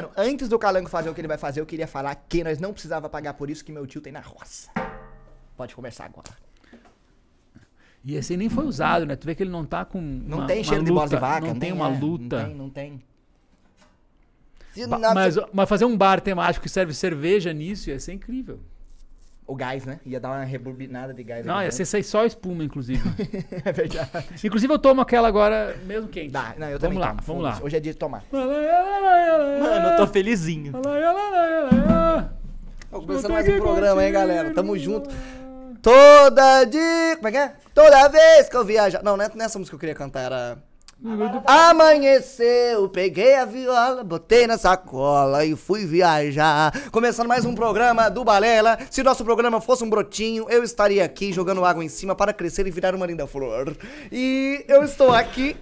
Mano, antes do Calango fazer o que ele vai fazer, eu queria falar que nós não precisava pagar por isso que meu tio tem na roça. Pode começar agora. E esse nem foi usado, né? Tu vê que ele não tá com. Não uma, tem cheiro de bola de vaca, não, tem, tem uma é, luta. Não tem, não tem. Ba mas, mas, fazer um bar temático que serve cerveja nisso ia ser incrível. O gás, né? Ia dar uma rebobinada de gás. Não, ia ser né? só espuma, inclusive. é verdade. Inclusive, eu tomo aquela agora mesmo quente. Dá, não, eu vamos lá, tomo. Vamos lá. Hoje é dia de tomar. Mano, eu tô felizinho. começando mais um programa, hein, galera? Tamo junto. Toda de... Como é que é? Toda vez que eu viajar... Não, não é nessa é música que eu queria cantar, era... Amanheceu, peguei a viola, botei na sacola e fui viajar. Começando mais um programa do Balela. Se nosso programa fosse um brotinho, eu estaria aqui jogando água em cima para crescer e virar uma linda flor. E eu estou aqui.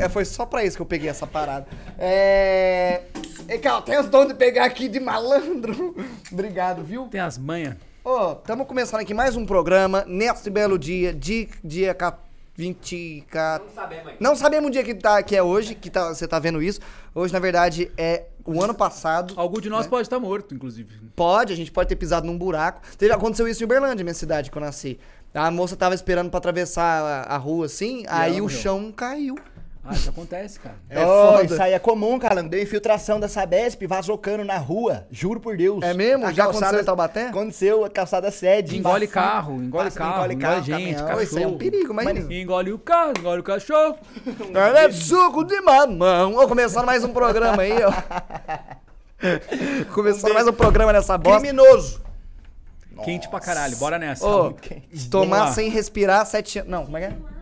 É, foi só pra isso que eu peguei essa parada. É. é e cara, tem os dons de pegar aqui de malandro. Obrigado, viu? Tem as manhas. Ô, oh, começando aqui mais um programa neste belo dia, dia, dia 14. 24. Não sabemos, não sabemos o dia que, tá, que é hoje, que tá, você tá vendo isso. Hoje, na verdade, é o ano passado. Algum de nós né? pode estar morto, inclusive. Pode, a gente pode ter pisado num buraco. Teve, aconteceu isso em Uberlândia, minha cidade, que eu nasci. A moça tava esperando para atravessar a, a, rua assim, e aí o chão caiu. Ah, isso acontece, cara. É oh, Isso aí é comum, cara. Deu infiltração da Sabesp, vazou cano na rua. Juro por Deus. É mesmo? A Já calçada, aconteceu em Taubaté? Aconteceu, a calçada sede. Engole passa, carro, engole passa, carro, engole carro, gente, caminhão, Isso é um perigo, mas... Engole o carro, engole o cachorro. é suco de mamão. Ô, começando mais um programa aí, ó. começando mais um programa nessa bosta. Criminoso. Quente pra caralho, bora nessa. Ô, tomar sem respirar sete anos... Não, como é que é?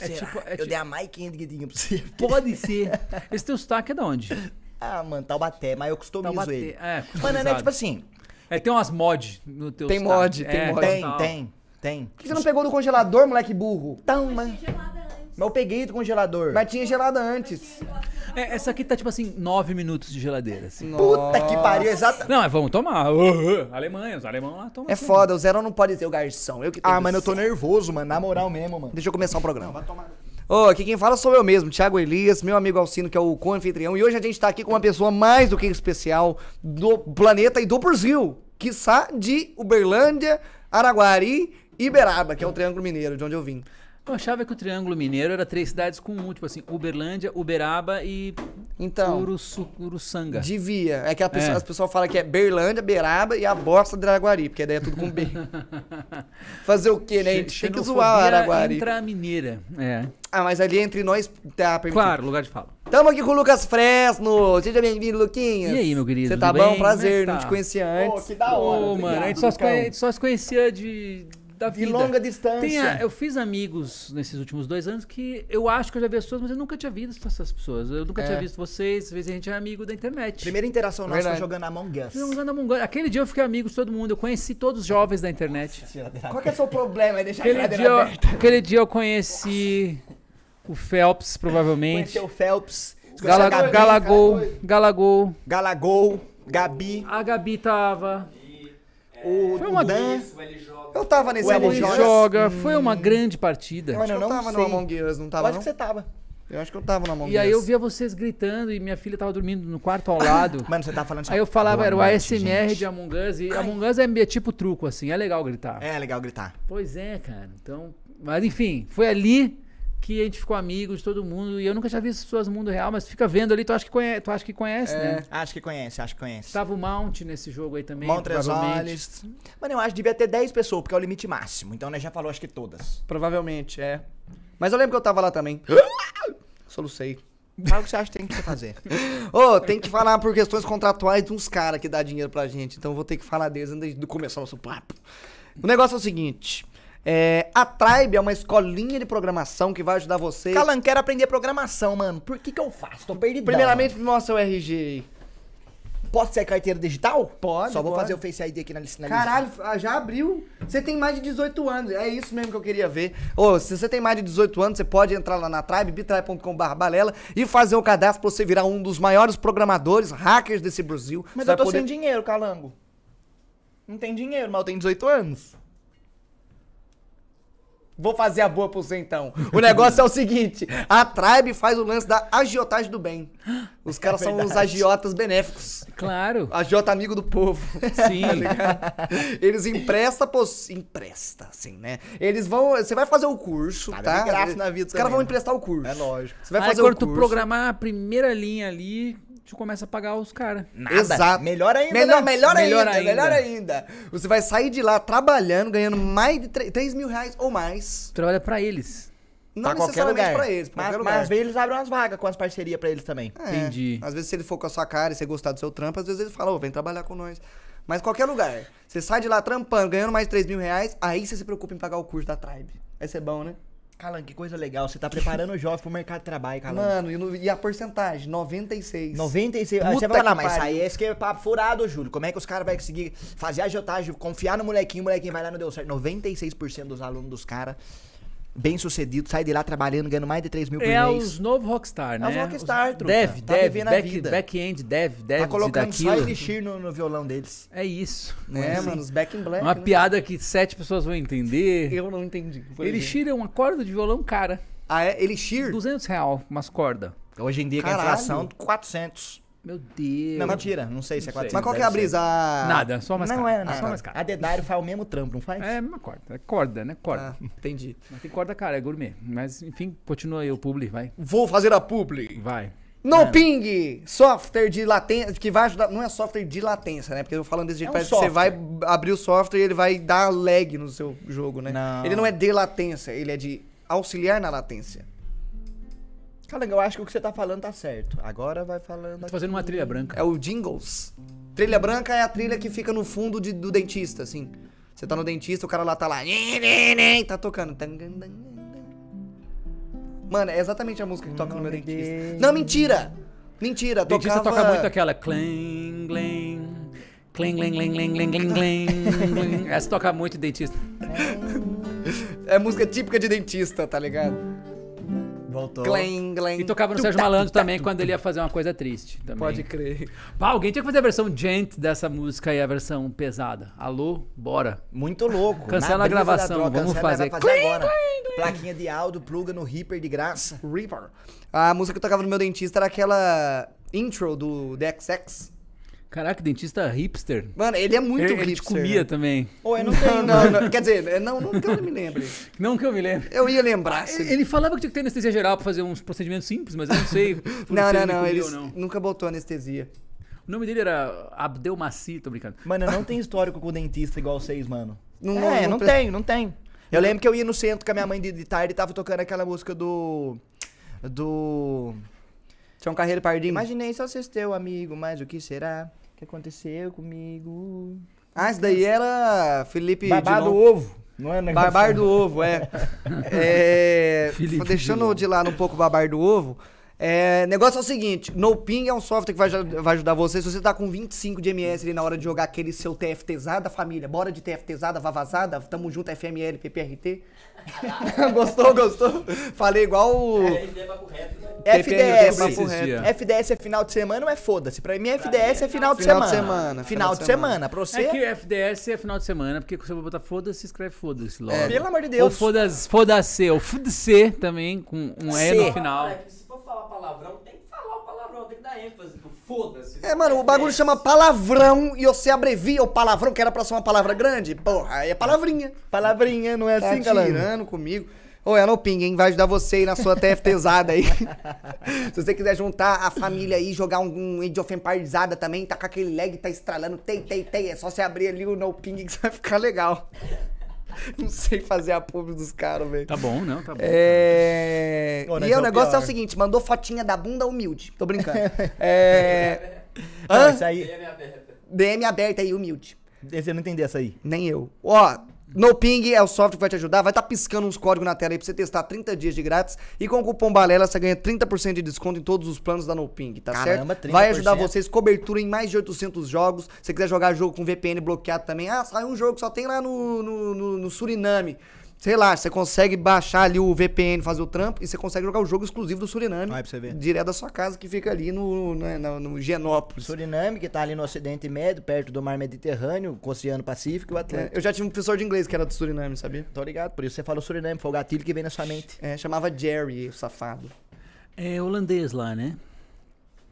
É Será? tipo. É eu tipo... dei a Mike Endguidinho pra você. Pode ser. Esse teu sotaque é de onde? Ah, mano, Taubaté, mas eu customizo Taubaté. ele. É, mano, é tipo assim. É, tem umas mods no teu Tem sotaque. mod, tem é, mod. Tem, tem, tem. Por que você não pegou do congelador, moleque burro? Tão, mano. Mas eu peguei do congelador. Mas tinha gelada antes. Mas tinha gelada antes. É, essa aqui tá tipo assim, nove minutos de geladeira. Assim. Puta que pariu, exata. Não, mas é, vamos tomar. Uh, uh, Alemanha, os alemães lá tomam. É assim, foda, o Zero não pode ter o garçom. Eu que ah, mano, eu tô nervoso, mano. Na moral mesmo, mano. Deixa eu começar o programa. Ô, oh, aqui quem fala sou eu mesmo, Thiago Elias, meu amigo Alcino, que é o co-anfitrião. E hoje a gente tá aqui com uma pessoa mais do que especial do planeta e do Brasil. Quiçá de Uberlândia, Araguari e Iberaba, que é o Triângulo Mineiro, de onde eu vim. Eu achava que o Triângulo Mineiro era três cidades com um, tipo assim, Uberlândia, Uberaba e então, Uruçu, Uruçanga. Devia. É que a pessoa, é. as pessoas falam que é Berlândia, Beraba e a bosta de Araguari, porque daí é tudo com B. Fazer o quê, né? A gente tem que zoar Araguari. Entra mineira. É. Ah, mas ali entre nós tá Claro, lugar de fala. Tamo aqui com o Lucas Fresno. Seja bem-vindo, Luquinhas. E aí, meu querido? Você tá bom? É Prazer, é tá? não te conhecia antes. Pô, que da hora. Ô, mano, a gente só se conhecia de da vida. De longa distância. A, eu fiz amigos nesses últimos dois anos que eu acho que eu já vi as pessoas, mas eu nunca tinha visto essas pessoas. Eu nunca é. tinha visto vocês, às vezes a gente é amigo da internet. Primeira interação nossa foi jogando Among Us. Jogando Among Us. Aquele dia eu fiquei amigo de todo mundo, eu conheci todos os jovens da internet. Nossa, Qual que é o seu problema? É deixar aquele a dia, aberta. Aquele dia eu conheci nossa. o Phelps, provavelmente. Conheci o Phelps. Gala, Gabi, Galagol, Galagol. Galagol. Gabi. A Gabi tava. E, é, o, Foi uma Dan. o LJ. Eu tava nesse Among Us. joga, hum. foi uma grande partida. Eu, eu não, tava sei. no Among Us, não tava eu acho que você tava. Eu acho que eu tava na Among Us. E aí eu via vocês gritando e minha filha tava dormindo no quarto ao lado. Mano, você tava tá falando de Aí eu falava, era o ASMR gente. de Among Us. E Ai. Among Us é, é tipo truco, assim, é legal gritar. É legal gritar. Pois é, cara. Então, mas enfim, foi ali que a gente ficou amigo de todo mundo. E eu nunca tinha visto essas pessoas no mundo real, mas fica vendo ali, tu acha que conhece, tu acha que conhece é, né? Acho que conhece, acho que conhece. Tava o Mount nesse jogo aí também. Mount provavelmente. Mano, eu acho que devia ter 10 pessoas, porque é o limite máximo. Então, né, já falou acho que todas. Provavelmente, é. Mas eu lembro que eu tava lá também. Solucei. Fala o que você acha que tem que fazer. Ô, oh, tem que falar por questões contratuais de uns caras que dá dinheiro pra gente. Então vou ter que falar deles antes de começar o nosso papo. O negócio é o seguinte. É, a Tribe é uma escolinha de programação que vai ajudar você. Calan, quero aprender programação, mano. Por que que eu faço? Tô perdido. Primeiramente, me mostra o RG aí. Posso ser carteira digital? Pode. Só vou pode. fazer o Face ID aqui na lista. Caralho, ah, já abriu. Você tem mais de 18 anos. É isso mesmo que eu queria ver. Ô, se você tem mais de 18 anos, você pode entrar lá na Tribe, bitribe.com.br e fazer um cadastro pra você virar um dos maiores programadores, hackers desse Brasil. Mas você eu tô poder... sem dinheiro, calango. Não tem dinheiro, mas eu tenho 18 anos. Vou fazer a boa pro você então. O negócio é o seguinte: a Tribe faz o lance da agiotagem do bem. Os é caras é são os agiotas benéficos. Claro. Agiota amigo do povo. Sim. tá Eles emprestam, pô. empresta, assim, né? Eles vão. Você vai fazer o curso, tá? tá? É graça na vida. Os caras vão né? emprestar o curso. É lógico. Você vai Aí ah, fazer é o curso. tu programar a primeira linha ali, tu começa a pagar os caras. Nada. Exato. Melhor ainda, melhor, né? melhor, melhor ainda, ainda, melhor ainda. Você vai sair de lá trabalhando, ganhando mais de 3, 3 mil reais ou mais. Trabalha pra eles. Não pra necessariamente qualquer lugar. pra eles, pra mas, lugar. Mas às vezes eles abrem umas vagas com as parcerias pra eles também. É, Entendi. Às vezes se ele for com a sua cara e você gostar do seu trampo, às vezes ele fala, ô, oh, vem trabalhar com nós. Mas qualquer lugar. Você sai de lá trampando, ganhando mais 3 mil reais, aí você se preocupa em pagar o curso da Tribe. Vai ser bom, né? Calan, que coisa legal. Você tá preparando o jovem pro mercado de trabalho, Calan. Mano, e, no, e, a porcentagem? 96. 96. Ah, Puta você vai falar, mas aí esse é que é papo furado, Júlio. Como é que os caras vão conseguir fazer a agiotagem, confiar no molequinho, o molequinho vai lá não deu certo. 96% dos alunos dos caras bem sucedido, sai de lá trabalhando, ganhando mais de 3 mil é por é mês. os novos rockstar, né? É os né? rockstar, os... Tá dev, tá dev, back, back-end, dev, dev, Tá colocando só elixir no, no violão deles. É isso. Né, é assim. mano? Os back in black. Uma né? piada que sete pessoas vão entender. Eu não entendi. Elixir é uma corda de violão cara. Ah, é? Elixir? 200 real, umas cordas. Hoje em dia, Caralho. com é a inflação, 400. Meu Deus. Não, mentira. Não sei se é 400. Mas qual que é a brisa? Nada, só mais Não caro. é Só mais caro. A dedário faz o mesmo trampo, não faz? É, é, uma corda. É corda, né? Corda. Ah, entendi. Mas tem corda, cara, é gourmet. Mas, enfim, continua aí o publi, vai. Vou fazer a publi. Vai. No Ping, software de latência, que vai ajudar, não é software de latência, né? Porque eu falando desse jeito, é um parece software. que você vai abrir o software e ele vai dar lag no seu jogo, né? Não. Ele não é de latência, ele é de auxiliar na latência. Calango, tá eu acho que o que você tá falando tá certo. Agora vai falando. Tá fazendo uma trilha branca. É o Jingles. Trilha branca é a trilha que fica no fundo de, do dentista, assim. Você tá no dentista, o cara lá tá lá. Né, né, né, tá tocando. Mano, é exatamente a música que toca no meu dentista. Não, mentira! Mentira, tocava... Dentista toca muito aquela. cling. clang. cling, clang, clang, clang, clang, clang. Essa toca muito dentista. É música típica de dentista, tá ligado? Voltou. Glen, Glen. E tocava no Sérgio tá, Malandro tá, também quando tá. ele ia fazer uma coisa triste. Também. Pode crer. Pá, alguém tinha que fazer a versão gent dessa música e a versão pesada. Alô, bora. Muito louco. Cancela a gravação, droga, vamos fazer. fazer Glenn. agora. Clean, clean. Plaquinha de áudio, pluga no Reaper de graça. Reaper. A música que eu tocava no meu dentista era aquela intro do The XX. Caraca, dentista hipster. Mano, ele é muito ele, hipster. gente comia né? também. Ou eu não tenho. Não, não, quer dizer, não, não que eu me lembre. Não que eu me lembre. Eu ia lembrar. Ele falava que tinha que ter anestesia geral pra fazer uns procedimentos simples, mas eu não sei. não, não, não. Ele não. nunca botou anestesia. O nome dele era Abdel Maci, tô brincando. Mano, eu não tenho histórico com dentista igual vocês, mano. Não, é, não, não tenho, não tenho. Eu lembro que eu ia no centro com a minha mãe de, de tarde e tava tocando aquela música do. Do. um Carreiro Pardinho. Imaginei só ser teu amigo, mas o que será? que aconteceu comigo. Ah, isso daí era Felipe. babar do ovo. Não é negócio né? Barbar do ovo, é. é Felipe deixando de lado um pouco o babar do ovo. É, negócio é o seguinte: NoPing é um software que vai, vai ajudar você. Se você tá com 25 de MS ali na hora de jogar aquele seu TFTzada, família, bora de TFTzada, vavazada, tamo junto, FML, PPRT. gostou, gostou? Falei igual o. É, FDS, FDS. FDS é final de semana ou é foda-se? Pra mim, FDS é, é final de semana. semana. Final de semana. Pra você. É que FDS é final de semana, porque você vai botar foda-se, escreve foda-se logo. É, pelo amor de Deus. Ou foda-se, foda ou foda-se também, com um E no final. É se for falar palavrão, tem tem que dar ênfase. Foda-se. É, mano, o bagulho é. chama palavrão e você abrevia o palavrão, que era pra ser uma palavra grande. Porra, aí é palavrinha. Palavrinha, não é tá assim, galera? tirando comigo. Ô, é no ping, hein? Vai ajudar você aí na sua TFTzada aí. Se você quiser juntar a família aí, jogar um, um Age of Empiresada também, tá com aquele lag, tá estralando, tei, tei, tei. É só você abrir ali o no ping que vai ficar legal. não sei fazer a pub dos caras, velho. Tá bom, não, tá bom. É... E o negócio pior. é o é? seguinte, mandou fotinha da bunda humilde. Tô brincando. é... Não, isso aí... DM aberta. DM aberta e humilde. Você não entendeu essa aí. Nem eu. Ó, no Ping é o software que vai te ajudar, vai estar tá piscando uns códigos na tela aí pra você testar 30 dias de grátis. E com o cupom Balela você ganha 30% de desconto em todos os planos da No Ping, tá Caramba, certo? 30%. Vai ajudar vocês, cobertura em mais de 800 jogos. Se você quiser jogar jogo com VPN bloqueado também, ah, sai um jogo que só tem lá no, no, no, no Suriname sei lá, você consegue baixar ali o VPN, fazer o trampo, e você consegue jogar o jogo exclusivo do Suriname. Vai pra você ver. Direto da sua casa, que fica ali no, no, no, no Genópolis. Suriname, que tá ali no Ocidente Médio, perto do Mar Mediterrâneo, com o Oceano Pacífico e o Atlântico. É, eu já tive um professor de inglês que era do Suriname, sabia? Tô ligado, por isso você falou Suriname, foi o gatilho que veio na sua mente. É, chamava Jerry, o safado. É holandês lá, né?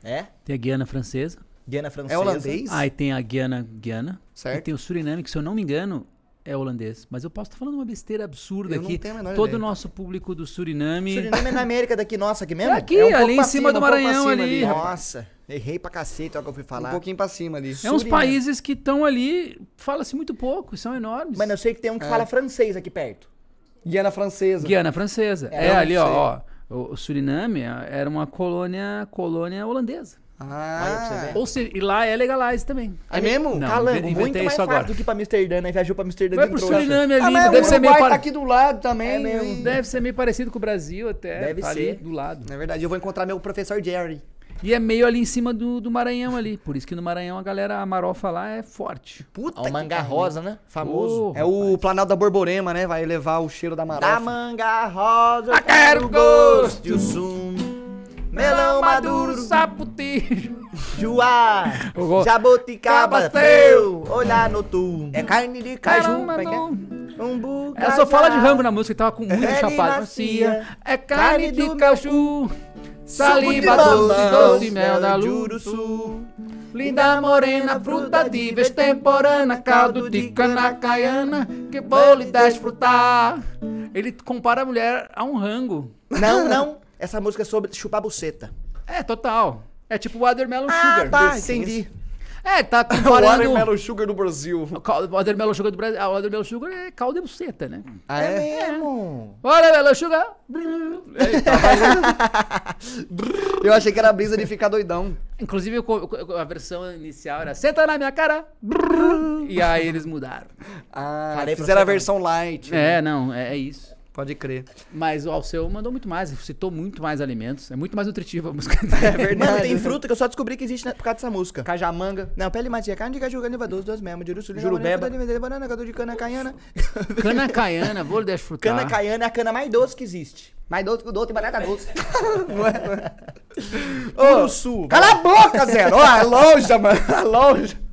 É? Tem a Guiana Francesa. Guiana Francesa. É holandês? Aí tem a Guiana, Guiana. Certo. E tem o Suriname, que se eu não me engano, é holandês. Mas eu posso estar falando uma besteira absurda eu aqui. Todo o nosso público do Suriname. Suriname é na América daqui, nossa, aqui mesmo? É aqui, é um ali em cima, do Maranhão um ali. ali. Nossa, errei pra cacete, olha o que eu fui falar. Um pouquinho pra cima ali. É uns países que estão ali, fala-se muito pouco, são enormes. Mas eu sei que tem um que é. fala francês aqui perto. Guiana Francesa. Guiana Francesa. É, é ali, ó, ó, O Suriname é, era uma colônia, colônia holandesa. Ah. Ou se, e lá é legalize também. É mesmo? Não, Calango, muito mais isso fácil do que pra Amsterdã, né? Viajou pra Amsterdã Vai pro Suriname ah, ali, ah, deve ser meio tá aqui do lado também. É mesmo. Deve ser meio parecido com o Brasil até. Deve tá ser. do lado. Na é verdade, eu vou encontrar meu professor Jerry. E é meio ali em cima do, do Maranhão ali. Por isso que no Maranhão a galera, a marofa lá é forte. Puta o manga rosa, né? Famoso. Oh, é o rapaz. Planalto da Borborema, né? Vai levar o cheiro da marofa. Da manga rosa, eu ah, quero gosto sumo melão maduro, sapotijo, juá, jabuticaba, teu, olhar no tu. É carne de caju, um é é? Ela só fala de rango na música e tava com muito chapado. Macia, é carne, carne de caju, saliva doce, doce, mel da juruçu. Linda morena, fruta de vez temporana, caldo de cana caiana, que vou lhe desfrutar. Ele compara a mulher a um rango. Não, não. Essa música é sobre chupar buceta. É, total. É tipo Watermelon ah, Sugar. Tá, entendi. É, tá comparando... Watermelon Sugar do Brasil. Watermelon Sugar do Brasil. Ah, watermelon Sugar é calda e buceta, né? Ah, é, é mesmo? É. Watermelon Sugar. Né? eu achei que era a brisa de ficar doidão. Inclusive, a versão inicial era Senta na minha cara. e aí eles mudaram. Ah, Falei fizeram a versão light. É, né? não, é, é isso. Pode crer. Mas o Alceu mandou muito mais, citou muito mais alimentos. É muito mais nutritiva a música É verdade. Mano, tem fruta que eu só descobri que existe por causa dessa música. Cajamanga. Não, pele matinha, carne de caju, caniva doce, dois mesmo, juruçu, jurubeba, banana, cadu de cana caiana. Cana caiana, vou lhe desfrutar. Cana caiana é a cana mais doce que existe. Mais doce que o doce e doce. Ô, Sul. Cala a boca, Zé. Ó, loja longe, mano. Longe.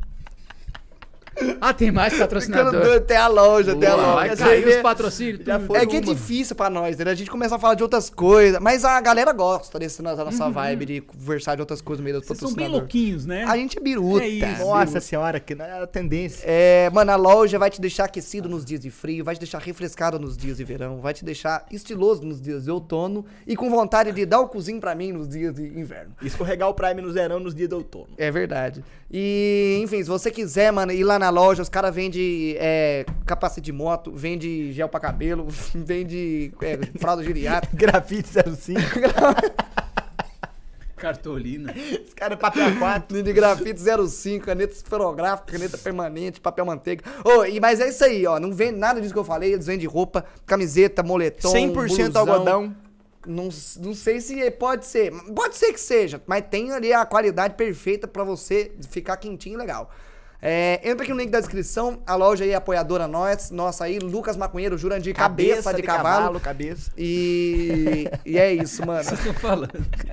Ah, tem mais patrocinador. Tem a loja, tem a loja. Vai cair os patrocínios. Já é que é difícil pra nós, né? A gente começa a falar de outras coisas, mas a galera gosta dessa nossa uhum. vibe uhum. de conversar de outras coisas no meio dos patrocinadores. são bem louquinhos, né? A gente é biruta. É isso. Nossa biruta. senhora, que é a tendência. É, mano, a loja vai te deixar aquecido nos dias de frio, vai te deixar refrescado nos dias de verão, vai te deixar estiloso nos dias de outono e com vontade de dar o cozinho pra mim nos dias de inverno. Escorregar o Prime no verão nos dias de outono. É verdade. E, enfim, se você quiser, mano, ir lá na loja, os caras vendem é, capacete de moto, vende gel pra cabelo, vende é, fralda giriata. Grafite 05. Cartolina. Os caras é papel 4. De grafite 05, caneta esferográfica, caneta permanente, papel manteiga. Oh, e, mas é isso aí, ó. Não vende nada disso que eu falei. Eles vendem roupa, camiseta, moletom. 100% blusão. algodão. Não, não sei se é, pode ser. Pode ser que seja, mas tem ali a qualidade perfeita para você ficar quentinho e legal. É, entra aqui no link da descrição, a loja aí é apoiadora nós, nossa aí, Lucas Maconheiro, Jurandir, cabeça, cabeça de, de cavalo. cavalo. Cabeça. E, e é isso, mano. Vocês falando.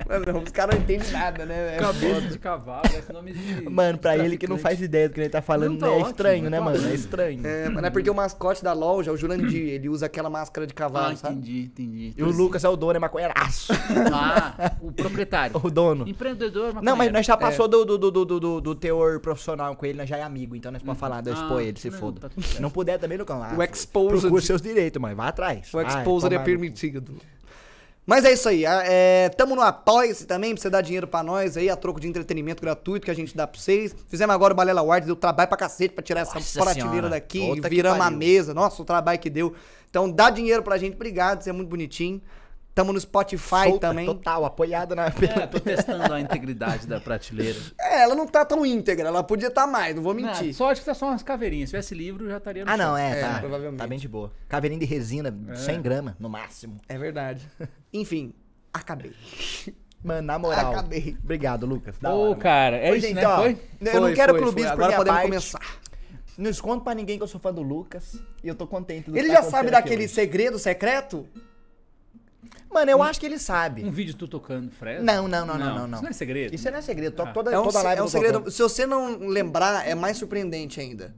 Mano, os caras não entendem nada, né? Véio? Cabeça de cavalo, esse nome de... Mano, pra ele que não faz ideia do que ele tá falando, tá né? ótimo, é estranho, né, mano? É estranho. É, mano, é porque o mascote da loja, é o Jurandir, ele usa aquela máscara de cavalo, ah, sabe? entendi, entendi. E o Lucas é o dono, é maconheiraço. Ah, o proprietário. O dono. Empreendedor, maconheiro. Não, mas nós já é. passou é. do, do, do, do, do, do teor profissional com ele, nós já é amigo, então não é pra uhum. falar, eu ah, expor ah, ele, se não, foda. Tá se não puder também, não ah, O exposure. Procura seus direitos, mas vá atrás. O exposure é permitido. Mas é isso aí. É, tamo no Apoia-se também, pra você dar dinheiro pra nós aí, a troco de entretenimento gratuito que a gente dá pra vocês. Fizemos agora o Balela Ward, deu trabalho pra cacete pra tirar Nossa essa prateleira senhora. daqui, Outra viramos a mesa. Nossa, o trabalho que deu. Então dá dinheiro pra gente, obrigado, você é muito bonitinho. Tamo no Spotify Solta, também. Total, apoiada na. É, tô testando a integridade da prateleira. É, ela não tá tão íntegra, ela podia estar tá mais, não vou mentir. Não, só acho que tá só umas caveirinhas. Se tivesse livro, já estaria no Ah, não, é, é, tá. Provavelmente. Tá bem de boa. Caveirinha de resina, é. 100 gramas, no máximo. É verdade. Enfim, acabei. Mano, na moral. Acabei. Obrigado, Lucas. Ô, cara, é isso, né? gente, né? Ó, foi? Eu foi, não quero foi, clubismo foi. Agora podemos parte. começar. Não escondo pra ninguém que eu sou fã do Lucas. E eu tô contente do Ele já tá sabe daquele segredo secreto? Mano, eu um, acho que ele sabe. Um vídeo tu tocando fred Não, não, não, não, não, não. Isso não é segredo? Isso não é segredo. toca ah. toda, é um, toda live. É um segredo. Tocando. Se você não lembrar, é mais surpreendente ainda.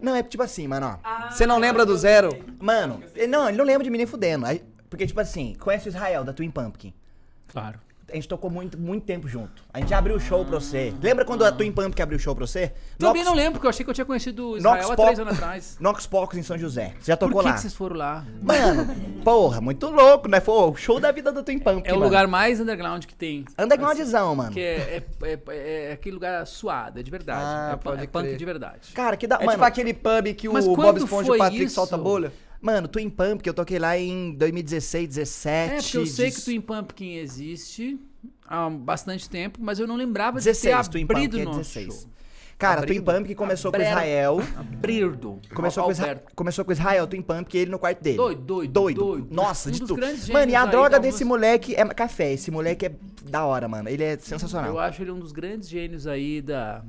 Não, é tipo assim, mano, ó. Ah, você não lembra do zero? Mano, não, ele não lembra de mim nem fudendo. Porque, tipo assim, conhece o Israel da Twin Pumpkin. Claro a gente tocou muito, muito tempo junto. A gente abriu o show pra você. Lembra quando a Twin Pump que abriu o show pra você? Também Nox... não lembro, porque eu achei que eu tinha conhecido o Israel Nox há três anos atrás. Nox Pocos em São José. Você já tocou Por que lá? Por que vocês foram lá? Mano, porra, muito louco, né? Foi o show da vida da Twin Pump. É o lugar mais underground que tem. Undergroundzão, assim, mano. Que é, é, é, é, é aquele lugar suado, é de verdade. Ah, é, punk é de verdade. Cara, que mano É mano, tipo aquele pub que o Bob Esponja e o Patrick soltam solta bolha. Mano, Twin Pumpkin, eu toquei lá em 2016, 17. É, porque eu sei que Twin Pumpkin existe há bastante tempo, mas eu não lembrava 16, de ter abrido Twin Pumpkin, é nosso 16. show. Cara, Abrido? Twin Pumpkin começou Abrido. com Israel. Abrido. Começou com, Isra... começou com Israel, Twin Pumpkin, ele no quarto dele. Doido, doido. Doido. doido. Nossa, um de tudo. Mano, e a droga desse moleque é café. Esse moleque é da hora, mano. Ele é sensacional. Eu acho ele um dos grandes gênios aí da,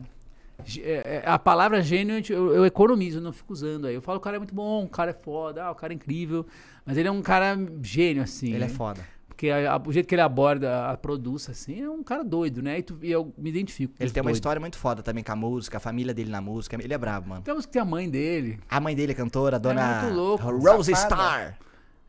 é, é, a palavra gênio eu, eu economizo, eu não fico usando aí. Eu falo, o cara é muito bom, o cara é foda, ah, o cara é incrível. Mas ele é um cara gênio, assim. Ele é foda. Porque a, a, o jeito que ele aborda a produz assim, é um cara doido, né? E, tu, e eu me identifico. Ele tem doido. uma história muito foda também com a música, a família dele na música. Ele é brabo, mano. Temos que ter a mãe dele. A mãe dele é cantora, a dona é muito louco, Rose safada. Star.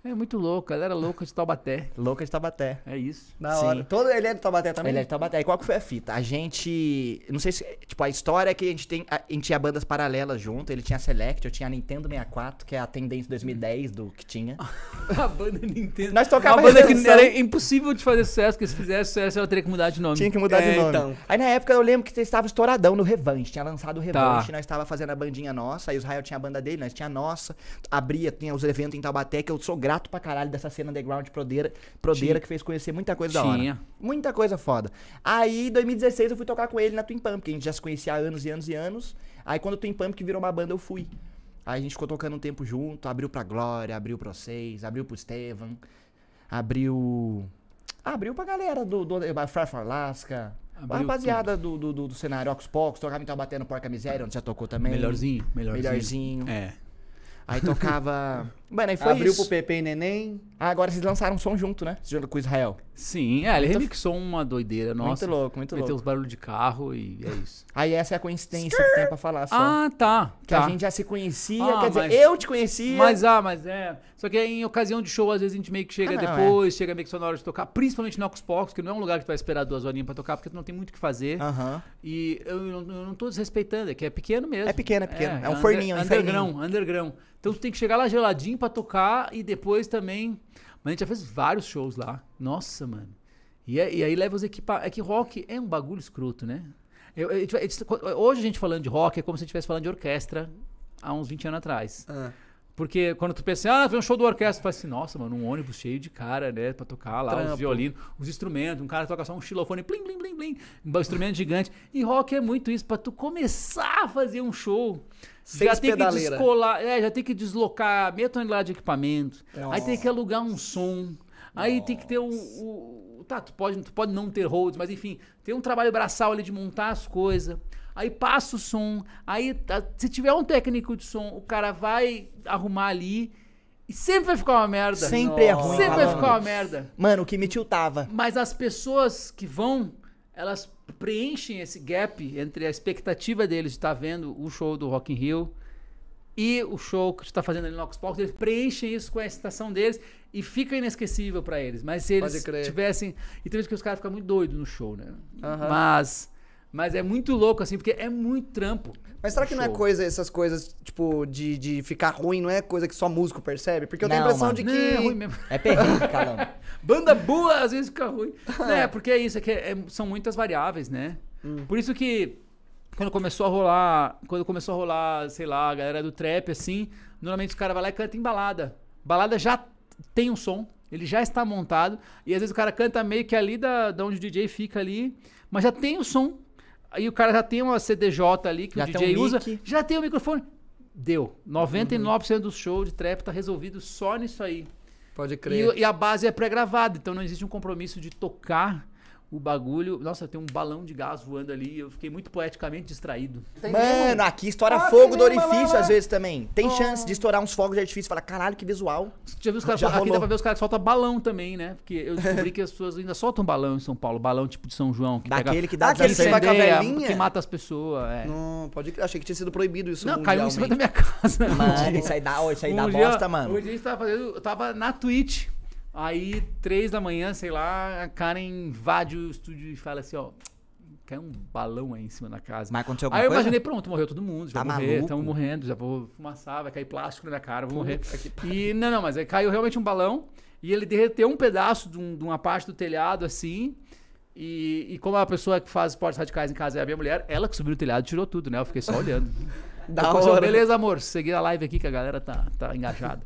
É muito louco, ela era louca de Taubaté. Louca de Taubaté. É isso. Na Sim. hora. Todo ele é de Taubaté também? Ele é de Taubaté. E qual que foi a fita? A gente. Não sei se. Tipo, a história é que a gente tem. A, a gente tinha bandas paralelas junto. Ele tinha a Select, eu tinha a Nintendo 64, que é a tendência 2010 do que tinha. a banda Nintendo. Nós tocava Uma banda que era impossível de fazer sucesso, porque se fizesse sucesso ela teria que mudar de nome. Tinha que mudar é, de nome. Então. Aí na época eu lembro que vocês estavam estouradão no Revanche. Tinha lançado o tá. Revanche, tá. nós estava fazendo a bandinha nossa. Aí o Israel tinha a banda dele, nós tinha a nossa. Abria, tinha os eventos em Taubaté, que eu sou grato grato pra caralho dessa cena underground prodeira, prodeira que fez conhecer muita coisa Tinha. da hora. Muita coisa foda. Aí, em 2016, eu fui tocar com ele na Twin Pump, que a gente já se conhecia há anos e anos e anos. Aí, quando o Twin Pump que virou uma banda, eu fui. Aí a gente ficou tocando um tempo junto, abriu pra Glória, abriu pra vocês, abriu pro Estevam, abriu. Abriu pra galera do, do, do Far Alaska. Abriu rapaziada do, do, do, do cenário Ox Pox, tocava então batendo Porca Miséria, onde já tocou também. Melhorzinho, melhorzinho. Melhorzinho. É. Aí tocava. Mano, aí foi Abriu isso. pro Pepe e Neném. Ah, agora vocês lançaram um som junto, né? Junto com o Israel. Sim, é, ele remixou uma doideira nossa. Muito louco, muito louco. Meteu uns barulhos de carro e é isso. Aí essa é a coincidência que tem pra falar só. Ah, tá. Que tá. a gente já se conhecia, ah, quer mas, dizer, eu te conhecia. Mas, ah, mas é. Só que em ocasião de show, às vezes a gente meio que chega ah, não, depois, é. chega meio que só na hora de tocar. Principalmente no Oxbox, que não é um lugar que tu vai esperar duas horinhas pra tocar, porque tu não tem muito o que fazer. Aham. Uh -huh. E eu, eu, não tô desrespeitando, é que é pequeno mesmo. É pequeno, é pequeno. É, é um forninho, é um underground, Então tu tem que chegar lá geladinho Beijing para tocar e depois também. Mas a gente já fez vários shows lá. Nossa, mano. E, é, e aí leva os equipamentos. É que rock é um bagulho escroto, né? Eu, eu, eu, hoje a gente falando de rock é como se a gente estivesse falando de orquestra há uns 20 anos atrás. É. Porque quando tu pensa, assim, ah, foi um show do orquestra, tu fala assim, nossa, mano, um ônibus cheio de cara, né, pra tocar lá, Trampo. os violinos, os instrumentos, um cara toca só um xilofone, blim blim blim blim um instrumento gigante. E rock é muito isso, pra tu começar a fazer um show, Seis já tem que descolar, é, já tem que deslocar meia tonelada de equipamento, nossa. aí tem que alugar um som, aí nossa. tem que ter o, o... tá, tu pode, tu pode não ter holds, mas enfim, tem um trabalho braçal ali de montar as coisas aí passa o som, aí tá, se tiver um técnico de som, o cara vai arrumar ali. E sempre vai ficar uma merda. Sempre é Nossa. é ruim. Sempre vai ficar uma merda. Mano, o que me tiltava. Mas as pessoas que vão, elas preenchem esse gap entre a expectativa deles de estar tá vendo o show do Rock in Rio e o show que está fazendo ali no Ox eles preenchem isso com a excitação deles e fica inesquecível para eles. Mas se eles tivessem. E tem vezes que os caras ficam muito doidos no show, né? Mas mas é muito louco, assim, porque é muito trampo. Mas será que não é coisa, essas coisas, tipo, de, de ficar ruim, não é coisa que só músico percebe? Porque eu tenho a impressão mano. de que. Não, é ruim mesmo. É perrengue, caramba. Banda boa, às vezes fica ruim. é, porque é isso, é que é, são muitas variáveis, né? Hum. Por isso que quando começou a rolar, quando começou a rolar, sei lá, a galera do trap, assim, normalmente os caras vai lá e canta em balada. Balada já tem um som, ele já está montado, e às vezes o cara canta meio que ali da, da onde o DJ fica ali, mas já tem o som Aí o cara já tem uma CDJ ali que já o DJ um usa, mic. já tem o microfone. Deu. 99% uhum. do show de trap tá resolvido só nisso aí. Pode crer. E, e a base é pré-gravada, então não existe um compromisso de tocar o bagulho. Nossa, tem um balão de gás voando ali. Eu fiquei muito poeticamente distraído. Tem Mano, mesmo? aqui estoura ah, fogo do orifício às vezes também. Tem oh. chance de estourar uns fogos de artifício fala caralho, que visual. Já viu os caras, aqui dá pra ver os caras que soltam balão também, né? Porque eu descobri que as pessoas ainda soltam balão em São Paulo. Balão tipo de São João. Que Daquele pega, que dá aquele que vai Que mata as pessoas. É. Não, pode Achei que tinha sido proibido isso. Não, caiu em cima da minha casa. Mano, isso aí dá, isso aí um dá dia, bosta, mano. Hoje a gente tava fazendo. Eu tava na Twitch Aí, três da manhã, sei lá, a Karen invade o estúdio e fala assim, ó. Caiu um balão aí em cima da casa. Mas aconteceu alguma Aí eu coisa? imaginei, pronto, morreu todo mundo, já tá vou estamos morrendo, já vou fumaçar, vai cair plástico na minha cara, vou morrer. E não, não, mas aí caiu realmente um balão e ele derreteu um pedaço de, um, de uma parte do telhado assim. E, e, como é a pessoa que faz esportes radicais em casa é a minha mulher, ela que subiu no telhado tirou tudo, né? Eu fiquei só olhando. da hora. Beleza, amor, segui a live aqui que a galera tá, tá engajada.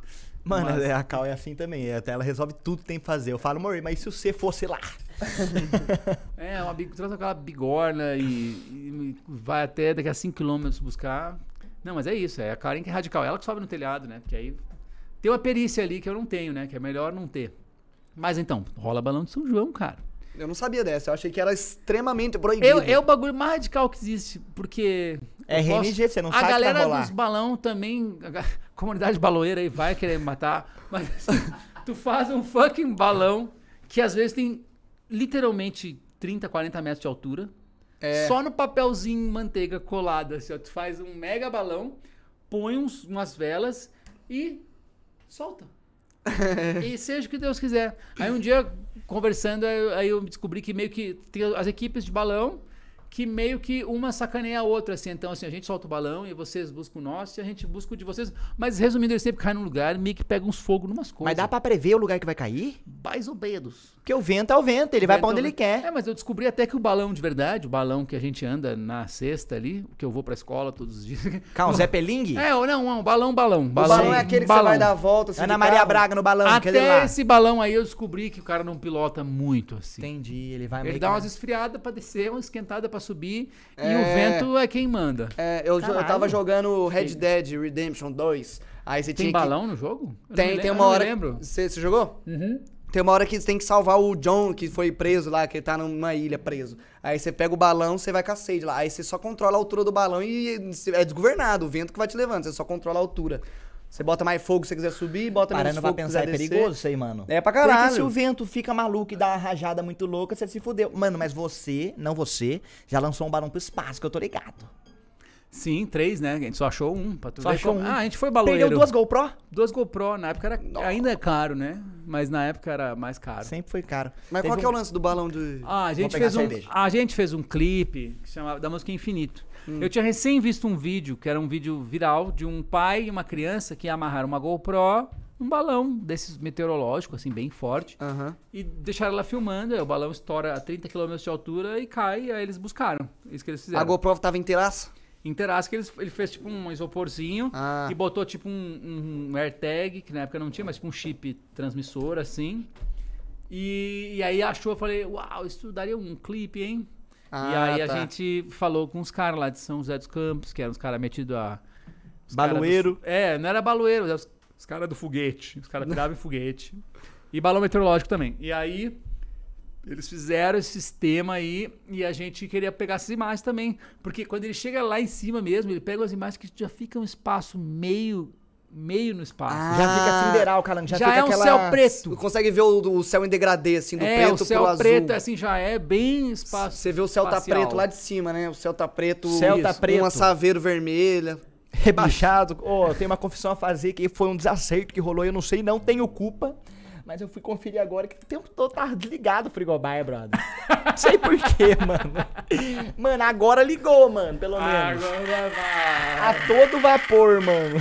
Mano, mas... É, a Cal é assim também. É, até ela resolve tudo que tem que fazer. Eu falo, amor, mas se você fosse lá? é, uma, traz aquela bigorna e, e, vai até daqui a 5km buscar. Não, mas é isso. É a Karen que é radical. Ela que sobe no telhado, né? Porque aí tem uma perícia ali que eu não tenho, né? Que é melhor não ter. Mas então, rola balão de São João, cara. Eu não sabia dessa, eu achei que era extremamente proibido. Eu, é, é o bagulho mais radical que existe, porque. É RNG, posso... você não a sabe A tá galera dos balão também comunidade baloeira aí vai querer me matar, mas assim, tu faz um fucking balão que às vezes tem literalmente 30, 40 metros de altura. É. Só no papelzinho manteiga colada, assim, tu faz um mega balão, põe uns, umas velas e solta. e seja o que Deus quiser. Aí um dia, conversando, aí eu descobri que meio que tem as equipes de balão que meio que uma sacaneia a outra, assim. Então, assim, a gente solta o balão e vocês buscam o nosso e a gente busca o de vocês. Mas, resumindo, ele sempre cai num lugar e meio que pega uns fogos numas coisas. Mas dá pra prever o lugar que vai cair? Mais ou menos. Porque o vento é o vento, ele o vai vento pra onde é ele quer. É, mas eu descobri até que o balão de verdade, o balão que a gente anda na sexta ali, que eu vou pra escola todos os dias. Calma, Zé Peling? É, não, um balão, balão. balão o balão é aquele que balão. você vai dar a volta. Assim, Ana Maria Braga no balão, Até esse balão aí eu descobri que o cara não pilota muito, assim. Entendi, ele vai Ele dá que... umas esfriadas pra descer, uma esquentada pra pra subir é... e o é. vento é quem manda. É, eu, eu tava jogando Red Dead Redemption 2. Aí você tem balão que... no jogo? Eu tem, tem uma hora. Eu lembro. Você, você jogou? Uhum. Tem uma hora que você tem que salvar o John, que foi preso lá, que tá numa ilha preso. Aí você pega o balão, você vai com a sede lá. Aí você só controla a altura do balão e é desgovernado, o vento que vai te levando, você só controla a altura. Você bota mais fogo se você quiser subir, bota Parando menos fogo pra pensar, é descer. perigoso isso aí, mano. É pra caralho. Porque se o vento fica maluco e dá uma rajada muito louca, você se fudeu. Mano, mas você, não você, já lançou um barão pro espaço, que eu tô ligado. Sim, três, né? A gente só achou um. Pra tu só ver achou como... um. Ah, a gente foi baloeiro. Perdeu duas GoPro? Duas GoPro. Na época era... ainda é caro, né? Mas na época era mais caro. Sempre foi caro. Mas Teve qual um... que é o lance do balão de... Ah, a gente, fez um... a gente fez um clipe que chamava da música Infinito. Hum. Eu tinha recém visto um vídeo, que era um vídeo viral, de um pai e uma criança que amarraram uma GoPro um balão desses meteorológico, assim, bem forte. Uhum. E deixaram ela filmando. Aí o balão estoura a 30 km de altura e cai. Aí eles buscaram. É isso que eles fizeram. A GoPro tava inteiraça? Interasca, ele, ele fez tipo um isoporzinho ah. e botou tipo um, um AirTag, que na época não tinha, mas tipo um chip transmissor assim. E, e aí achou, eu falei, uau, isso daria um clipe, hein? Ah, e aí tá. a gente falou com os caras lá de São José dos Campos, que eram os caras metidos a. Baloeiro? é, não era baloeiro, era os, os caras do foguete. Os caras tiravam foguete. E balão meteorológico também. E aí eles fizeram esse sistema aí e a gente queria pegar essas imagens também. Porque quando ele chega lá em cima mesmo, ele pega as imagens que já fica um espaço meio. Meio no espaço. Ah, já fica ah, sideral, cara. Já, já fica é um aquela... céu preto. Consegue ver o, o, céu em degradê, assim, do é, preto o céu pro preto, assim, já é bem espaço. Você vê o céu tá espacial. tá preto lá de cima, né? O céu tá preto. O céu tá preto. Uma saveiro vermelha rebaixado. Ó, oh, tem uma confissão a fazer que foi um desacerto que rolou, eu não sei, não tenho culpa. Mas eu fui conferir agora que o tempo todo tava desligado o frigobar, brother. Não sei porquê, mano. Mano, agora ligou, mano, pelo menos. Agora vai. A todo vapor, mano.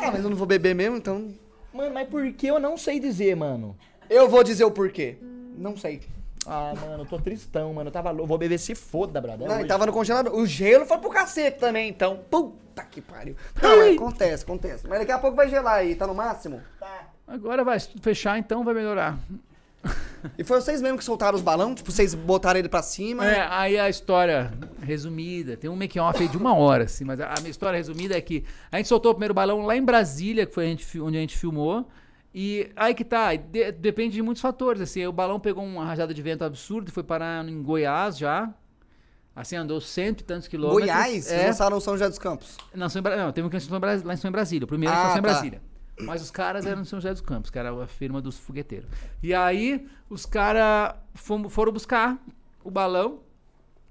Ah, mas eu não vou beber mesmo, então. Mano, mas por que eu não sei dizer, mano? Eu vou dizer o porquê. Não sei. Ah, mano, eu tô tristão, mano. Eu tava louco. Vou beber se foda, brother. É não, hoje. tava no congelador. O gelo foi pro cacete também, então. Puta que pariu. Não, acontece, acontece. Mas daqui a pouco vai gelar aí. Tá no máximo? Tá. Agora vai, se tudo fechar, então vai melhorar. E foi vocês mesmo que soltaram os balões Tipo, vocês botaram ele pra cima? É, aí a história resumida. Tem um make-off aí de uma hora, assim, mas a minha história resumida é que a gente soltou o primeiro balão lá em Brasília, que foi a gente, onde a gente filmou. E aí que tá, de, depende de muitos fatores. Assim, o balão pegou uma rajada de vento absurda e foi parar em Goiás já. Assim, andou cento e tantos quilômetros. Goiás? É, Vocês lançaram São José dos Campos? Não, São, não teve um que lançou lá em São Brasília. O primeiro ah, lançou em tá. Brasília. Mas os caras eram de São José dos Campos, que era a firma dos fogueteiros. E aí os caras foram buscar o balão.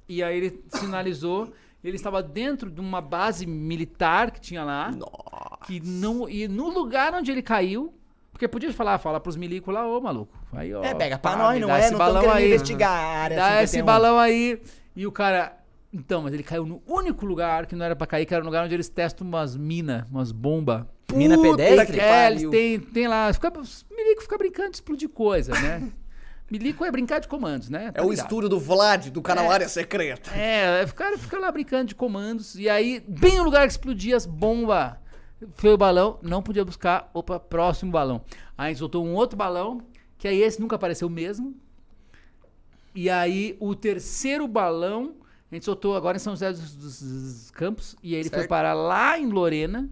E aí ele sinalizou. Ele estava dentro de uma base militar que tinha lá. Nossa. Que não, e no lugar onde ele caiu, porque podia falar, fala pros milico lá, ô maluco. Aí, ó. É, pega pra nós, não é? Não balão querendo aí, investigar a área. Dá esse balão aí. E o cara. Então, mas ele caiu no único lugar que não era pra cair, que era o lugar onde eles testam umas minas, umas bombas Mina pedestre? É, eles tem, tem lá. Fica, milico fica brincando de explodir coisa, né? milico é brincar de comandos, né? Tá é ligado? o estúdio do Vlad, do canal é, Área Secreta. É, é ficar fica lá brincando de comandos. E aí, bem no lugar que explodia as bombas, foi o balão, não podia buscar. Opa, próximo balão. Aí soltou um outro balão, que aí esse nunca apareceu mesmo. E aí, o terceiro balão, a gente soltou agora em São José dos, dos, dos Campos, e aí ele certo. foi parar lá em Lorena.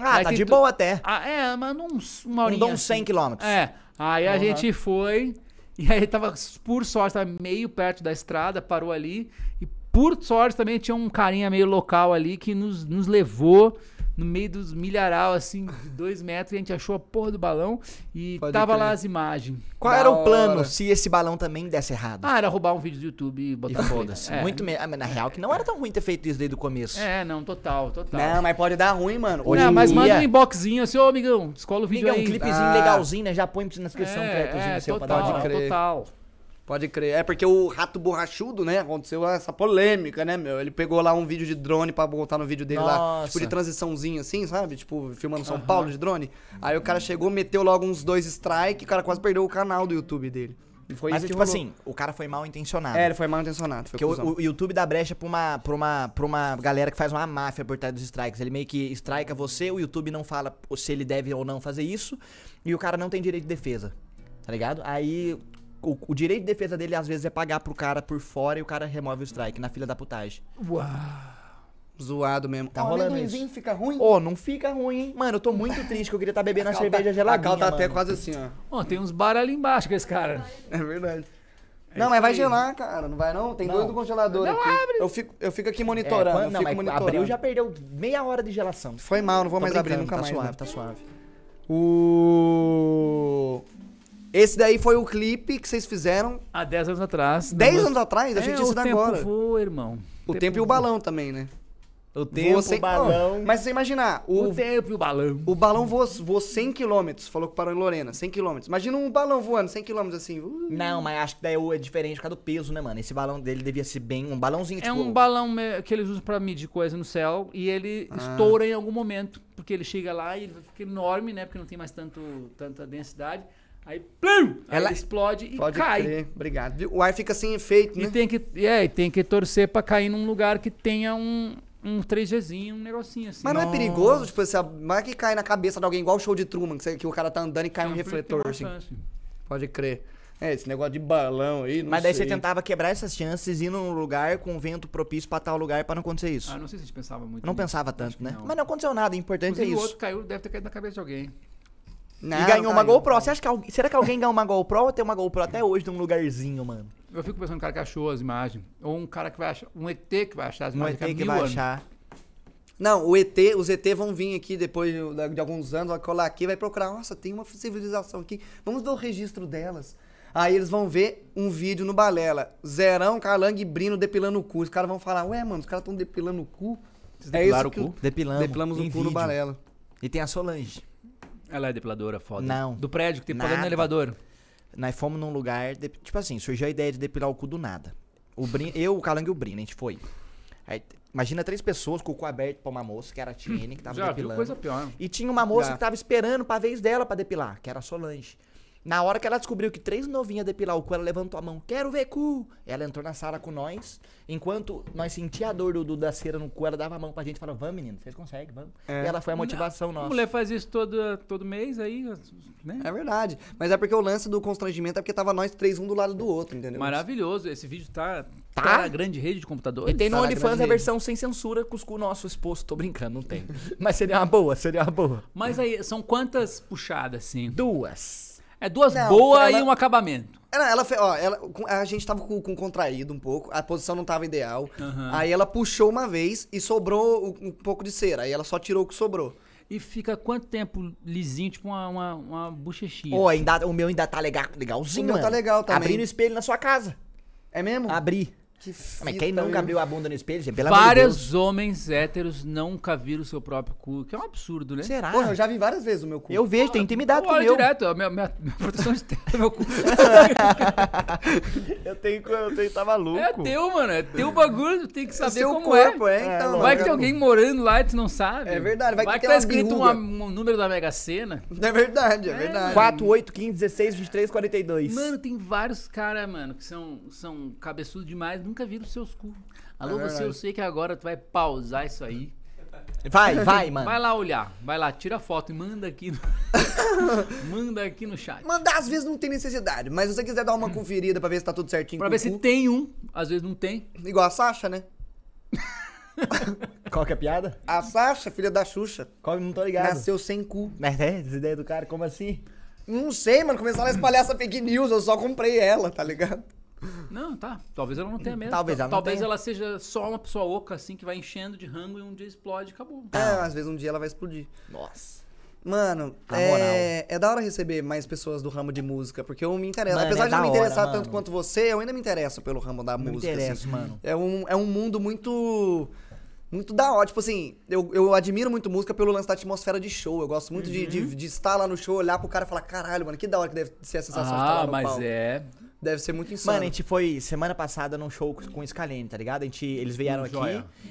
Ah, Aí tá de tu... boa até. Ah, é, mas não uma horinha. Não uns 100 km assim. quilômetros. É. Aí uhum. a gente foi, e aí tava, por sorte, tava meio perto da estrada, parou ali. E por sorte também tinha um carinha meio local ali que nos, nos levou no meio dos milharal, assim, de dois metros, e a gente achou a porra do balão e Pode tava crer. lá as imagens. Qual da era o plano hora. se esse balão também desse errado? Ah, era roubar um vídeo do YouTube e botar foda-se. É. Muito menos. Ah, na real, que não era tão ruim ter feito isso desde o começo. É, não, total, total. Não, mas pode dar ruim, mano. Hoje não, mas dia... manda um inboxzinho assim, ô, amigão, escola o vídeo aí. um clipezinho ah. legalzinho, né? Já põe na descrição, é, é, total, total. Pode crer. É porque o rato borrachudo, né? Aconteceu essa polêmica, né, meu? Ele pegou lá um vídeo de drone pra botar no vídeo dele Nossa. lá. Tipo, de transiçãozinho assim, sabe? Tipo, filmando São uhum. Paulo de drone. Aí o cara chegou, meteu logo uns dois strike, o cara quase perdeu o canal do YouTube dele. E foi Mas, isso é tipo assim, o cara foi mal intencionado. É, ele foi mal intencionado. Foi Porque o, o, YouTube dá brecha pra uma, pra, uma, pra uma galera que faz uma máfia por trás dos strikes. Ele meio que strika você, o YouTube não fala se ele deve ou não fazer isso, e o cara não tem direito de defesa. Tá ligado? Aí o, o, direito de defesa dele às vezes é pagar pro cara por fora e o cara remove o strike na fila da putagem. Uau. Zoado mesmo. Tá o rolando isso. fica ruim? Ô, oh, não fica ruim, hein? Mano, eu tô muito triste que eu queria estar tá bebendo a, a cerveja tá, gelada. A cal tá mano. até quase assim, ó. Ó, tem uns bar ali embaixo com esse cara. É verdade. É não, mas vai gelar, cara. Não vai não? Tem não. dois do congelador não aqui. abre. Eu fico, eu fico aqui é, monitorando. É, quando, não, mas monitorando. abriu já perdeu meia hora de gelação. Foi mal, não vou Tô mais abrir nunca tá mais. Tá suave, né? tá suave. O... Esse daí foi o clipe que vocês fizeram. Há 10 anos atrás. 10 nós... anos atrás? A gente é, isso agora. O tempo voa, irmão. O, tempo, tempo, e o balão também, né? O tempo, o balão. mas você imaginar. O, o tempo e o balão. O balão voou, voou 100 km, falou que parou em Lorena, 100 km. Imagina um balão voando 100 km assim. Uh. Não, mas acho que daí é diferente por causa do peso, né, mano? Esse balão dele devia ser bem. Um balãozinho é tipo... É um balão que eles usam pra medir coisa no céu e ele ah. estoura em algum momento, porque ele chega lá e ele fica enorme, né? Porque não tem mais tanto, tanta densidade. Aí, plum, ela aí explode e Pode cai. Crer. Obrigado. O ar fica sem efeito, e né? Tem que, é, tem que torcer para cair num lugar que tenha um, um 3Gzinho, um negocinho assim. Mas não, é perigoso? Tipo, se a marca que cai na cabeça de alguém igual o show de Truman, que, que o cara tá andando e cai um refletor, assim. Pode crer. É, esse negócio de balão aí, Mas daí sei. você tentava quebrar essas chances, ir num lugar com um vento propício pra tal lugar pra não acontecer isso. Ah, não sei se a gente pensava muito. Não nisso. pensava tanto, né? Não. Mas não aconteceu nada, o importante é Inclusive, é isso. o outro caiu, deve ter caído na cabeça de alguém. Não, e ganhou uma ganhou. Tá GoPro. Você acha que alguém, será que alguém ganhou uma GoPro ou tem uma GoPro até hoje num lugarzinho, mano? Eu fico pensando no cara que achou as imagens. Ou um cara que vai achar. Um ET que vai achar as imagens. Um ET que é vai anos. achar. Não, o ET, os ET vão vir aqui depois de, alguns anos, vai colar aqui, vai procurar. Nossa, tem uma civilização aqui. Vamos ver o registro delas. Aí eles vão ver um vídeo no Balela. Zerão, Calangue e Brino depilando o cu. Os caras vão falar, ué, mano, os caras estão depilando o cu. Vocês é isso o cu? Eu... Depilamos. Depilamos o cu vídeo. no Balela. E tem a Solange. Ela é depiladora, foda. Não. Do prédio que tem problema no elevador. Nós fomos num lugar, de- tipo assim, surgiu a ideia de depilar o cu do nada. O Brin, eu, o Calango e o brin a gente foi. Aí, imagina três pessoas com o cu aberto pra uma moça, que era a Tiene, que tava Já viu depilando. coisa pior. E tinha uma moça Já. que tava esperando pra vez dela pra depilar, que era a Solange. Na hora que ela descobriu que três novinhas depilar o cu, ela levantou a mão, quero ver cu. Ela entrou na sala com nós. Enquanto nós sentia a dor do, do da cera no cu, ela dava a mão pra gente e falava, vamos menino, vocês conseguem, vamos. É. E ela foi a motivação nossa. A mulher faz isso todo, todo mês aí, né? É verdade. Mas é porque o lance do constrangimento é porque tava nós três um do lado do outro, entendeu? Maravilhoso. Esse vídeo tá, tá, tá na grande rede de computadores. E tem no tá OnlyFans a versão sem censura com o nosso exposto. Tô brincando, não tem. Mas seria uma boa, seria uma boa. Mas aí, são quantas puxadas, assim? Duas. É duas não, boas ela... e um acabamento. Ela, ela, ó, ela, a gente tava com, com contraído um pouco, a posição não tava ideal. Uhum. Aí ela puxou uma vez e sobrou um, pouco de cera. Aí ela só tirou o que sobrou. E fica quanto tempo lisinho, tipo uma, uma, uma bochechinha? Pô, ainda, o meu ainda tá legal, legalzinho, O meu tá mano. tá legal também. Abri no espelho na sua casa. É mesmo? Abri. Que ah, Mas quem nunca abriu a bunda no espelho, gente? Pelo Vários de homens héteros nunca viram o seu próprio cu, que é um absurdo, né? Será? Porra, eu já vi várias vezes o meu cu. Eu vejo, tem ah, intimidade eu com o meu. direto, a minha, minha, minha proteção de tela é meu cu. eu tenho eu tenho, tá maluco. É teu, mano, é teu bagulho, tu tem que é saber seu como corpo, é. Tá é então, vai não, que tem alguém morando lá e tu não sabe. É verdade, vai, vai que, que tá escrito uma, um número da Mega Sena. É verdade, é, é verdade. 4, 8, 15, 16, 23, 42. Mano, tem vários caras, mano, que são, são cabeçudos demais, nunca vi os seus cu. Alô, é você, eu sei que agora tu vai pausar isso aí. Vai, vai, mano. Vai lá olhar, vai lá, tira foto e manda aqui no... manda aqui no chat. Mandar às vezes não tem necessidade, mas se você quiser dar uma conferida pra ver se tá tudo certinho. Pra ver se tem um, às vezes não tem. Igual a Sasha, né? Qual que é a piada? A Sasha, filha da Xuxa. Come Não tô ligado. Nasceu sem cu. Mas é, ideia do cara, como assim? Não sei, mano. Começaram a espalhar essa fake news, eu só comprei ela, tá ligado? Não, tá. Talvez ela não tenha mesmo. Talvez ela Talvez tenha. ela seja só uma pessoa oca, assim, que vai enchendo de rango e um dia explode e acabou. É, tá. às vezes um dia ela vai explodir. Nossa. Mano, é, é da hora receber mais pessoas do ramo de música, porque eu me interesso. Mano, Apesar é de não me interessar hora, tanto mano. quanto você, eu ainda me interesso pelo ramo da me música. Me interesso, assim. mano. É um, é um mundo muito muito da hora. Tipo assim, eu, eu admiro muito música pelo lance da atmosfera de show. Eu gosto muito uhum. de, de, uhum. de, estar lá no show, olhar pro cara e falar, caralho, mano, que da hora que deve ser a sensação ah, de estar lá no mas é. Deve ser muito insano. Mano, a gente foi semana passada num show com o Scalene, tá ligado? A gente, eles vieram aqui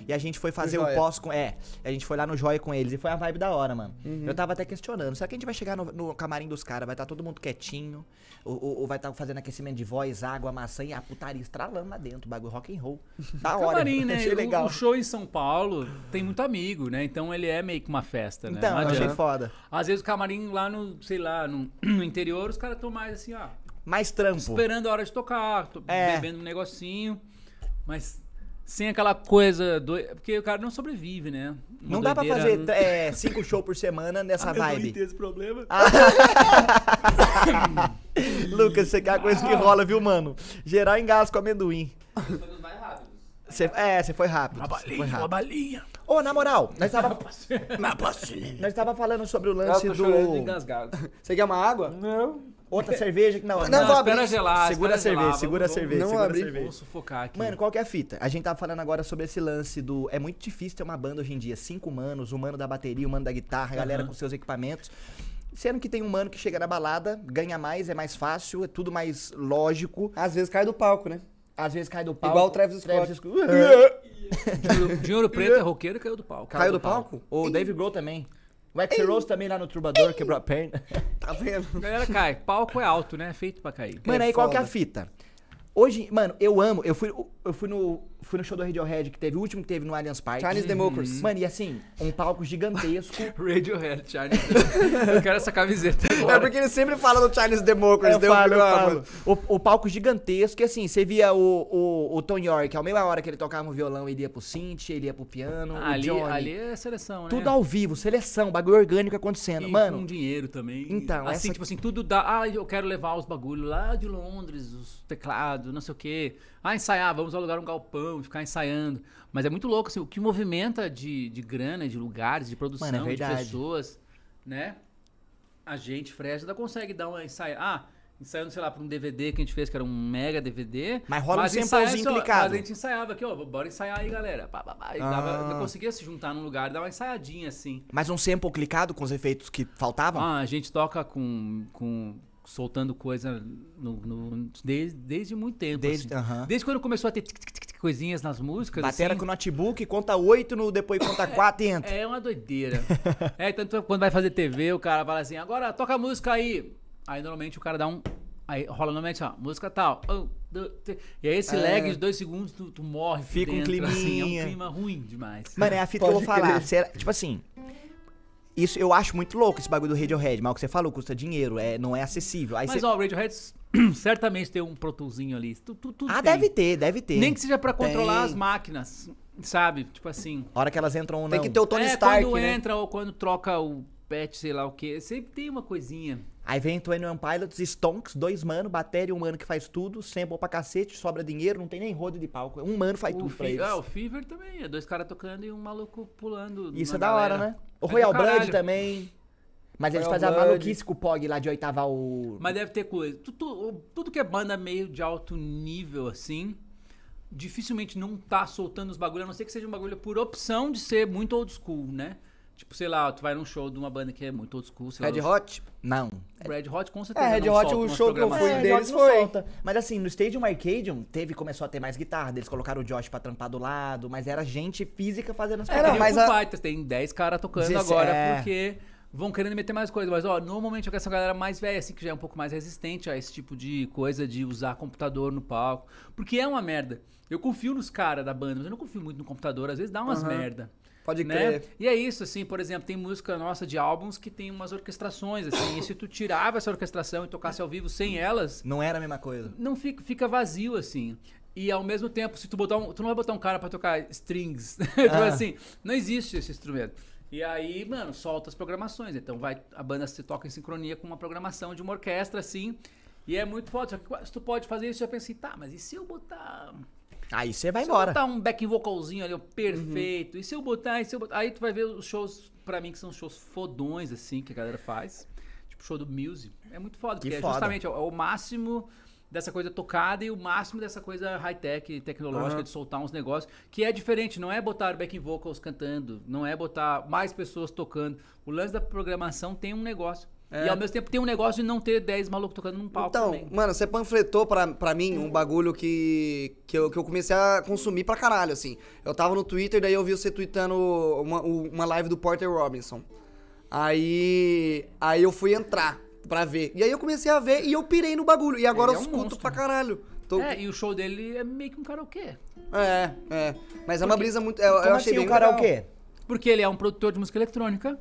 e a gente foi fazer o pós com. É, a gente foi lá no Joia com eles e foi uma vibe da hora, mano. Uhum. Eu tava até questionando: será que a gente vai chegar no, no camarim dos caras? Vai estar tá todo mundo quietinho? Ou, ou, ou vai estar tá fazendo aquecimento de voz, água, maçã e a putaria estralando lá dentro? Bagulho rock and roll. Da hora. Camarim, né? Achei legal. O, o, show em São Paulo tem muito amigo, né? Então ele é meio que uma festa, né? Então, achei foda. Às vezes o camarim lá no, sei lá, no, no interior, os caras estão mais assim, ó mais trampo. Esperando a hora de tocar, é. bebendo um negocinho, mas sem aquela coisa do... porque o cara não sobrevive, né? Uma não doideira. dá pra fazer né? é, cinco shows por semana nessa ah, vibe. Eu não esse problema. Ah. Lucas, isso aqui é a coisa que ah. rola, viu, mano? Geral engasgo com amendoim. Foi dos mais rápidos. é, você foi rápido. Uma balinha, rápido. uma balinha. Ô, oh, na moral, nós tava. Na nós tava falando sobre o lance do. Você quer uma água? Não outra cerveja. Não, não, não vou abrir. gelar, segura a cerveja, segura a cerveja. Não segura abri. Cerveja. Vou sufocar aqui. Mano, qual que é a fita? A gente tava tá falando agora sobre esse lance do. É muito difícil ter uma banda hoje em dia. Cinco manos, o mano da bateria, o mano da guitarra, a galera uhum. com seus equipamentos. Sendo que tem um mano que chega na balada, ganha mais, é mais fácil, é tudo mais lógico. Às vezes cai do palco, né? Às vezes cai do palco. Igual o Travis Scott. Travis Scott. Dinheiro, Preto é roqueiro e caiu do palco. Caiu, caiu do, do, palco? palco? O Dave Grohl também. O Axl Rose também lá no Turbador quebrou a perna. Tá vendo? galera cai. Palco é alto, né? É feito pra cair. Mano, é aí qual que é a fita? Hoje, mano, eu amo. Eu fui, eu fui no fui no show do Radiohead, que teve o último que teve no Allianz Park. Chinese uhum. Democracy. Mano, e assim, um palco gigantesco. Radiohead, Chinese Democracy. Eu quero essa camiseta é agora. É porque ele sempre fala do Chinese Democracy. deu falo, falo. O, o, palco gigantesco, e assim, você via o, o, o Tom York, ao mesma hora que ele tocava um violão, ele ia pro synth, ele ia pro piano, ah, ali, Johnny, ali é seleção, né? Tudo ao vivo, seleção, bagulho orgânico acontecendo, e mano. com dinheiro também. Então, Assim, essa... tipo assim, tudo dá... Ah, eu quero levar os bagulhos lá de Londres, os teclados, não sei o quê ah, ensaiar, vamos alugar um galpão e ficar ensaiando. Mas é muito louco, assim, o que movimenta de, de grana, de lugares, de produção, Mano, é de pessoas, né? A gente, ainda consegue dar uma ensaia. Ah, ensaiando, sei lá, para um DVD que a gente fez, que era um mega DVD. Mas rola mas um samplezinho clicado. Mas a gente ensaiava aqui, ó, bora ensaiar aí, galera. Pá, e ah. conseguia se juntar num lugar e dar uma ensaiadinha, assim. Mas um sample clicado com os efeitos que faltavam? Ah, a gente toca com, com soltando coisa no, no, desde, desde muito tempo. Desde, assim. uh -huh. desde quando começou a ter tic, tic, tic, tic, coisinhas nas músicas. Batera assim. com o notebook, conta oito, no, depois conta é, quatro e entra. É uma doideira. é, tanto quando vai fazer TV, o cara fala assim, agora toca a música aí. Aí normalmente o cara dá um. Aí rola normalmente, ó, música tal. Um, dois, e aí esse é. lag de dois segundos, tu, tu morre. Fica dentro, um Assim, é um clima ruim demais. Mano, é a fita Pode que eu vou falar. Será, tipo assim. Isso eu acho muito louco esse bagulho do Radiohead, mas o que você falou, custa dinheiro, é, não é acessível. Aí mas ó, o Radiohead certamente tem um protozinho ali. Tu, tu, tu ah, tem. deve ter, deve ter. Nem que seja para controlar tem. as máquinas, sabe? Tipo assim. A hora que elas entram ou não. Tem que ter o Tony é, Stark. Quando né? entra ou quando troca o patch, sei lá o quê. Sempre tem uma coisinha. Aí vem 21 Pilots, Stonks, dois mano, bateria um mano que faz tudo, sample pra cacete, sobra dinheiro, não tem nem rodo de palco. Um mano faz o tudo pra eles. É, o Fever também, é dois caras tocando e um maluco pulando. Isso é da galera. hora, né? O é Royal Brand também. Mas Royal eles faziam Blood. maluquice com o Pog lá de oitava o. Mas deve ter coisa. Tudo, tudo que é banda meio de alto nível, assim, dificilmente não tá soltando os bagulhos, a não ser que seja um bagulho por opção de ser muito old school, né? Tipo, sei lá, tu vai num show de uma banda que é muito old school. Sei Red lá, Hot? Não. É, Red Hot com certeza. É, Red Hot, o show que eu fui é, deles foi. Solta. Mas assim, no Stadium Arcadium, teve, começou a ter mais guitarra. Eles colocaram o Josh pra trampar do lado, mas era gente física fazendo as coisas. É, era, mas. A... Fighters, tem 10 caras tocando agora, é... porque vão querendo meter mais coisas. Mas, ó, normalmente eu quero essa galera mais velha, assim, que já é um pouco mais resistente a esse tipo de coisa de usar computador no palco. Porque é uma merda. Eu confio nos caras da banda, mas eu não confio muito no computador. Às vezes dá umas uhum. merda. Pode né? crer. Né? E é isso, assim, por exemplo, tem música nossa de álbuns que tem umas orquestrações, assim, e se tu tirava essa orquestração e tocasse ao vivo sem elas. Não era a mesma coisa. Não fica, fica vazio, assim. E ao mesmo tempo, se tu botar um, tu não vai botar um cara para tocar strings, tipo ah. assim, não existe esse instrumento. E aí, mano, solta as programações. Então vai a banda se toca em sincronia com uma programação de uma orquestra assim, e é muito foda. Só que se tu pode fazer isso, já pensei, tá, mas e se eu botar Aí você vai se embora. Se eu botar um backing vocalzinho ali, perfeito. Uhum. E se eu botar, e se eu botar... Aí tu vai ver os shows, pra mim, que são shows fodões, assim, que a galera faz. Tipo, show do Muse. É muito foda, que porque é foda. é justamente o máximo dessa coisa tocada e o máximo dessa coisa high-tech, tecnológica, uhum. de soltar uns negócios, que é diferente, não é botar backing vocals cantando, não é botar mais pessoas tocando. O lance da programação tem um negócio. É. E ao mesmo tempo tem um negócio de não ter 10 malucos tocando num palco. Então, também. mano, você panfletou pra, pra mim é. um bagulho que, que, eu, que eu comecei a consumir pra caralho, assim. Eu tava no Twitter, daí eu vi você tweetando uma, uma live do Porter Robinson. Aí. Aí eu fui entrar pra ver. E aí eu comecei a ver e eu pirei no bagulho. E agora Ele é eu é um escuto monstro. pra né? caralho. Tô- É, e o show dele é meio que um karaokê. É, é. Mas é uma brisa muito. É, eu, eu achei assim, bem o karaokê? Porque ele é um produtor de música eletrônica,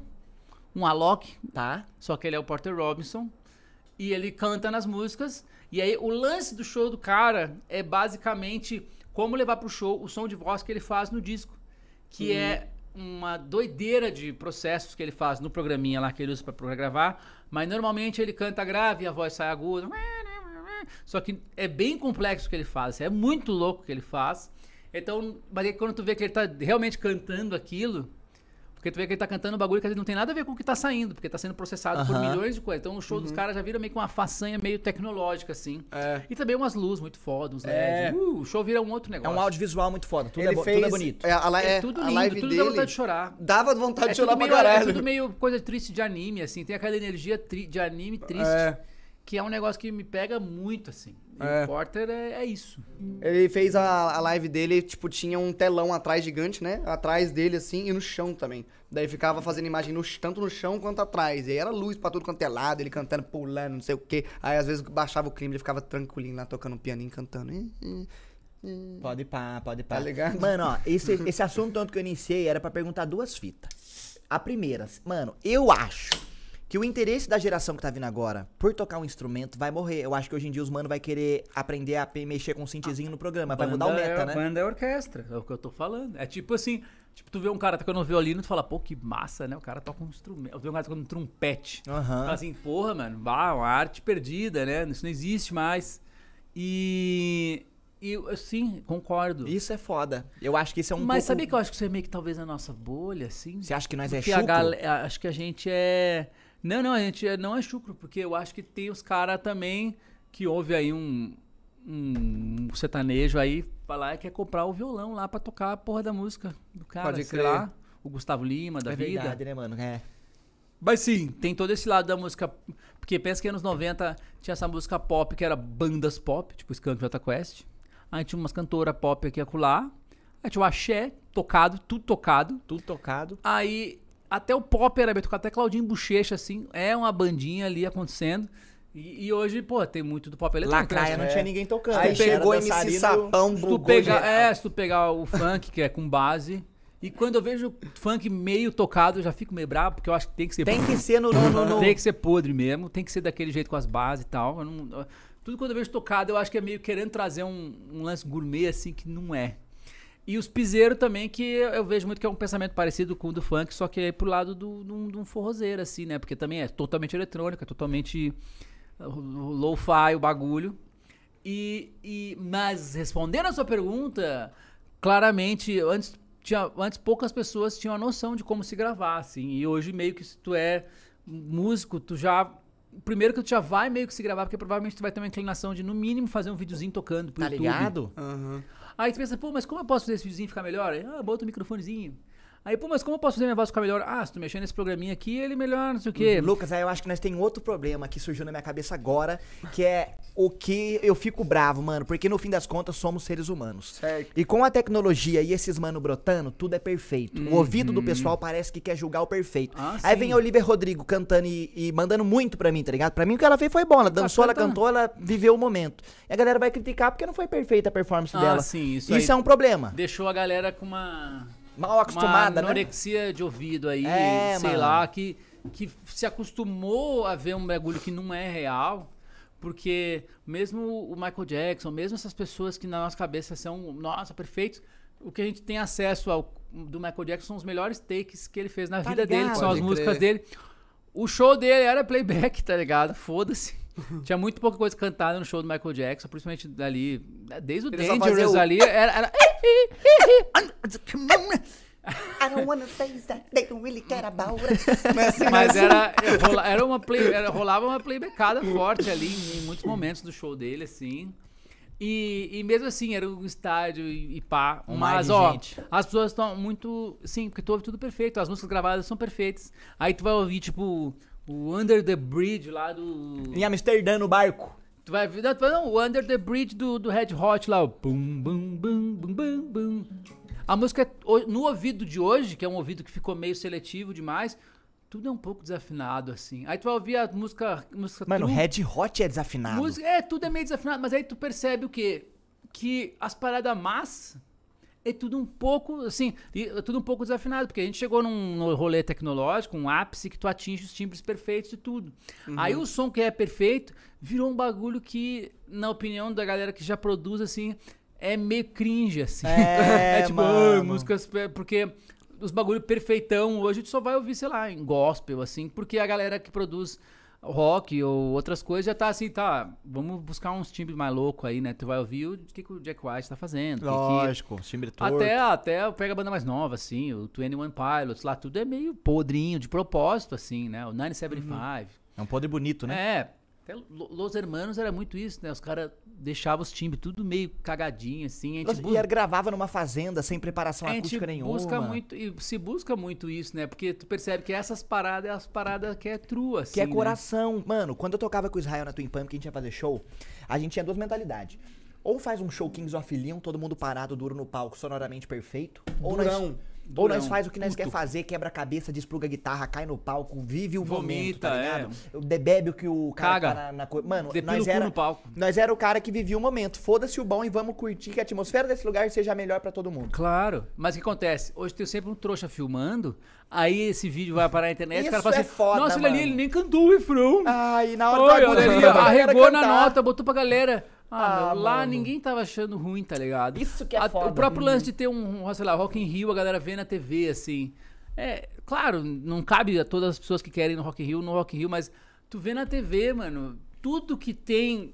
um Alok, Tá. só que ele é o Porter Robinson, e ele canta nas músicas. E aí o lance do show do cara é basicamente como levar pro show o som de voz que ele faz no disco, que uhum. é uma doideira de processos que ele faz no programinha lá que ele usa pra gravar, mas normalmente ele canta grave e a voz sai aguda. Só que é bem complexo o que ele faz, é muito louco o que ele faz. Então, mas aí é quando tu vê que ele está realmente cantando aquilo, porque tu vê que ele tá cantando um bagulho que não tem nada a ver com o que tá saindo, porque tá sendo processado por milhões de coisas. Então o show dos uhum. caras já vira meio que uma façanha meio tecnológica, assim. É. E também umas luzes muito fodas, uns é. LEDs. Uh, o show vira um outro negócio. É um audiovisual muito foda, tudo, ele é, fez, tudo é bonito. É, a, é, é tudo lindo, a live tudo dele, dá vontade de chorar. Dava vontade é de chorar meio, pra é caralho. É tudo meio coisa triste de anime, assim. Tem aquela energia de anime triste, é. que é um negócio que me pega muito, assim. É. O Porter é, é, isso. Ele fez a, a live dele, tipo, tinha um telão atrás gigante, né? Atrás dele, assim, e no chão também. Daí ficava fazendo imagem no, tanto no chão quanto atrás. E aí era luz pra tudo quanto é lado, ele cantando, pulando, não sei o quê. Aí às vezes baixava o clima, ele ficava tranquilinho lá tocando um pianinho, cantando. Pode pá, pode pá. Tá ligado? Mano, ó, esse, esse assunto tanto que eu iniciei era para perguntar duas fitas. A primeira, mano, eu acho que o interesse da geração que tá vindo agora por tocar um instrumento vai morrer. Eu acho que hoje em dia os mano vai querer aprender a mexer com um sintezinho no programa, vai mudar o é meta, é, né? Banda é orquestra, é o que eu tô falando. É tipo assim, tipo tu vê um cara tocando violino violino, tu fala, pô, que massa, né? O cara toca um instrumento, tu vê um cara tocando um trompete. Uhum. Fala assim, porra, mano, bah, uma arte perdida, né? Isso não existe mais. E e sim, concordo. Isso é foda. Eu acho que isso é um Mas pouco... que eu acho que isso é meio que talvez a nossa bolha, assim? Você acha que nós Porque é chucro? Gal... Acho que a gente é. Não, não, a gente é, não é chucro, porque eu acho que tem os caras também que houve aí um, um sertanejo aí falar que quer comprar o violão lá pra tocar a porra da música do cara, Pode crer. sei lá. O Gustavo Lima, da é vida. verdade, né, mano? É. Mas sim, tem todo esse lado da música. Porque pensa que anos 90 tinha essa música pop que era bandas pop, tipo Skank Jota Quest. Aí tinha umas cantoras pop aqui e acolá. Aí tinha o axé, tocado, tudo tocado. Tudo tocado. Aí até o pop era tocado até Claudinho Bochecha, assim, é uma bandinha ali acontecendo. E, e, hoje, pô, tem muito do pop eletrônico. Lacraia né? não é. tinha ninguém tocando. Aí pegou MC Sapão, se tu pegar, É, se tu pegar o funk, que é com base... E quando eu vejo funk meio tocado, eu já fico meio bravo, porque eu acho que tem que ser... Tem podre. que ser no, no, no... Tem que ser podre mesmo, tem que ser daquele jeito com as bases e tal. Eu não... Tudo quando eu vejo tocado, eu acho que é meio querendo trazer um, um lance gourmet, assim, que não é. E os piseiros também, que eu vejo muito que é um pensamento parecido com o do funk, só que é pro lado do, do, um forrozeiro, assim, né? Porque também é totalmente eletrônico, é totalmente ah, low-fi o bagulho. E, e, mas respondendo a sua pergunta, claramente, antes, tinha, antes poucas pessoas tinham a noção de como se gravar, assim. E hoje meio que se tu é músico, tu já primeiro que tu já vai meio que se gravar, porque provavelmente tu vai ter uma inclinação de, no mínimo, fazer um videozinho tocando pro tá YouTube. Tá ligado? Uhum. Aí tu pensa, pô, mas como eu posso fazer esse videozinho ficar melhor? ah, bota o um microfonezinho. Aí, pô, mas como eu posso fazer minha voz ficar melhor? Ah, se tu mexer nesse programinha aqui, ele melhora, não sei o quê. Uhum. Lucas, aí eu acho que nós tem outro problema que surgiu na minha cabeça agora, que é o que eu fico bravo, mano, porque no fim das contas somos seres humanos. Certo. E com a tecnologia e esses mano brotando, tudo é perfeito. Uhum. O ouvido do uhum. pessoal parece que quer julgar o perfeito. Ah, Aí sim. vem a Oliver Rodrigo cantando e, e, mandando muito pra mim, tá ligado? Pra mim o que ela fez foi bom, ela ah, dançou, ela cantou, ela viveu o momento. E a galera vai criticar porque não foi perfeita a performance ah, dela. Sim, isso isso é um problema. Deixou a galera com uma mal acostumada, uma né? anorexia né? de ouvido aí, é, sei mano. lá, que que se acostumou a ver um bagulho que não é real porque mesmo o Michael Jackson, mesmo essas pessoas que na nossa cabeça são, nossa, perfeitos, o que a gente tem acesso ao do Michael Jackson são os melhores takes que ele fez na tá vida ligado? dele, que são as crer. músicas dele. O show dele era playback, tá ligado? Foda-se. Tinha muito pouca coisa cantada no show do Michael Jackson, principalmente dali. Desde o Ele Dangerous o... ali, era. era... I don't wanna say that they don't really care about us. Mas, assim, mas era, rola, era uma play, era, rolava uma playbackada forte ali em, em, muitos momentos do show dele, assim. E, e mesmo assim, era um estádio e, e pá. Mas, ó, gente. as pessoas estão muito. Sim, porque tu ouve tudo perfeito, as músicas gravadas são perfeitas. Aí tu vai ouvir, tipo, o Under the Bridge lá do. Em Amsterdã, no barco. Tu vai ver. Não, o Under the Bridge do, do Red Hot lá, o. Bum, bum, bum, bum, bum, bum. A música, é no ouvido de hoje, que é um ouvido que ficou meio seletivo demais, tudo é um pouco desafinado, assim. Aí tu vai ouvir a música. música Mano, Red Hot é desafinado. Música, é, tudo é meio desafinado, mas aí tu percebe o quê? Que as paradas más é tudo um pouco, assim, é tudo um pouco desafinado, porque a gente chegou num, num rolê tecnológico, um ápice que tu atinge os timbres perfeitos e tudo. Uhum. Aí o som que é perfeito virou um bagulho que, na opinião da galera que já produz, assim, é meio cringe, assim. É, é tipo, mano. músicas. Porque os bagulho perfeitão hoje tu só vai ouvir, sei lá, em gospel, assim, porque a galera que produz rock ou outras coisas já tá assim, tá, vamos buscar uns timbres mais loucos aí, né? Tu vai ouvir o que, que o Jack White tá fazendo. Lógico, que, timbre torto. Até, até pega a banda mais nova, assim, o 21 Pilots lá, tudo é meio podrinho, de propósito, assim, né? O 975. Uhum. É um podre bonito, né? É. Até Los Hermanos era muito isso, né? Os caras deixava os timbres tudo meio cagadinho, assim. A gente E gravava numa fazenda sem preparação a acústica nenhuma. Busca muito, e se busca muito isso, né? Porque tu percebe que essas paradas é as paradas que é trua, assim. Que é assim, né? coração. Né? Mano, quando eu tocava com o Israel na Twin Pump, que a gente ia fazer show, a gente tinha duas mentalidades. Ou faz um show Kings of Leon, todo mundo parado, duro no palco, sonoramente perfeito. Durão. Ou Nós... Ou nós faz o que nós puto. quer fazer, quebra a cabeça, despluga a guitarra, cai no palco, vive o Vomita, momento, tá é. ligado? É. Bebe o que o cara Caga. tá na, coisa. Mano, nós era, no palco. nós era o cara que vivia o momento. Foda-se o bom e vamos curtir que a atmosfera desse lugar seja melhor para todo mundo. Claro, mas o que acontece? Hoje tem sempre um trouxa filmando, aí esse vídeo vai para a internet, Isso o cara fala é assim, foda, nossa, ele ali, ele nem cantou o refrão. Ai, na hora Oi, do agulha, ele arregou na nota, botou pra galera. Ah, ah meu, lá ninguém tava achando ruim, tá ligado? Isso que é a, foda. O próprio hum. lance de ter um, sei lá, Rock in Rio, a galera vê na TV, assim. É, claro, não cabe a todas as pessoas que querem no Rock in Rio, no Rock in Rio, mas tu vê na TV, mano, tudo que tem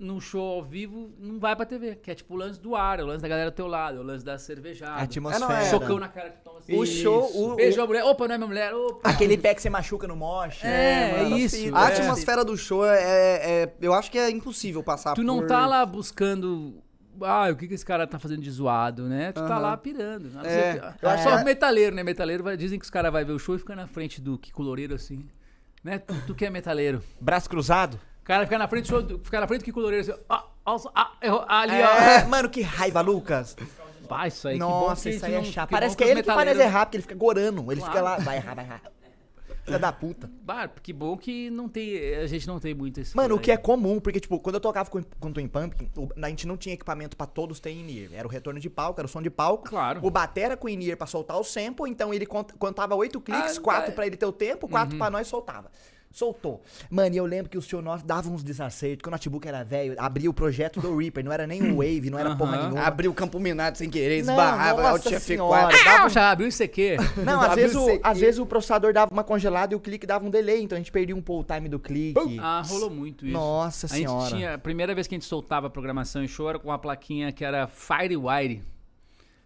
num show ao vivo não vai pra TV, que é tipo o lance do ar, é o lance da galera do teu lado, é o lance da cervejada. A é atmosfera. É, Socão na cara que toma assim. O show. O, Beijou o... a mulher. Opa, não é minha mulher. Opa. Aquele pé que você machuca no moche. É, é, é isso. Assim, é. A atmosfera do show é, Eu acho que é impossível passar Tu não por... tá lá buscando ah, o que, que esse cara tá fazendo de zoado, né? Tu uhum. tá lá pirando. É, eu acho é. Só metaleiro, né? Metaleiro vai... dizem que os caras vão ver o show e fica na frente do que coloreiro assim. Né? Tu, tu que é metaleiro. Braço cruzado? cara fica na frente, ficar na frente que coloreiro assim, ah, ali, é, Mano, que raiva, Lucas. Pá, isso aí, Nossa, que bom isso aí é chato. Que parece que, que é ele que parece errar, porque ele fica gorando. Ele claro. fica lá, vai errar, vai errar. Filha da puta. que bom que não tem, a gente não tem muito esse. Mano, o que é comum, porque, tipo, quando eu tocava com, com o Pumpkin, a gente não tinha equipamento pra todos ter in-ear. Era o retorno de palco, era o som de palco. Claro. O batera com in-ear pra soltar o sample, então ele contava oito cliques, ah, quatro é. pra ele ter o tempo, quatro uhum. pra nós soltava soltou. Mano, e eu lembro que o senhor nós dava uns desacertos, que o notebook era velho, abria o projeto do Reaper, não era nem um Wave, não era uhum. porra nenhuma. Abriu o campo minado sem querer, esbarrava, o tf 4 Dava... Já abriu isso aqui. Não, às vezes, o, às vezes o processador dava uma congelada e o clique dava um delay, então a gente perdia um pouco o time do clique. Ah, rolou muito isso. Nossa a senhora. Gente tinha, a primeira vez que a gente soltava a programação em show era com uma plaquinha que era Firewire.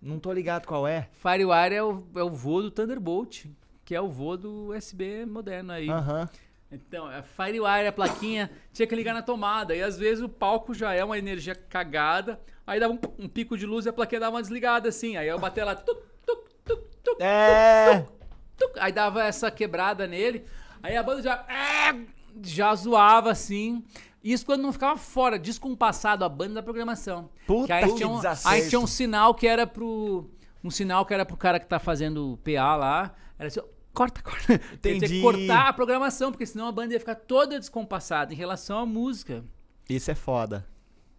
Não tô ligado qual é. Firewire é o, é o voo do Thunderbolt, que é o voo do USB moderno aí. Aham. Então, é Firewire, a plaquinha, tinha que ligar na tomada. E às vezes o palco já é uma energia cagada, aí dava um, um pico de luz e a plaquinha dava uma desligada assim. Aí eu bater lá, tuc, tuc, tuc, tuc, é... tuc, tuc, aí dava essa quebrada nele. Aí a banda já, é, já zoava assim. Isso quando não ficava fora, descompassado a banda da programação. Puta, que aí tinha, um, aí tinha um sinal que era pro. Um sinal que era pro cara que tá fazendo PA lá. Era assim, corta, corta. Tem que cortar a programação, porque senão a banda ia ficar toda descompassada em relação à música. Isso é foda.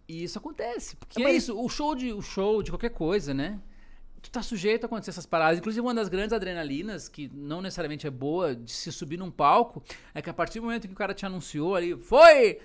E isso acontece, porque é, é isso, o show de o show de qualquer coisa, né? Tu tá sujeito a acontecer essas paradas. Inclusive, uma das grandes adrenalinas, que não necessariamente é boa, de se subir num palco, é que a partir do momento que o cara te anunciou ali, foi!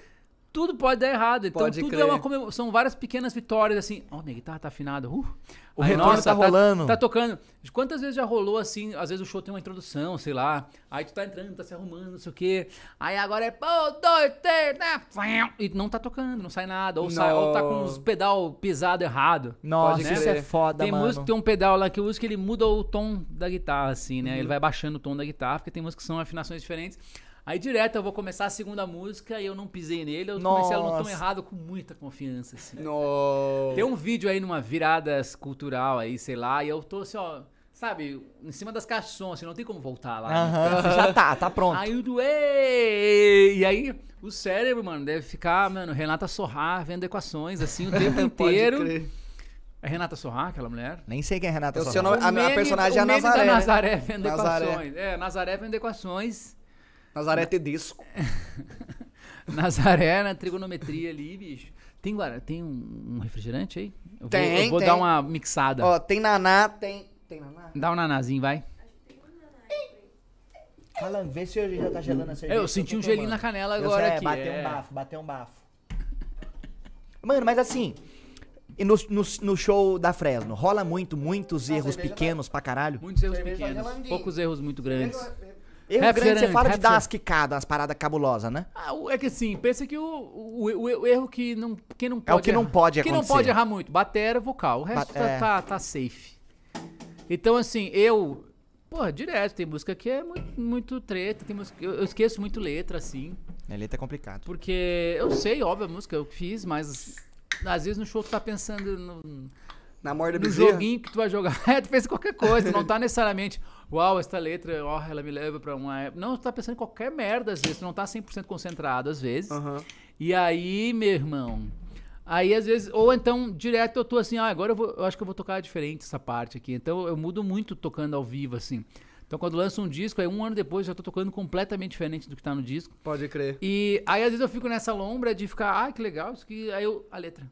tudo pode dar errado. Então pode tudo é crer. é uma são várias pequenas vitórias assim, ó, oh, minha guitarra tá, tá afinada. Uh. O aí, retorno nossa, tá, tá rolando. Tá, tá, tocando. Quantas vezes já rolou assim, às vezes o show tem uma introdução, sei lá. Aí tu tá entrando, tá se arrumando, não sei o quê. Aí agora é pô, dois, três, né? e não tá tocando, não sai nada, ou, sai, ou tá com os pedal pisado errado. Nossa, isso é né? foda, tem mano. Música, tem um pedal lá que eu uso que ele muda o tom da guitarra assim, né? Uhum. Ele vai baixando o tom da guitarra, porque tem músicas que são afinações diferentes. Aí direto eu vou começar a segunda música e eu não pisei nele, eu Nossa. comecei ela não tão errado com muita confiança, assim. No. Tem um vídeo aí numa virada cultural aí, sei lá, e eu tô assim, ó, sabe, em cima das caixas som, assim, não tem como voltar lá. Aham, então, assim, já tá, tá pronto. Aí o doei! E aí o cérebro, mano, deve ficar, mano, Renata Sorrar vendo equações, assim, o tempo inteiro. Pode crer. É Renata Sorrar, aquela mulher? Nem sei quem é Renata Sorrar. a minha personagem é a Nazaré. Né? Nazaré vendo Nazaré. equações. É, Nazaré vendo equações. Nazaré Tedesco. Nazaré na trigonometria ali, bicho. Tem, tem um refrigerante aí? Eu tem, vou, eu vou tem. dar uma mixada. Ó, tem naná, tem... Tem naná? Dá um nanazinho, vai. Alan, vê se hoje já tá gelando a cerveja. Eu senti um gelinho na canela agora sei, aqui. Bateu é. um bafo, bateu um bafo. Mano, mas assim, no, no, no show da Fresno, rola muito, muitos erros tá pequenos tá... pra caralho? Muitos erros cerveja tá pequenos, tá poucos erros muito grandes. Cerveja Erro grande, você fala de dar umas quicadas, umas paradas cabulosas, né? Ah, é que assim, pensa que o, o, o, o erro que não, quem não pode. É o que errar, não pode errar. Quem não pode errar muito, batera, vocal. O resto Bat tá, é. tá, tá safe. Então, assim, eu. Porra, direto, tem música que é muito, muito treta, tem música. Eu, eu, esqueço muito letra, assim. A é, letra é complicado. Porque eu sei, óbvio, a música eu fiz, mas às vezes no show tu tá pensando no. Na morda No joguinho que tu vai jogar. É, tu pensa qualquer coisa, não tá necessariamente uau, esta letra, ó, ela me leva para uma época. Não, tu tá pensando em qualquer merda às vezes, tu não tá 100% concentrado às vezes. Uhum. E aí, meu irmão, Aí, às vezes, ou então, direto eu tô assim, ah, agora eu, vou, eu acho que eu vou tocar diferente essa parte aqui. Então, eu mudo muito tocando ao vivo, assim. Então, quando lanço um disco, aí um ano depois eu já tô tocando completamente diferente do que tá no disco. Pode crer. E aí, às vezes, eu fico nessa lombra de ficar, ah, que legal, isso aqui. Aí eu, a letra.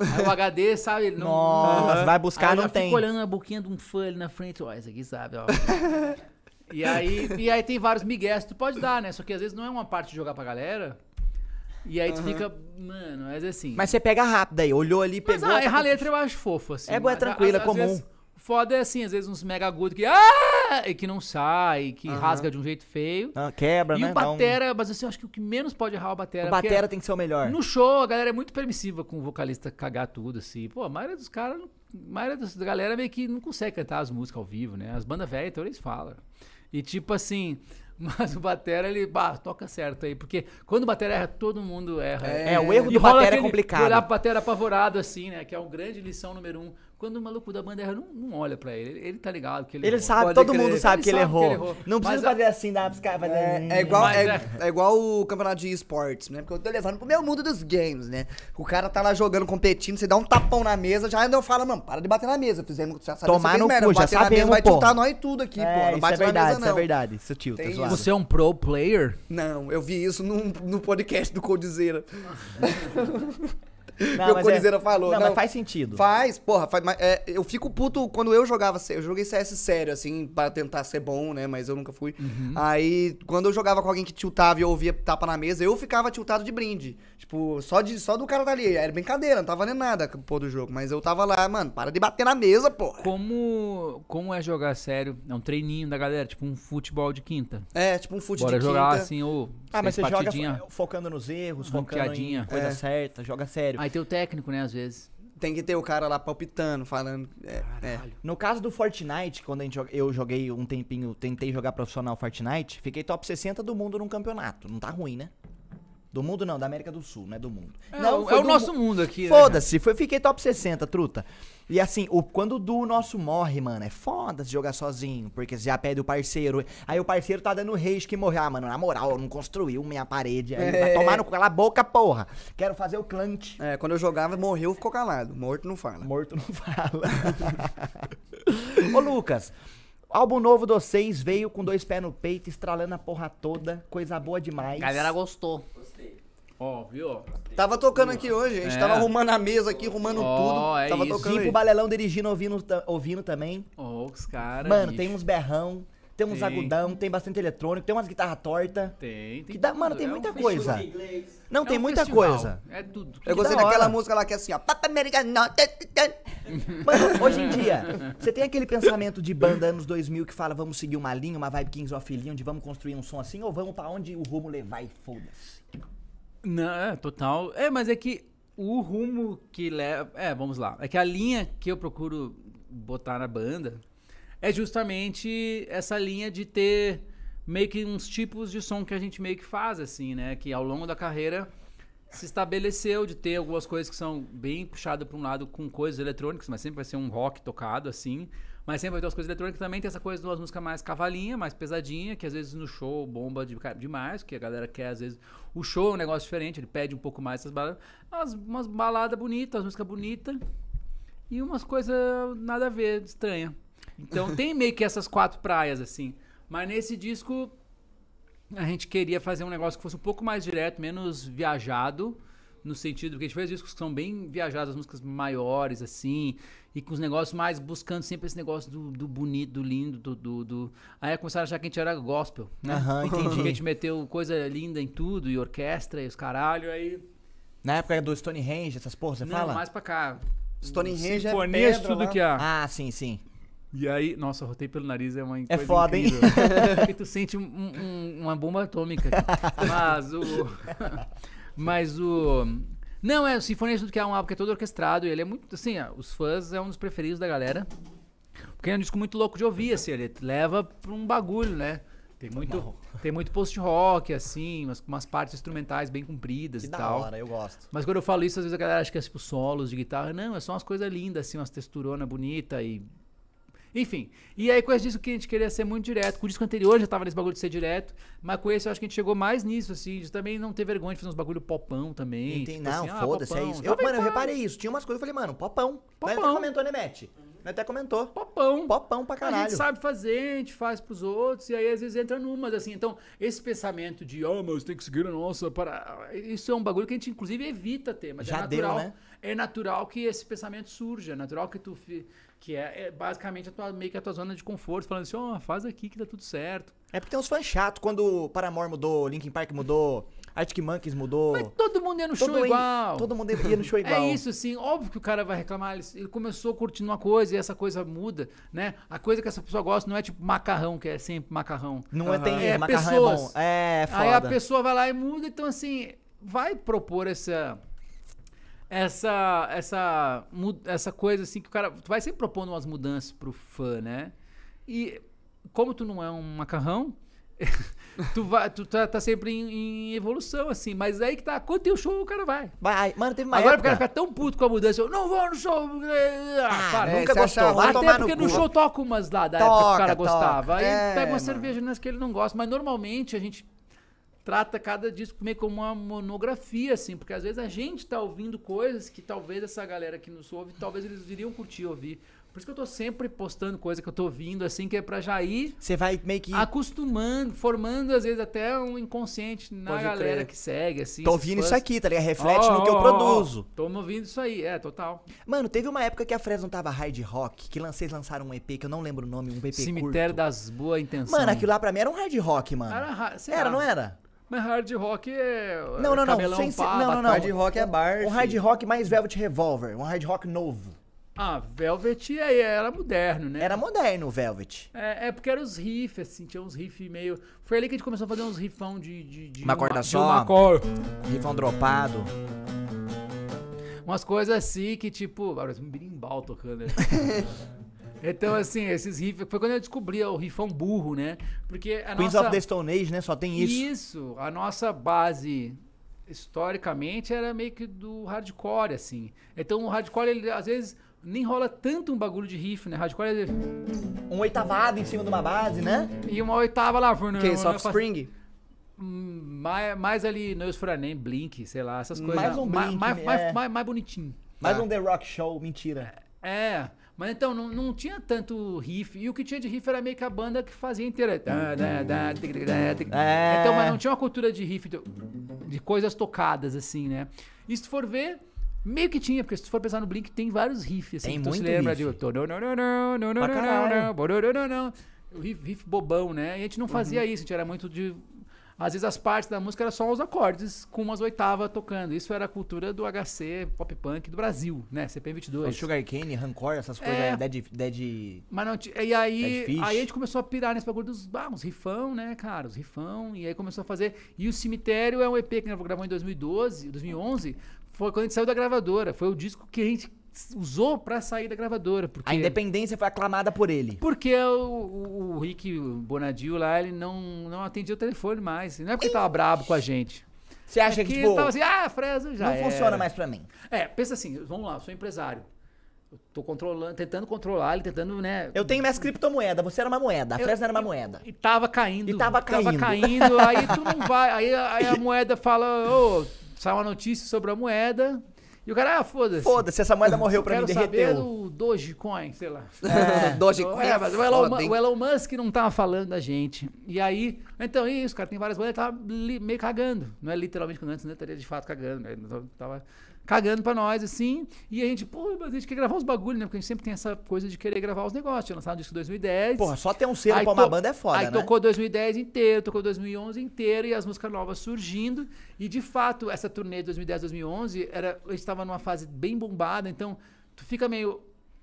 Aí o HD, sabe? não, Nossa, vai buscar, aí não tem. Fico olhando a boquinha de um fã ali na frente, ó, esse aqui sabe, ó. e, aí, e aí tem vários migués que tu pode dar, né? Só que às vezes não é uma parte de jogar pra galera. E aí tu uhum. fica, mano, mas assim. Mas você pega rápido aí, olhou ali, mas, pegou. Ah, tá errar a letra eu acho fofo, assim. É boa, é tranquila, é comum. Vezes, foda é assim, às vezes uns mega agudos que. Ah! E que não sai, que uhum. rasga de um jeito feio. Ah, quebra, e né? E o Batera, um... mas assim, eu acho que o que menos pode errar é o Batera. O Batera tem que ser o melhor. No show, a galera é muito permissiva com o vocalista cagar tudo, assim. Pô, a maioria dos caras. A maioria da galera meio que não consegue cantar as músicas ao vivo, né? As bandas velhas, então eles falam. E tipo assim. Mas o Batera, ele bah, toca certo aí. Porque quando o Batera erra, todo mundo erra. É, é o erro e do Batera aquele, é complicado. Olhar o Batera apavorado, assim, né? Que é uma grande lição número um quando o maluco da banda erra, não, não olha pra ele. Ele tá ligado que ele, ele errou. sabe, todo crer. mundo sabe, que, ele sabe que ele errou. Não precisa mas fazer assim, dá pra ficar fazer... É, assim, é, igual, mas, né? é, é, igual o campeonato de esportes, né? Porque eu tô levando pro meu mundo dos games, né? O cara tá lá jogando, competindo, você dá um tapão na mesa, já ainda fala, mano, para de bater na mesa. Fizemos, já sabemos, Tomar no merda, cu, já sabemos, mesa, vai tiltar nós tudo aqui, é, pô. Não bate é verdade, na mesa, não. Isso é verdade, isso tilta, tá Você é um pro player? Não, eu vi isso no, no podcast do Codizeira. Não, Meu coliseiro é... falou. Não, não, mas faz sentido. Faz, porra. Faz, mas, é, eu fico puto quando eu jogava. Eu joguei CS sério, assim, pra tentar ser bom, né? Mas eu nunca fui. Uhum. Aí, quando eu jogava com alguém que tiltava e eu ouvia tapa na mesa, eu ficava tiltado de brinde. Tipo, só, de, só do cara dali. Tá Era brincadeira, não tava nem nada, pô, do jogo. Mas eu tava lá, mano, para de bater na mesa, pô. Como, como é jogar sério? É um treininho da galera, tipo um futebol de quinta. É, tipo um futebol de quinta. Bora jogar assim, ou. Ah, mas você joga focando nos erros, focando em coisa é. certa, joga sério. Aí Aí tem o técnico, né, às vezes. Tem que ter o cara lá palpitando, falando. É, é. Caralho. No caso do Fortnite, quando a gente, eu joguei um tempinho, tentei jogar profissional Fortnite, fiquei top 60 do mundo num campeonato. Não tá ruim, né? Do mundo não, da América do Sul, não é do mundo. É, não, é o nosso mundo aqui. Né? Foda-se, né, fiquei top 60, truta. E assim, o, quando o nosso morre, mano, é foda se jogar sozinho, porque você já pede o parceiro. Aí o parceiro tá dando reis que morreu. Ah, mano, na moral, não construiu minha parede. Aí é. vai tomar no cala a boca, porra. Quero fazer o clã É, quando eu jogava, morreu, ficou calado. Morto não fala. Morto não fala. Ô, Lucas, Álbum novo dos seis veio com dois pés no peito, estralando a porra toda. Coisa boa demais. A galera gostou. Gostei. Ó, viu? Tava tocando aqui hoje, a gente É. tava arrumando a mesa aqui, arrumando Ó, tudo. é tava isso. tocando Vim aí. Balelão dirigindo, ouvindo, ouvindo também. Ó, os caras. Mano, tem uns berrão tem uns tem. agudão, tem bastante eletrônico, tem umas guitarras tortas. Tem, tem. Que dá, mano, tem é muita é um coisa. Não, é tem um muita festival. coisa. É tudo. Eu gostei da daquela música lá que é assim, ó. Papa hoje em dia, você tem aquele pensamento de banda anos 2000 que fala, vamos seguir uma linha, uma vibe Kings of Leon, de vamos construir um som assim, ou vamos pra onde o rumo levar e foda-se. Não, é, total. É, mas é que o rumo que leva. É, vamos lá. É que a linha que eu procuro botar na banda é justamente essa linha de ter meio que uns tipos de som que a gente meio que faz, assim, né? Que ao longo da carreira se estabeleceu de ter algumas coisas que são bem puxadas para um lado com coisas eletrônicas, mas sempre vai ser um rock tocado, assim. Mas sempre vai ter as coisas eletrônicas também, tem essa coisa de umas músicas mais cavalinha, mais pesadinha, que às vezes no show bomba de, demais, que a galera quer, às vezes, o show é um negócio diferente, ele pede um pouco mais essas baladas. Umas, umas baladas bonitas, umas músicas bonitas, e umas coisas nada a ver, estranha. Então tem meio que essas quatro praias, assim. Mas nesse disco a gente queria fazer um negócio que fosse um pouco mais direto, menos viajado. No sentido que a gente fez discos que são bem viajados, as músicas maiores, assim, e com os negócios mais buscando sempre esse negócio do, do bonito, do lindo, do, do, do, Aí começaram a achar que a gente era gospel. Né? Aham, entendi. a gente meteu coisa linda em tudo, e orquestra, e os caralho, aí. Na época do Stonehenge, essas porras, você Não, fala? mais pra cá. Stonehenge é pedra, tudo lá. que há. Ah, sim, sim. E aí, nossa, rotei pelo nariz é uma é coisa É foda, incrível. hein? Porque tu sente um, um, uma bomba atômica. Mas o... mas o... Não, é, o Sinfonia de que é um álbum que é todo orquestrado. E ele é muito, assim, os fãs é um dos preferidos da galera. Porque é um disco muito louco de ouvir, assim, ele leva pra um bagulho, né? Tem muito, tem muito post-rock, assim, umas, umas partes instrumentais bem compridas que e da tal. hora, eu gosto. Mas quando eu falo isso, às vezes a galera acha que é tipo solos de guitarra. Não, é só umas coisas lindas, assim, umas texturonas bonitas e enfim, e aí com esse disco que a gente queria ser muito direto, com o disco anterior já tava nesse bagulho de ser direto, mas com esse eu acho que a gente chegou mais nisso, assim, de também não ter vergonha de fazer uns bagulho popão também. Entendi, tipo não, assim, ah, foda-se, é isso. Eu, mano, eu reparei isso, tinha umas coisas, eu falei, mano, popão. popão. Nós até comentou, né, Matt? Nós até comentou. Popão. Popão pra caralho. A gente sabe fazer, a gente faz pros outros, e aí às vezes entra numas, assim. Então, esse pensamento de, oh, mas tem que seguir a nossa, para... isso é um bagulho que a gente, inclusive, evita ter, mas é Já é natural. Deu, né? É natural que esse pensamento surja, é natural que tu... Fi que é, é basicamente a tua, meio que a tua zona de conforto, falando assim, ó, oh, faz aqui que dá tudo certo. É porque tem uns fãs chatos, quando o Paramore mudou, Linkin Park mudou, Arctic Monkeys mudou. Mas todo mundo ia no todo show igual. todo mundo ia no show é igual. É isso, sim. Óbvio que o cara vai reclamar. Ele, ele, começou curtindo uma coisa e essa coisa muda, né? A coisa que essa pessoa gosta não é tipo macarrão, que é sempre macarrão. Não uhum. é, tem é, macarrão é pessoas. é bom. É, foda. Aí a pessoa vai lá e muda. Então, assim, vai propor essa essa, essa, essa coisa assim que o cara. Tu vai sempre propondo umas mudanças pro fã, né? E como tu não é um macarrão, tu, vai, tu tá, tá sempre em, em, evolução, assim. Mas é aí que tá, quando tem o show, o cara vai. vai mano, teve mais. Agora época... o cara fica tão puto com a mudança, eu não vou no show. Ah, ah para, é, nunca gostou. Vai Até porque no, no show toca umas lá da toca, época que o cara toca. gostava. Aí é, pega uma é, mano. cerveja nas que ele não gosta. Mas normalmente a gente trata cada disco meio como uma monografia, assim, porque às vezes a gente tá ouvindo coisas que talvez essa galera que nos ouve, talvez eles iriam curtir ouvir. Por isso que eu tô sempre postando coisa que eu tô ouvindo, assim, que é pra já ir. Você vai meio que. Acostumando, formando, às vezes, até um inconsciente na Pode galera crer. que segue, assim. Tô ouvindo isso aqui, tá ligado? Reflete oh, no que eu produzo. Oh, oh, tô ouvindo isso aí, é, total. Mano, teve uma época que a Fresno tava hard rock, que vocês lançaram um EP, que eu não lembro o nome, um EP Cemitério curto. das Boas Intenções. Mano, aquilo lá pra mim era um hard rock, mano. Era, era não era? Mas hard rock é. é não, não, não. Sem pá, não, não, não. Hard rock é bar. Um hard rock mais Velvet Revolver. Um hard rock novo. Ah, Velvet é, é, era moderno, né? Era moderno o Velvet. É, é, porque eram os riffs, assim, tinha uns riffs meio. Foi ali que a gente começou a fazer uns riffão de. de, de uma corda uma, só. Uma cor... Riffão dropado. Umas coisas assim que, tipo. Parece um birimbal tocando. Então, assim, esses riffs. Foi quando eu descobri o rifão burro, né? Porque a Queens nossa... of the Stone Age, né? Só tem isso. Isso. A nossa base, historicamente, era meio que do hardcore, assim. Então, o hardcore, ele às vezes nem rola tanto um bagulho de riff, né? Hardcore é. Um oitavado em cima de uma base, né? E uma oitava lá. Que isso, é Offspring? É hum, mais, mais ali, Neus Furanem, Blink, sei lá, essas coisas. Mais um Blink, mais, mais, é. mais, mais bonitinho. Mais tá. um The Rock Show, mentira. É. Mas então, não, não tinha tanto riff. E o que tinha de riff era meio que a banda que fazia inteira. É, é. Então, mas não tinha uma cultura de riff, de, coisas tocadas, assim, né? E se tu for ver, Meio que tinha, porque se tu for pensar no Blink, tem vários riffs, assim. Tem muito lembra riff. de... não não riff bobão, né? E a gente não fazia não isso, a gente era muito de às vezes as partes da música eram só os acordes com umas oitavas tocando. Isso era a cultura do HC pop punk do Brasil, né? CP22. O Sugar Cane, Rancor, essas é. coisas, é... Dead, Dead. Mas não, e aí, aí a gente começou a pirar nesse bagulho dos ah, uns rifão, né, cara? Os rifão. E aí começou a fazer. E o Cemitério é um EP que a gente gravou em 2012, 2011. Foi quando a gente saiu da gravadora. Foi o disco que a gente usou para sair da gravadora. Porque... A independência foi aclamada por ele. Porque o, o, o Rick Bonadio lá, ele não, não atendia o telefone mais. Não é porque e... tava brabo com a gente. Você acha é que, é que tipo, tava assim, ah, Fresa, já Não era. funciona mais para mim. É, pensa assim, vamos lá, eu sou empresário. Eu tô controlando, tentando controlar ele, tentando, né? Eu tenho minhas criptomoedas, você era uma moeda, a Fresno era uma moeda. E tava caindo. E tava caindo. Tava caindo, aí tu não vai, aí, aí a moeda fala, ô, oh, sai uma notícia sobre a moeda, e o cara, ah, foda-se. Foda-se, essa moeda morreu pra mim, derreteu. Quero saber o Dogecoin, sei lá. É, é. Dogecoin é, é, mas o Elon, o Elon Musk não tava falando da gente. E aí, então isso, cara, tem várias moedas, tava meio cagando. Não é literalmente, antes, né? Estaria de fato cagando. Né? Tava cagando pra nós, assim. E a gente, pô, mas a gente quer gravar uns bagulhos né? Porque a gente sempre tem essa coisa de querer gravar os negócios. Tinha lançado um disco em 2010. Porra, só ter um selo pra uma banda é foda, aí né? Aí tocou 2010 inteiro, tocou 2011 inteiro e as músicas novas surgindo. E de fato, essa turnê de 2010, 2011, era, a gente tava numa fase bem bombada, então tu fica meio.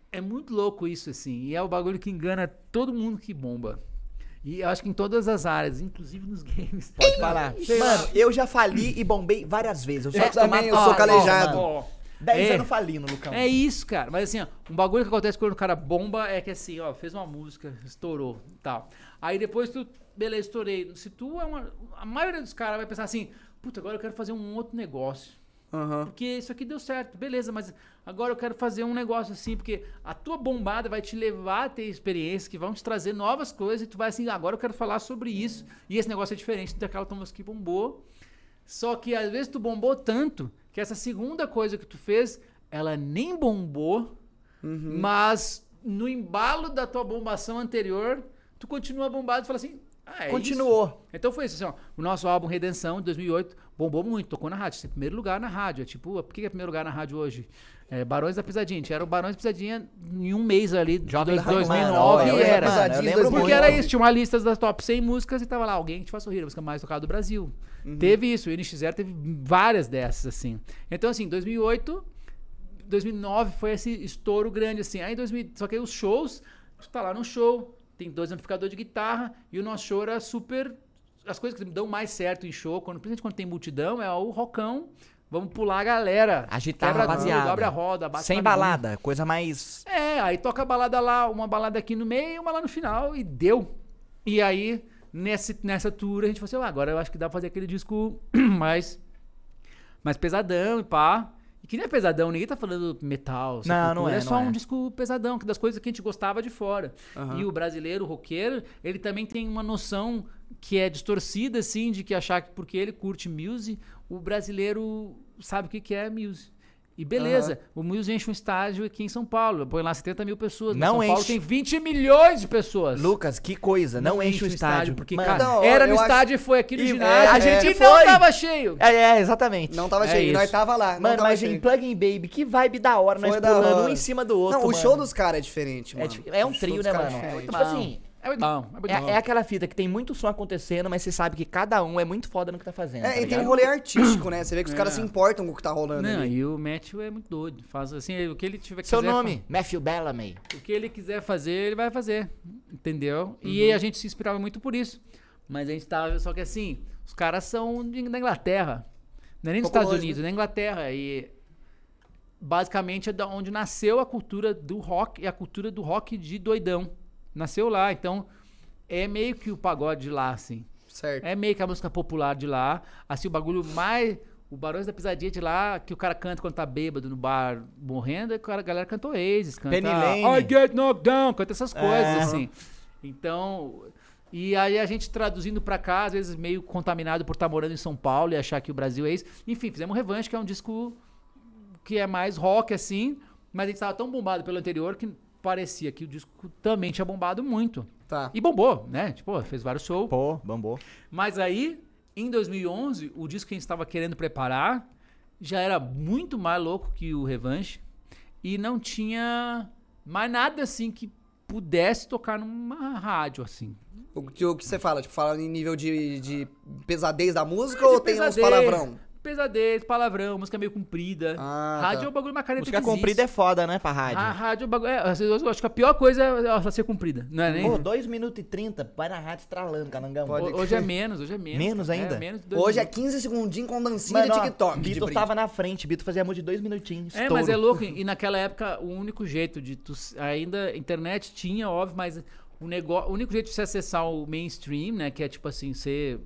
É muito louco isso, assim. E é o bagulho que engana todo mundo que bomba. E eu acho que em todas as áreas, inclusive nos games. Pode falar. Mano, eu já fali e bombei várias vezes. Eu sou, é, também, eu sou ó, calejado. Ó, 10 é, anos falindo, Lucão. É isso, cara. Mas assim, ó, um bagulho que acontece quando o cara bomba é que assim, ó, fez uma música, estourou tal. Aí depois tu, beleza, estourei. Se tu é uma. A maioria dos caras vai pensar assim, puta, agora eu quero fazer um outro negócio. Uhum. Porque isso aqui deu certo, beleza, mas agora eu quero fazer um negócio assim, porque a tua bombada vai te levar a ter experiência, que vão te trazer novas coisas, e tu vai assim, agora eu quero falar sobre isso, e esse negócio é diferente daquela que música que bombou. Só que às vezes tu bombou tanto que essa segunda coisa que tu fez, ela nem bombou, uhum. mas no embalo da tua bombação anterior, tu continua bombado e fala assim, ah, é Continuou. Isso? Então foi isso. Assim, ó, o nosso álbum Redenção, de 2008, bombou muito, tocou na rádio. Assim, primeiro lugar na rádio. É tipo, por que é primeiro lugar na rádio hoje? É, Barões da Pisadinha. Era o Barões da Pisadinha em um mês ali, já de 2009 mano, era. Mano, porque era isso, tinha uma lista das top 100 músicas e tava lá, alguém que te faz sorrir, a música mais tocada do Brasil. Uhum. Teve isso, o NX0 teve várias dessas, assim. Então, assim, 2008, 2009 foi esse estouro grande, assim. Aí 2000, só que aí os shows, tu tá lá no show, tem dois amplificadores de guitarra e o nosso show era é super. As coisas que dão mais certo em show, quando, principalmente quando tem multidão, é o rockão. Vamos pular a galera. Agitar Quebra rapaziada. abre a roda, bate Sem balada, mão. coisa mais. É, aí toca a balada lá, uma balada aqui no meio e uma lá no final, e deu. E aí, nesse, nessa tour, a gente falou assim: ah, agora eu acho que dá pra fazer aquele disco mais, mais pesadão e pá. Que nem é pesadão, ninguém tá falando metal. Não, não é. É não só é. um disco pesadão, que das coisas que a gente gostava de fora. Uhum. E o brasileiro, o roqueiro, ele também tem uma noção que é distorcida, assim, de que achar que porque ele curte muse, o brasileiro sabe o que, que é muse. E beleza, uhum. o Mills enche um estádio aqui em São Paulo. Põe lá 70 mil pessoas. Né? Não São enche. Paulo tem 20 milhões de pessoas. Lucas, que coisa. Não, não enche, enche o estádio. estádio porque, Mano, cara, não, era no estádio acho... e foi aqui no e, ginásio. É, a é, gente é, não foi. tava cheio. É, é, exatamente. Não tava é cheio. Nós tava lá. Mano, mas em Plug In Baby, que vibe da hora. Foi nós pulando hora. um em cima do outro. Não, o show dos caras é diferente, é mano. É, um trio, né, mano? tipo assim, é é é, É aquela fita que tem muito som acontecendo, mas você sabe que cada um é muito foda no que tá fazendo. É, tá e ligado? tem um rolê artístico, né? Você vê que os é. caras se importam com o que tá rolando. Não, ali. e o Matthew é muito doido. Faz assim, o que ele tiver Seu Seu nome? Fa... Matthew Bellamy. O que ele quiser fazer, ele vai fazer. Entendeu? Uhum. E a gente se inspirava muito por isso. Mas a gente tava. Só que assim, os caras são da Inglaterra. Não é nem dos Estados longe, Unidos, né? da Inglaterra. E basicamente é da onde nasceu a cultura do rock e a cultura do rock de doidão nasceu lá. Então, é meio que o pagode de lá, assim. Certo. É meio que a música popular de lá. Assim, o bagulho mais. O Barões da Pisadinha de lá, que o cara canta quando tá bêbado no bar morrendo, é a galera cantou Aces, canta Penny Lane. I Get Knocked Down, canta essas é. coisas, assim. Então, e aí a gente traduzindo para cá, às vezes meio contaminado por estar tá morando em São Paulo e achar que o Brasil é isso. Enfim, fizemos Revanche, que é um disco que é mais rock, assim, mas a gente estava tão bombado pelo anterior que parecia que o disco também tinha bombado muito. Tá. E bombou, né? Tipo, fez vários shows. Pô, bombou. Mas aí, em 2011, o disco que a gente estava querendo preparar já era muito mais louco que o Revanche e não tinha mais nada assim que pudesse tocar numa rádio assim. O, que você fala? Tipo, fala em nível de, de pesadez da música é, ou pesadez, tem uns palavrão? pesadez, palavrão, música meio comprida. Ah, tá. rádio tá. é um bagulho macareta Música comprida é foda, né, pra rádio? A ah, rádio é um bagulho. É, eu acho que a pior coisa é ela ser comprida, não é nem? Pô, 2 minutos e 30, vai na rádio estralando, canangão. Pode hoje é menos, hoje é menos. Menos ainda? É, menos hoje minutos. é 15 segundinhos com dancinha de TikTok. Bito tava na frente, Bito fazia amor de dois minutinhos. É, mas é louco. E naquela época, o único jeito de tu. Ainda internet tinha, óbvio, mas o, negócio, o único jeito de se acessar o mainstream, né? Que é tipo assim, ser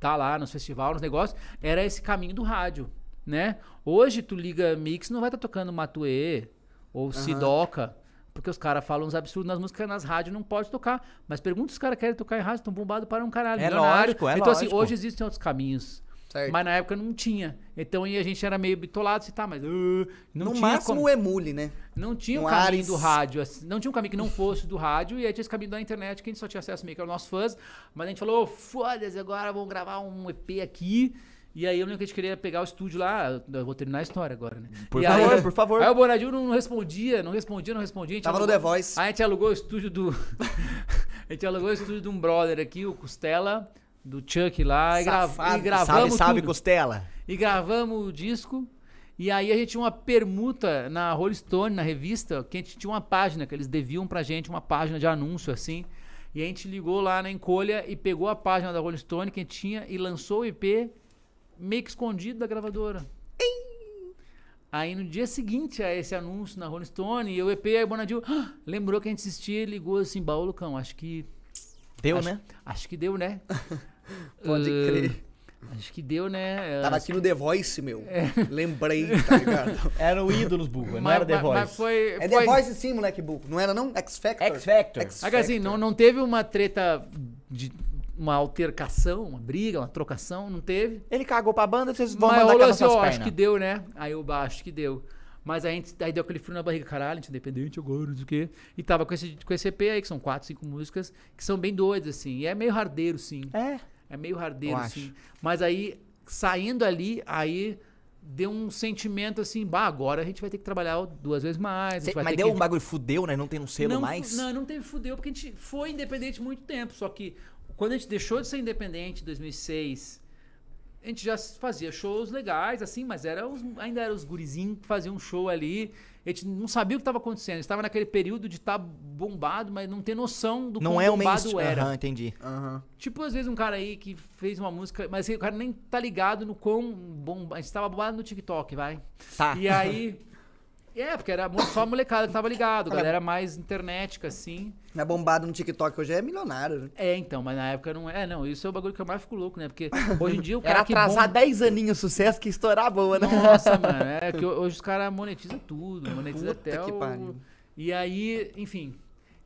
tá lá nos festivais, nos negócios, era esse caminho do rádio, né? Hoje tu liga mix, não vai estar tá tocando Matuê ou uhum. Sidoca, porque os caras falam uns absurdos nas músicas, nas rádios não pode tocar. Mas pergunta se os caras querem tocar em rádio, estão bombados para um caralho. É lógico, é Então assim, lógico. assim, hoje existem outros caminhos. Certo. Mas na época não tinha. Então aí a gente era meio bitolado, assim, tá, mas. Uh, não no tinha máximo como... emule, né? Não tinha o um caminho Ares. do rádio. Assim, não tinha um caminho que não fosse do rádio. E aí tinha esse caminho da internet que a gente só tinha acesso meio que aos nossos fãs. Mas a gente falou, foda-se, agora vamos gravar um EP aqui. E aí eu lembro que a gente queria pegar o estúdio lá, eu vou terminar a história agora, né? Por e favor, aí, por favor. Aí o Bonadil não respondia, não respondia, não respondia. Tava alugou, no The Voice. Aí a gente alugou o estúdio do... a gente alugou o estúdio de um brother aqui, o Costela do Chuck lá Safado, e, gravamos. Sabe, sabe, tudo. Costela. E gravamos o disco. E aí a gente tinha uma permuta na Rolling Stone, na revista, que a gente tinha uma página, que eles deviam pra gente uma página de anúncio, assim. E a gente ligou lá na encolha e pegou a página da Rolling Stone que a gente tinha e lançou o EP meio que escondido da gravadora. Ei. Aí no dia seguinte a esse anúncio na Rolling Stone, e o EP, aí o Bonadio ah, lembrou que a gente assistia e ligou assim, baú Lucão, acho que Deu, acho, né? Acho que deu, né? Pode uh, crer. Acho que deu, né? Tava acho aqui que... no The Voice, meu. É. Lembrei, tá ligado? era o Ídolos, Buco, não mas, era The mas, Voice. Mas foi, é foi... The Voice sim, moleque, Buco. Não era não? X Factor. X Factor. X -Factor. Assim, não, não teve uma treta de uma altercação, uma briga, uma trocação, não teve. Ele cagou pra banda, vocês vão mas mandar assim, ó, acho que deu, né? Aí o baixo que deu. Mas aí, aí deu aquele frio na barriga, caralho, a gente é independente agora, não sei o quê. E tava com esse, com esse EP aí, que são quatro, cinco músicas, que são bem doidas, assim. E é meio hardeiro, sim. É. É meio hardeiro, Eu sim. Acho. Mas aí, saindo ali, aí deu um sentimento assim, bah, agora a gente vai ter que trabalhar duas vezes mais. Cê, mas deu que... um bagulho fudeu, né? Não tem um selo não, mais? Não, não teve fudeu, porque a gente foi independente muito tempo. Só que quando a gente deixou de ser independente em 2006 a gente já fazia shows legais, assim, mas era os, ainda eram os gurizinhos que faziam um show ali. A gente não sabia o que estava acontecendo. estava naquele período de estar tá bombado, mas não ter noção do não quão é bombado o era. Uhum, entendi. Uhum. Tipo, às vezes, um cara aí que fez uma música, mas o cara nem tá ligado no quão bombado. A gente tava bombado no TikTok, vai. Tá. E aí. É, porque era só a molecada que tava ligado, galera mais internetica, assim. Não é bombado no TikTok hoje, é milionário, né? É, então, mas na época não é, é não. Isso é o bagulho que eu mais fico louco, né? Porque hoje em dia o cara. Era atrasar bomba... 10 aninhos o sucesso que estourar boa, né? Nossa, mano. É que hoje os caras monetizam tudo, monetizam até. Que o... Pariu. E aí, enfim.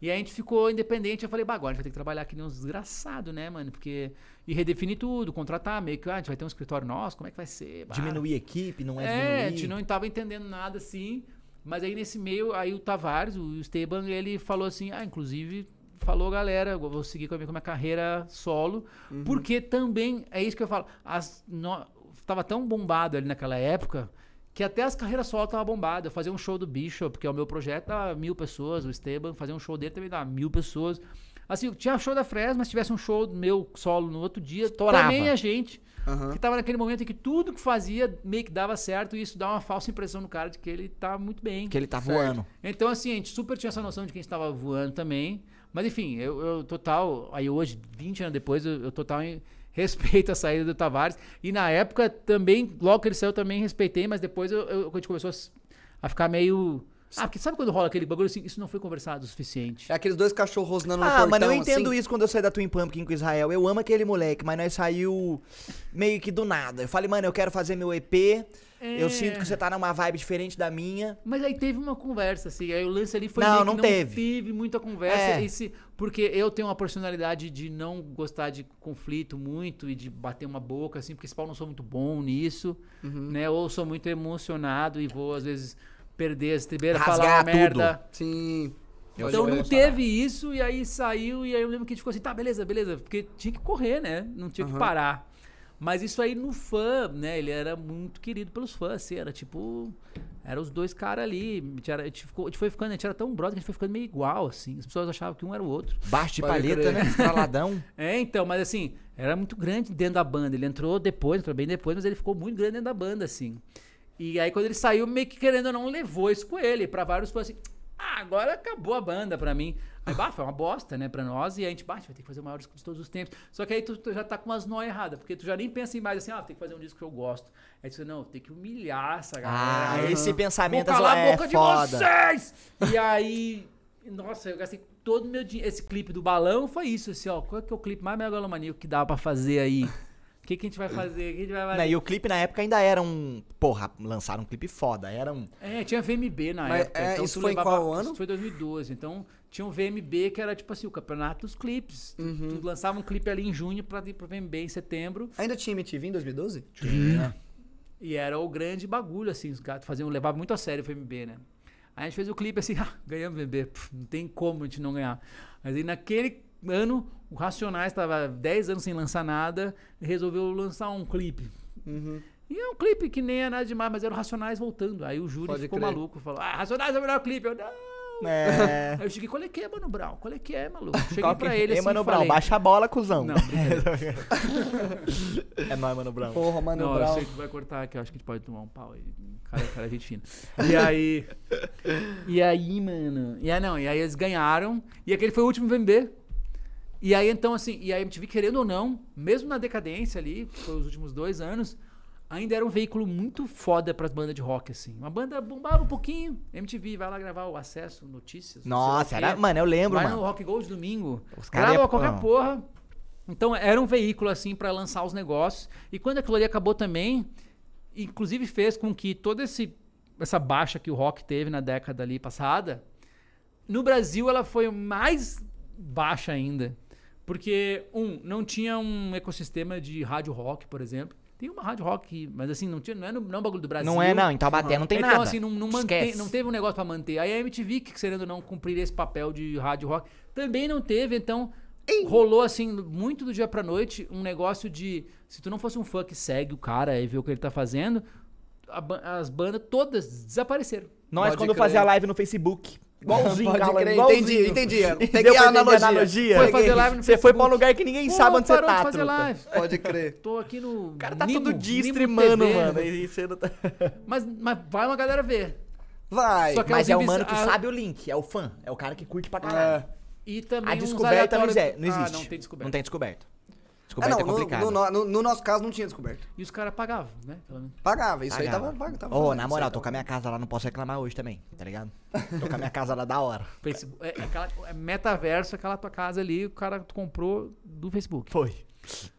E aí a gente ficou independente. Eu falei, bah, agora a gente vai ter que trabalhar aqui nem uns desgraçados, né, mano? Porque. E redefinir tudo, contratar meio que, ah, a gente vai ter um escritório nosso, como é que vai ser? Bah. Diminuir a equipe, não é? É, diminuir. a gente não estava entendendo nada assim. Mas aí nesse meio, aí o Tavares, o Esteban, ele falou assim, ah, inclusive falou, galera, vou seguir com a minha, com a minha carreira solo, uhum. porque também, é isso que eu falo, as, no, tava tão bombado ali naquela época, que até as carreiras solo tava bombada. Eu fazia um show do Bishop, que é o meu projeto, tava mil pessoas, o Esteban, fazer um show dele também dá mil pessoas. Assim, tinha show da Fresno, se tivesse um show meu solo no outro dia, Estourava. também a gente. Uhum. Que tava naquele momento em que tudo que fazia meio que dava certo e isso dá uma falsa impressão no cara de que ele tá muito bem. Que ele tá certo? voando. Então, assim, a gente super tinha essa noção de que a gente tava voando também. Mas, enfim, eu, eu total. Aí hoje, 20 anos depois, eu, eu total respeito a saída do Tavares. E na época também, logo que ele saiu, eu também respeitei, mas depois eu, eu, a gente começou a, a ficar meio ah, porque sabe quando rola aquele bagulho assim? Isso não foi conversado o suficiente. É aqueles dois cachorros rosnando ah, no portão, Ah, mas eu assim. entendo assim. isso quando eu saí da Twin Pumpkin com Israel. Eu amo aquele moleque, mas nós saiu meio que do nada. Eu falei, mano, eu quero fazer meu EP. É. Eu sinto que você tá numa vibe diferente da minha. Mas aí teve uma conversa, assim. Aí o lance ali foi não, não, não teve. teve muita conversa. É. porque eu tenho uma personalidade de não gostar de conflito muito e de bater uma boca, assim, porque esse pau não sou muito bom nisso, uhum. né? Ou sou muito emocionado e vou, às vezes perder as estribeiras, falar tudo. merda. Sim. Eu então não teve isso, e aí saiu, e aí eu lembro que a gente ficou assim, tá, beleza, beleza, porque tinha que correr, né? Não tinha uhum. que parar. Mas isso aí no fã, né? Ele era muito querido pelos fãs, assim, era tipo. Era os dois caras ali. A gente, era, a, gente ficou, a gente foi ficando, a gente era tão brother que a gente foi ficando meio igual, assim. As pessoas achavam que um era o outro. Baixo de paleta, né? Estraladão. é, então, mas assim, era muito grande dentro da banda. Ele entrou depois, entrou bem depois, mas ele ficou muito grande dentro da banda, assim. E aí quando ele saiu, meio que querendo ou não, levou isso com ele para vários foi assim. Ah, agora acabou a banda pra mim. Aí, bah, foi uma bosta, né, pra nós. E a gente, bah, a gente vai ter que fazer o maior disco de todos os tempos. Só que aí tu, tu já tá com umas noias erradas, porque tu já nem pensa em mais assim, ah, tem que fazer um disco que eu gosto. Aí tu, não, tem que humilhar essa galera. Ah, esse pensamento Vou calar é a boca foda. de vocês! E aí, nossa, eu gastei todo o meu dinheiro. Esse clipe do balão foi isso, assim, ó. Qual é que é o clipe mais megalomania que dá pra fazer aí? O que, que a gente vai fazer? Que, vai fazer? Né, não, e o clipe na época ainda era um. Porra, lançaram um clipe foda. Era um. É, tinha VMB na Mas, época. É, então isso foi levava, qual ano? Isso foi 2012. Então tinha um VMB que era tipo assim, o campeonato dos clipes. Uhum. Tu, tu, uhum. lançava um clipe ali em junho pra ir pro VMB em setembro. Ainda tinha MTV em 2012? Tinha. E era o grande bagulho, assim. Os caras faziam, levavam muito a sério o VMB, né? Aí a gente fez o clipe assim, ah, ganhamos VMB. não tem como a gente não ganhar. Mas aí naquele ano o Racionais estava 10 anos sem lançar nada e resolveu lançar um clipe. Uhum. E é um clipe que nem é nada demais, mas era o Racionais voltando. Aí o júri Pode ficou crer. maluco, falou: Ah, Racionais é o melhor clipe. Eu, não. É. Aí eu cheguei, qual é que é, Mano Brown? Qual é que é, maluco? Cheguei Toque pra ele assim, Mano falei, Brown, baixa a bola, cuzão. Não, é, nóis, Mano Brown. Porra, Mano não, Brown. Eu sei que vai cortar aqui, eu acho que a gente pode tomar um pau aí. Cara, cara, gente fina. E aí... E aí, mano... E aí, não, e aí eles ganharam. E aquele foi o último VMB. E aí, então, assim, e a MTV, querendo ou não, mesmo na decadência ali, que foi os últimos dois anos, ainda era um veículo muito foda pras bandas de rock, assim. Uma banda bombava um pouquinho, MTV, vai lá gravar o Acesso, Notícias. Nossa, era, mano, eu lembro, vai mano. no Rock Gold domingo, Os grava ia- é qualquer porra. Então, era um veículo, assim, pra lançar os negócios. E quando aquilo ali acabou também, inclusive fez com que toda esse, essa baixa que o rock teve na década ali passada, no Brasil ela foi mais baixa ainda. Porque, um, não tinha um ecossistema de rádio rock, por exemplo. Tem uma rádio rock, mas assim, não, tinha, não é o não é bagulho do Brasil. Não é, não, em Taubaté não tem então, nada. Então, assim, não, não, mantém, não teve um negócio para manter. Aí a MTV, que querendo ou não cumprir esse papel de rádio rock, também não teve. Então, Ei. rolou assim, muito do dia pra noite, um negócio de. Se tu não fosse um fã que segue o cara e vê o que ele tá fazendo, a, as bandas todas desapareceram. Nós, Pode quando crer. fazia live no Facebook, Igualzinho, Pode cala, crer, igualzinho. Entendi, entendi. Peguei a analogia. analogia. Foi fazer live no Você foi pra um lugar que ninguém Pô, sabe onde você tá. Fazer live. Pode crer. Tô aqui no. O cara tá Nimo, todo dia streamando, mano. Né? E você não tá... mas, mas vai uma galera ver. Vai. É mas é o mano que a... sabe o link, é o fã. É o cara que curte pra é. caralho. É. E também a descoberta é não, não ah, existe. Ah, não tem descoberta. Não tem descoberta. Descoberta ah, não, é complicado. No, no, no, nosso caso não tinha descoberto E os caras pagavam, né? Pagava, isso pagava. aí tava pago. Tava Ô, oh, na moral, tô com a minha casa lá, não posso reclamar hoje também, tá ligado? tô com a minha casa lá da hora. Facebook, é, é, aquela, é metaverso, aquela tua casa ali, o cara comprou do Facebook. Foi.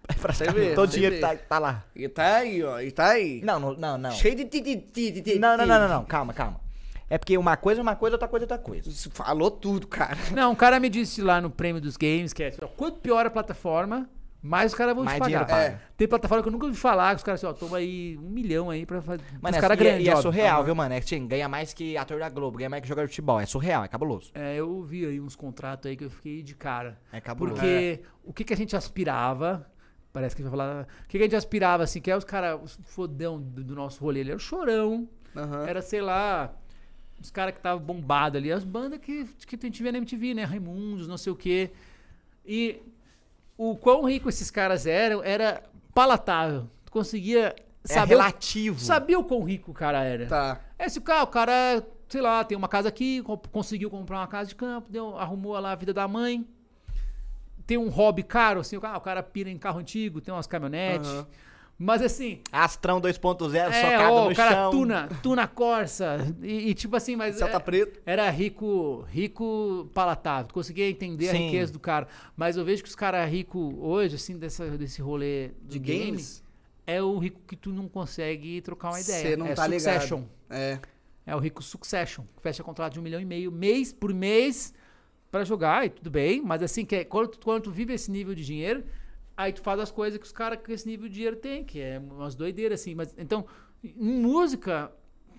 É pra você ver. Todo dinheiro tá, tá lá. E tá aí, ó. E tá aí. Não, não, não. não. Cheio de. Ti, ti, ti, não, não, não, não, não. Calma, calma. É porque uma coisa é uma coisa, outra coisa é outra coisa. Isso falou tudo, cara. Não, um cara me disse lá no prêmio dos games que é quanto pior a plataforma, mais os caras vão mais te pagar. Paga. É. Tem plataforma que eu nunca ouvi falar, que os caras assim, ó, toma aí um milhão aí pra fazer. Mas os é caras é, grande, e, é, é surreal, tá viu, mano? É, tinha, assim, ganha mais que ator da Globo, ganha mais que jogador de futebol. É surreal, é cabuloso. É, eu vi aí uns contratos aí que eu fiquei de cara. É cabuloso. Porque é. o que, que a gente aspirava, parece que vai falar. O que, que a gente aspirava, assim, que é os caras, os fodão do, do, nosso rolê, ele era o chorão. Uhum. Era, sei lá, os caras que estavam bombados ali, as bandas que, que a gente via na MTV, né? Raimundos, não sei o quê. E o quão rico esses caras eram era palatável. Tu conseguia é saber. É relativo. O, sabia o quão rico o cara era. Tá. É se o cara, o cara, sei lá, tem uma casa aqui, conseguiu comprar uma casa de campo, deu, arrumou lá a vida da mãe. Tem um hobby caro, assim, o cara, ah, o cara pira em carro antigo, tem umas caminhonetes. Uhum. Mas assim. Astrão 2.0, é, socado ó, o cara, Tuna, tuna Corsa. E, e tipo assim, mas. Celta tá é, preto. Era rico, rico palatável. Conseguia entender Sim. a riqueza do cara. Mas eu vejo que os caras ricos hoje, assim, dessa, desse rolê de games, games, é o rico que tu não consegue trocar uma ideia. Você não é tá succession. ligado. É. É o rico Succession. Que fecha contrato de um milhão e meio mês por mês para jogar, e tudo bem. Mas assim, que é, quando, quando tu vive esse nível de dinheiro Aí tu faz as coisas que os caras com esse nível de dinheiro têm, que é umas doideiras, assim. Mas, então, em música,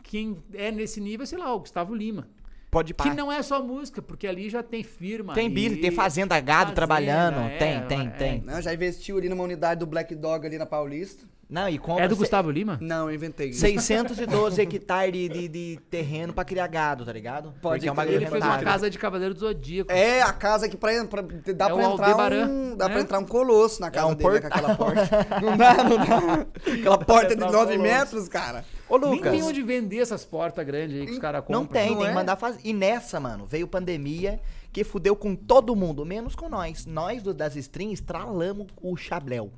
quem é nesse nível é, sei lá, o Gustavo Lima. Pode parar. Que não é só música, porque ali já tem firma. Tem bilho, tem fazenda, gado fazenda, trabalhando. É, tem, tem, é. tem. Não, né, já investiu ali numa unidade do Black Dog ali na Paulista. Não, e compra. É do Gustavo Lima? Não, eu inventei. Isso. 612 hectares de, de terreno pra criar gado, tá ligado? Pode Porque é uma ele fez uma casa de Cavaleiro do Zodíaco. É, a casa que pra, pra, dá, é pra entrar um, dá pra né? entrar um colosso na é casa é um dele, né, com aquela porta. não dá, não dá. Aquela porta de 9 um metros, cara. Ô, Lucas. Nem tem onde vender essas portas grandes aí que os caras compram. Não tem, não tem que é? mandar fazer. E nessa, mano, veio pandemia que fudeu com todo mundo, menos com nós. Nós das strings tralamos o chabléu.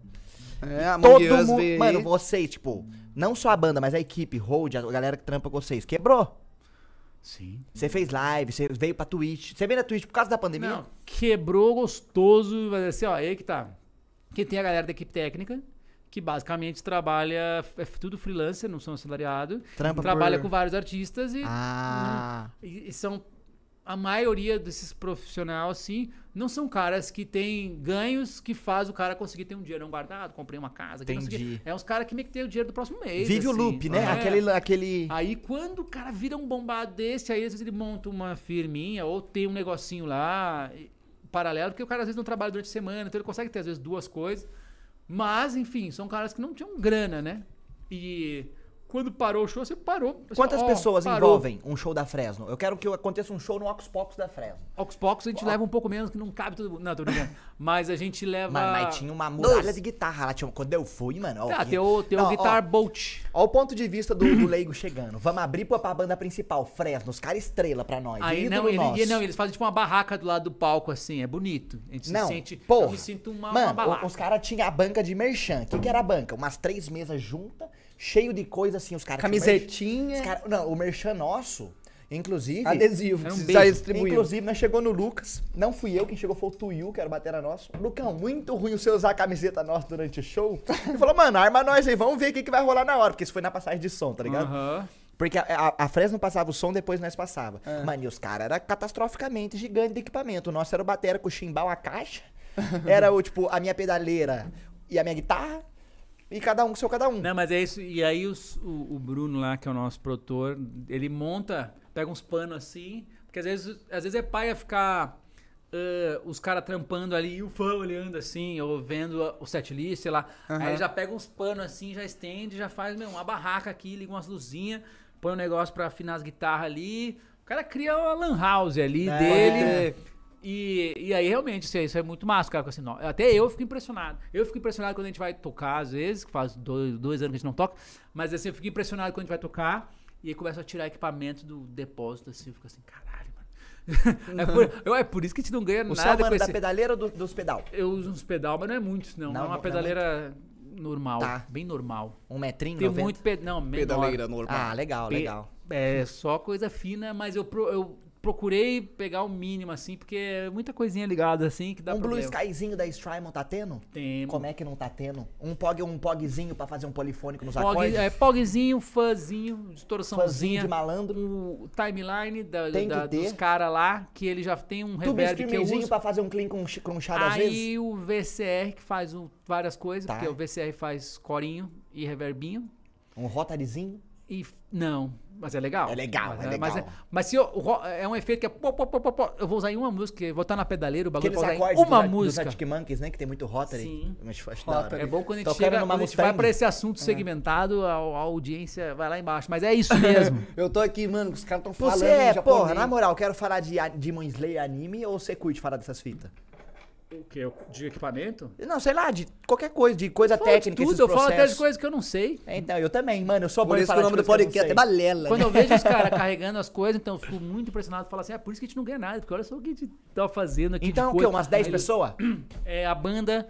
É, todo mundo. Mano, vocês, tipo, não só a banda, mas a equipe, hold, a galera que trampa com vocês, quebrou. Sim. Você fez live, você veio pra Twitch. Você veio na Twitch por causa da pandemia? Não, quebrou gostoso. Mas assim, ó, aí que tá. Que tem a galera da equipe técnica, que basicamente trabalha, é tudo freelancer, não são assalariado. Trampa trabalha por... com vários artistas e, ah. e, e são a maioria desses profissionais, assim, não são caras que têm ganhos que faz o cara conseguir ter um dinheirão guardado, comprei uma casa. Entendi. É uns caras que meio que tem o dinheiro do próximo mês. Vive assim. o loop, né? É. Aquele, aquele. Aí quando o cara vira um bombado desse, aí às vezes ele monta uma firminha ou tem um negocinho lá paralelo, porque o cara às vezes não trabalha durante a semana, então ele consegue ter às vezes duas coisas. Mas, enfim, são caras que não tinham grana, né? E quando parou o show, você parou. Você Quantas pessoas envolvem um show da Fresno? Eu quero que aconteça um show no Oxpox da Fresno. Oxpox a gente o... leva um pouco menos, que não cabe todo mundo. Não, tô brincando. mas a gente leva. mas tinha uma muralha de guitarra lá. Tinha... Quando eu fui, mano. Ó, ah, tem o, tem não, o Guitar ó, Bolt. Olha o ponto de vista do, do leigo chegando. Vamos abrir pra, pra banda principal, Fresno. Os caras estrela pra nós. Aí, não, ele, e, não, eles fazem tipo uma barraca do lado do palco, assim. É bonito. A gente não, se sente. Porra. Eu me sinto uma. Mano, uma os caras tinham a banca de merchan. O que, que era a banca? Umas três mesas juntas cheio de coisa assim, os caras. Camisetinha. Os cara, não, o merchan nosso. Inclusive. Adesivo, é um distribuir. Inclusive, nós chegou no Lucas. Não fui eu, quem chegou foi o Tuyu que era o batera nosso. Lucão, muito ruim você usar a camiseta nossa durante o show. Ele falou, mano, arma nós aí, vamos ver o que, que vai rolar na hora. Porque isso foi na passagem de som, tá ligado? Aham. Uhum. Porque a, a, a Fresno passava o som, depois nós passava. É. Mano, e os caras eram catastroficamente gigante de equipamento. O nosso era o batera com o chimbal, a caixa. Era o, tipo, a minha pedaleira e a minha guitarra. E cada um com seu cada um. Não, mas é isso. E aí os, o, o Bruno lá, que é o nosso produtor, ele monta, pega uns panos assim. Porque às vezes, às vezes é paia ficar Uh, os caras trampando ali e o fã olhando assim, ou vendo o setlist, sei lá. Uhum. Aí já pega uns panos assim, já estende, já faz meu, uma barraca aqui, liga umas luzinhas, põe um negócio pra afinar as guitarras ali. O cara cria uma lan house ali é, dele. E, e aí, realmente, isso é, isso é muito massa, cara. Assim, não, até eu fico impressionado. Eu fico impressionado quando a gente vai tocar, às vezes, que faz dois, dois anos que a gente não toca, mas assim, eu fico impressionado quando a gente vai tocar e aí começa a tirar equipamento do depósito, assim, eu fico assim, caralho, mano. é, por, eu, é por isso que a gente não ganha o nada. Seu, mano, é da pedaleira ou do, dos pedal? Eu uso uns pedal, mas não é muito não. não é uma é pedaleira normal, tá. bem normal. Um metrinho, Tem 90? muito pe... não, menor. Pedaleira normal. Ah, legal, Pe... legal. É, só coisa fina, mas eu, eu procurei pegar o mínimo, assim, porque é muita coisinha ligada, assim, que dá Um problema. Blue Skyzinho da Strymon tá tendo? Tem. Como é que não tá tendo? Um Pog, um Pogzinho pra fazer um polifônico nos Pog, acordes? É, Pogzinho, Fuzzinho, distorçãozinha. Fuzzinho de malandro. O timeline da, da dos caras lá, que ele já tem um reverb que eu uso. pra fazer um clean com, com um chá às vezes? Aí o VCR, que faz um, várias coisas, tá. porque o VCR faz corinho e reverbinho. Um rotarizinho. E não, mas é legal. É legal, mas, é, é legal. Mas, é, mas se eu, é um efeito que é. Pô, pô, pô, eu vou usar em uma música, vou estar na pedaleira, o bagulho vai usar em uma do, música. que Monkeys, né? Que tem muito rotary. Sim. Mas, rotary. É bom quando a gente, chega, a gente vai pra esse assunto é. segmentado, a, a, audiência vai lá embaixo. Mas é isso mesmo. eu tô aqui, mano, os caras estão falando. Você é, porra, na moral, quero falar de Demon Slayer anime ou você curte falar dessas fitas? O que? De equipamento? Não, sei lá, de qualquer coisa, de coisa eu técnica. De tudo, eu processos. falo até de coisas que eu não sei. então, eu também, mano, eu sou por bom isso que o nome do podcast é balela. Quando eu vejo os caras carregando as coisas, então eu fico muito impressionado e falo assim: é por isso que a gente não ganha nada, porque olha só o que a gente tá fazendo aqui. Então, o quê? Umas 10 pessoas? É, a banda.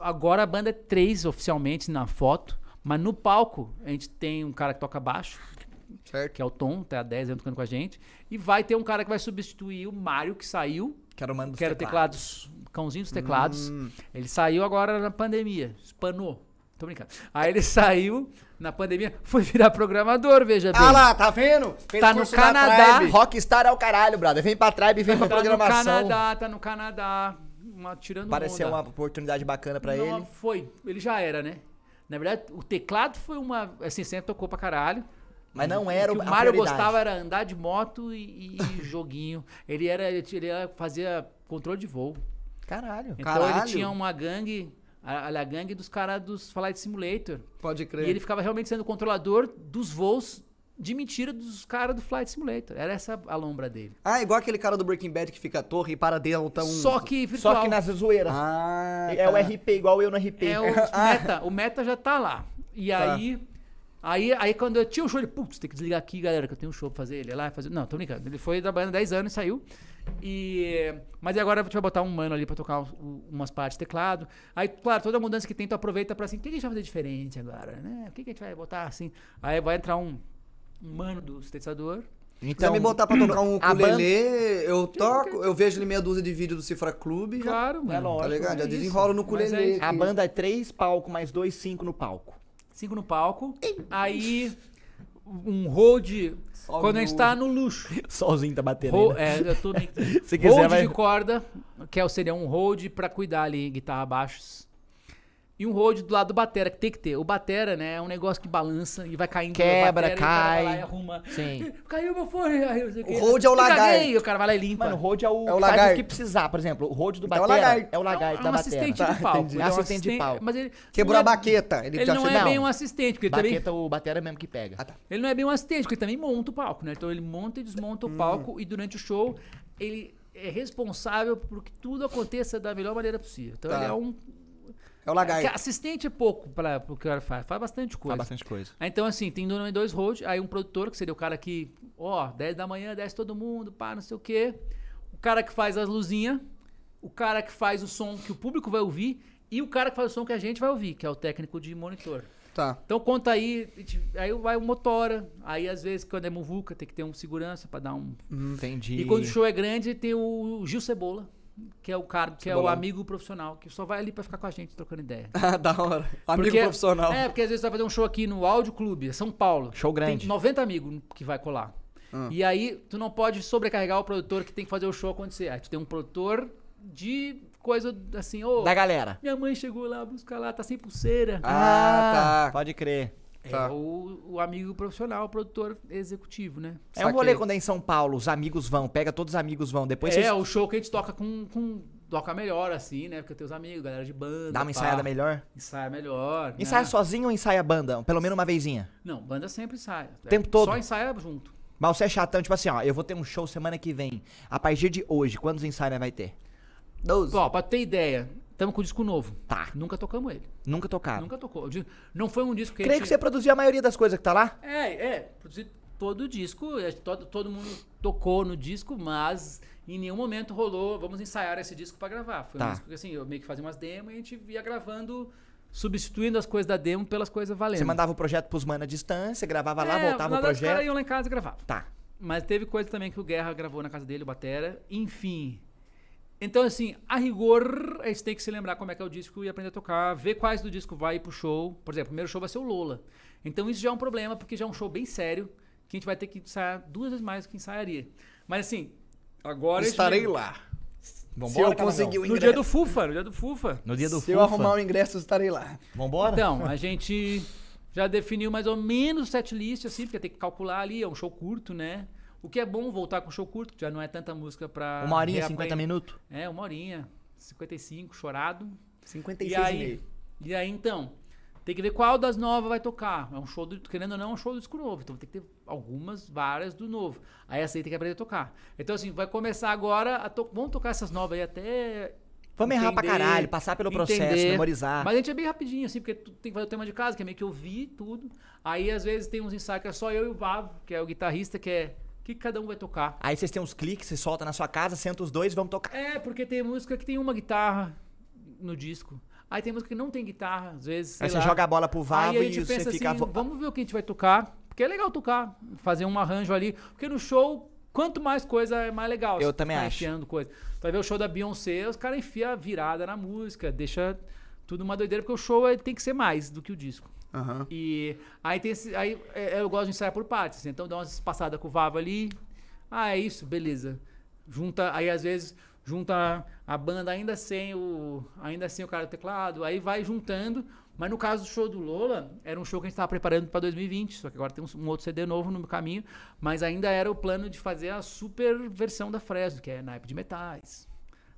Agora a banda é 3 oficialmente na foto, mas no palco a gente tem um cara que toca baixo, Certo. que é o Tom, tá a 10 anos tocando com a gente. E vai ter um cara que vai substituir o Mário, que saiu. Que era o mano dos teclados. Cãozinho dos Teclados. Hum. Ele saiu agora na pandemia, espanou. Tô brincando. Aí ele saiu na pandemia, foi virar programador, veja ah bem. Ah lá, tá vendo? Fez tá no Canadá. Rockstar é o caralho, brother. Vem pra tribe, vem pra tá programação. Tá no Canadá, tá no Canadá. Uma, tirando Pareceu onda. uma oportunidade bacana pra Não, ele. Foi, ele já era, né? Na verdade, o teclado foi uma. Assim, sempre tocou pra caralho. Mas não era o que o Mário gostava era andar de moto e, e joguinho. Ele era, ele era, fazia controle de voo. Caralho. Então Caralho. ele tinha uma gangue, a, a gangue dos caras dos Flight Simulator. Pode crer. E ele ficava realmente sendo controlador dos voos de mentira dos caras do Flight Simulator. Era essa a lombra dele. Ah, igual aquele cara do Breaking Bad que fica a torre e para delta um. Só que virtual. Só que nas zoeiras. Ah, é tá. o RP, igual eu no RP. É o, meta, o meta já tá lá. E tá. aí Aí, aí quando eu tinha o show, ele, putz, tem que desligar aqui, galera, que eu tenho um show pra fazer. Ele é lá ah, fazer. Não, tô brincando. Ele foi da banda 10 anos e saiu. E, mas agora a gente vai botar um mano ali pra tocar um, umas partes de teclado. Aí, claro, toda mudança que tem, tu aproveita pra assim, o que a gente vai fazer diferente agora, né? O que a gente vai botar assim? Aí vai entrar um, um mano do sintetizador. Então, Quiser me botar pra tocar um ukulele, eu toco, eu vejo ali meia dúzia de vídeo do Cifra Clube. Claro, tá já, é lógico. Tá ligado? É já desenrolo no ukulele. É a banda é três palco, mais dois, cinco no palco cinco no palco. Aí um hold. quando a gente tá no luxo. sozinho tá batendo. Hold, né? é, eu tô. Se quiser, hold vai... de corda, que é seria um hold pra cuidar ali, guitarra, baixos. E um hold do lado do Batera, que tem que ter. O Batera, né, é um negócio que balança e vai caindo. Quebra, batera, cai. Vai lá e arruma. Sim. Caiu meu fone. o hold é o lagai. O cara vai lá e limpa. Mano, o hold é o, é o que que precisar. Por exemplo, o hold do então Batera é o lagai é um, então é da um Batera. assistente tá, de palco. Ele é um assistente, de palco. Mas ele Quebrou é, a baqueta. Ele, ele não é bem um assistente. Porque baqueta, também... o Batera é mesmo que pega. Ah, tá. Ele não é bem um assistente, porque ele também monta o palco, né? Então ele monta e desmonta o hum. palco hum. e durante o show ele é responsável por que tudo aconteça da melhor maneira possível. Então tá. ele é um é o lagarto. assistente é pouco para o que o cara faz. Faz bastante coisa. Faz bastante coisa. então, assim, tem dois roads, aí um produtor, que seria o cara que, ó, 10 da manhã, 10 todo mundo, pá, não sei o quê. O cara que faz as luzinhas, o cara que faz o som que o público vai ouvir e o cara que faz o som que a gente vai ouvir, que é o técnico de monitor. Tá. Então conta aí, aí vai o motora, aí às vezes quando é muvuca tem que ter um segurança para dar um... Hum, entendi. E quando o show é grande tem o Gil Cebola, que é o cara, que é o amigo profissional, que só vai ali para ficar com a gente trocando ideia. Ah, da hora. Amigo porque, profissional. É, porque às vezes você vai fazer um show aqui no Áudio Clube, é São Paulo. Show grande. Tem 90 amigos que vai colar. Ah. E aí tu não pode sobrecarregar o produtor que tem que fazer o show acontecer. Aí tu tem um produtor de coisa assim, ô. da galera. Minha mãe chegou lá buscar lá, tá sem pulseira. Ah, ah tá. Pode crer. É tá. É o, o, amigo profissional, o produtor executivo, né? É um rolê quando é em São Paulo, os amigos vão, pega todos os amigos vão. Depois é, vocês... o show que a gente toca com, com toca melhor, assim, né? Porque tem os amigos, galera de banda. Dá uma pá. ensaiada melhor? Ensaia melhor. Né? Ensaia sozinho ou ensaia banda? Pelo menos uma vezinha? Não, banda sempre ensaia. O tempo é, todo? Só ensaia junto. Mas você é chatão, tipo assim, ó, eu vou ter um show semana que vem. A partir de hoje, quantos ensaios vai ter? 12. Ó, pra ter ideia, Estamos com o disco novo. Tá. Nunca tocamos ele. Nunca tocaram. Nunca tocou. Não foi um disco que. Creio gente... que você produziu a maioria das coisas que tá lá? É, é. Produzi todo o disco. Todo, todo mundo tocou no disco, mas em nenhum momento rolou. Vamos ensaiar esse disco para gravar. Foi tá. um disco que assim, eu meio que fazia umas demos e a gente ia gravando substituindo as coisas da demo pelas coisas valendo. Você mandava o projeto pros manos à distância, gravava é, lá, voltava o projeto. Os caras iam lá em casa e gravava. Tá. Mas teve coisa também que o Guerra gravou na casa dele, o Batera. Enfim, então, assim, a rigor, a gente tem que se lembrar como é que é o disco e aprender a tocar, ver quais do disco vai pro show. Por exemplo, o primeiro show vai ser o Lola. Então, isso já é um problema, porque já é um show bem sério, que a gente vai ter que ensaiar duas vezes mais do que ensaiaria. Mas, assim, agora. Estarei lá. Vambora, se eu conseguir o ingresso. No dia do Fufa, no dia do Fufa. No dia do se Fufa. eu arrumar o ingresso, estarei lá. Vambora? Então, a gente já definiu mais ou menos o set list, assim, porque tem que calcular ali, é um show curto, né? O que é bom voltar com show curto, que já não é tanta música pra. Uma horinha, 50 minutos? É, uma horinha. 55, chorado. 56 e aí, e aí, então, tem que ver qual das novas vai tocar. É um show, do, querendo ou não, é um show do disco novo. Então tem que ter algumas, várias do novo. Aí essa aí tem que aprender a tocar. Então, assim, vai começar agora. A to... Vamos tocar essas novas aí até Vamos entender, errar pra caralho, passar pelo processo, entender. memorizar. Mas a gente é bem rapidinho, assim, porque tu tem que fazer o tema de casa, que é meio que eu vi tudo. Aí, às vezes, tem uns ensaios que é só eu e o Vavo, que é o guitarrista, que é que cada um vai tocar. Aí vocês têm uns cliques, você solta na sua casa, senta os dois e vamos tocar. É, porque tem música que tem uma guitarra no disco. Aí tem música que não tem guitarra, às vezes. Aí você lá. joga a bola pro Vavo e você fica. Assim, vamos ver o que a gente vai tocar. Porque é legal tocar, fazer um arranjo ali. Porque no show, quanto mais coisa, é mais legal. Eu também acho. Enfiando coisa. Tu vai ver o show da Beyoncé, os caras enfiam virada na música, deixa tudo uma doideira, porque o show é, tem que ser mais do que o disco. Uhum. E aí tem esse, aí é, é, eu gosto de ensaiar por partes, assim, então dá umas passadas com o Vava ali. Ah, é isso, beleza. Junta, aí às vezes junta a banda ainda sem o ainda sem o cara do teclado, aí vai juntando. Mas no caso do show do Lola, era um show que a gente estava preparando para 2020, só que agora tem um, um, outro CD novo no caminho, mas ainda era o plano de fazer a super versão da Fresno, que é naipe de metais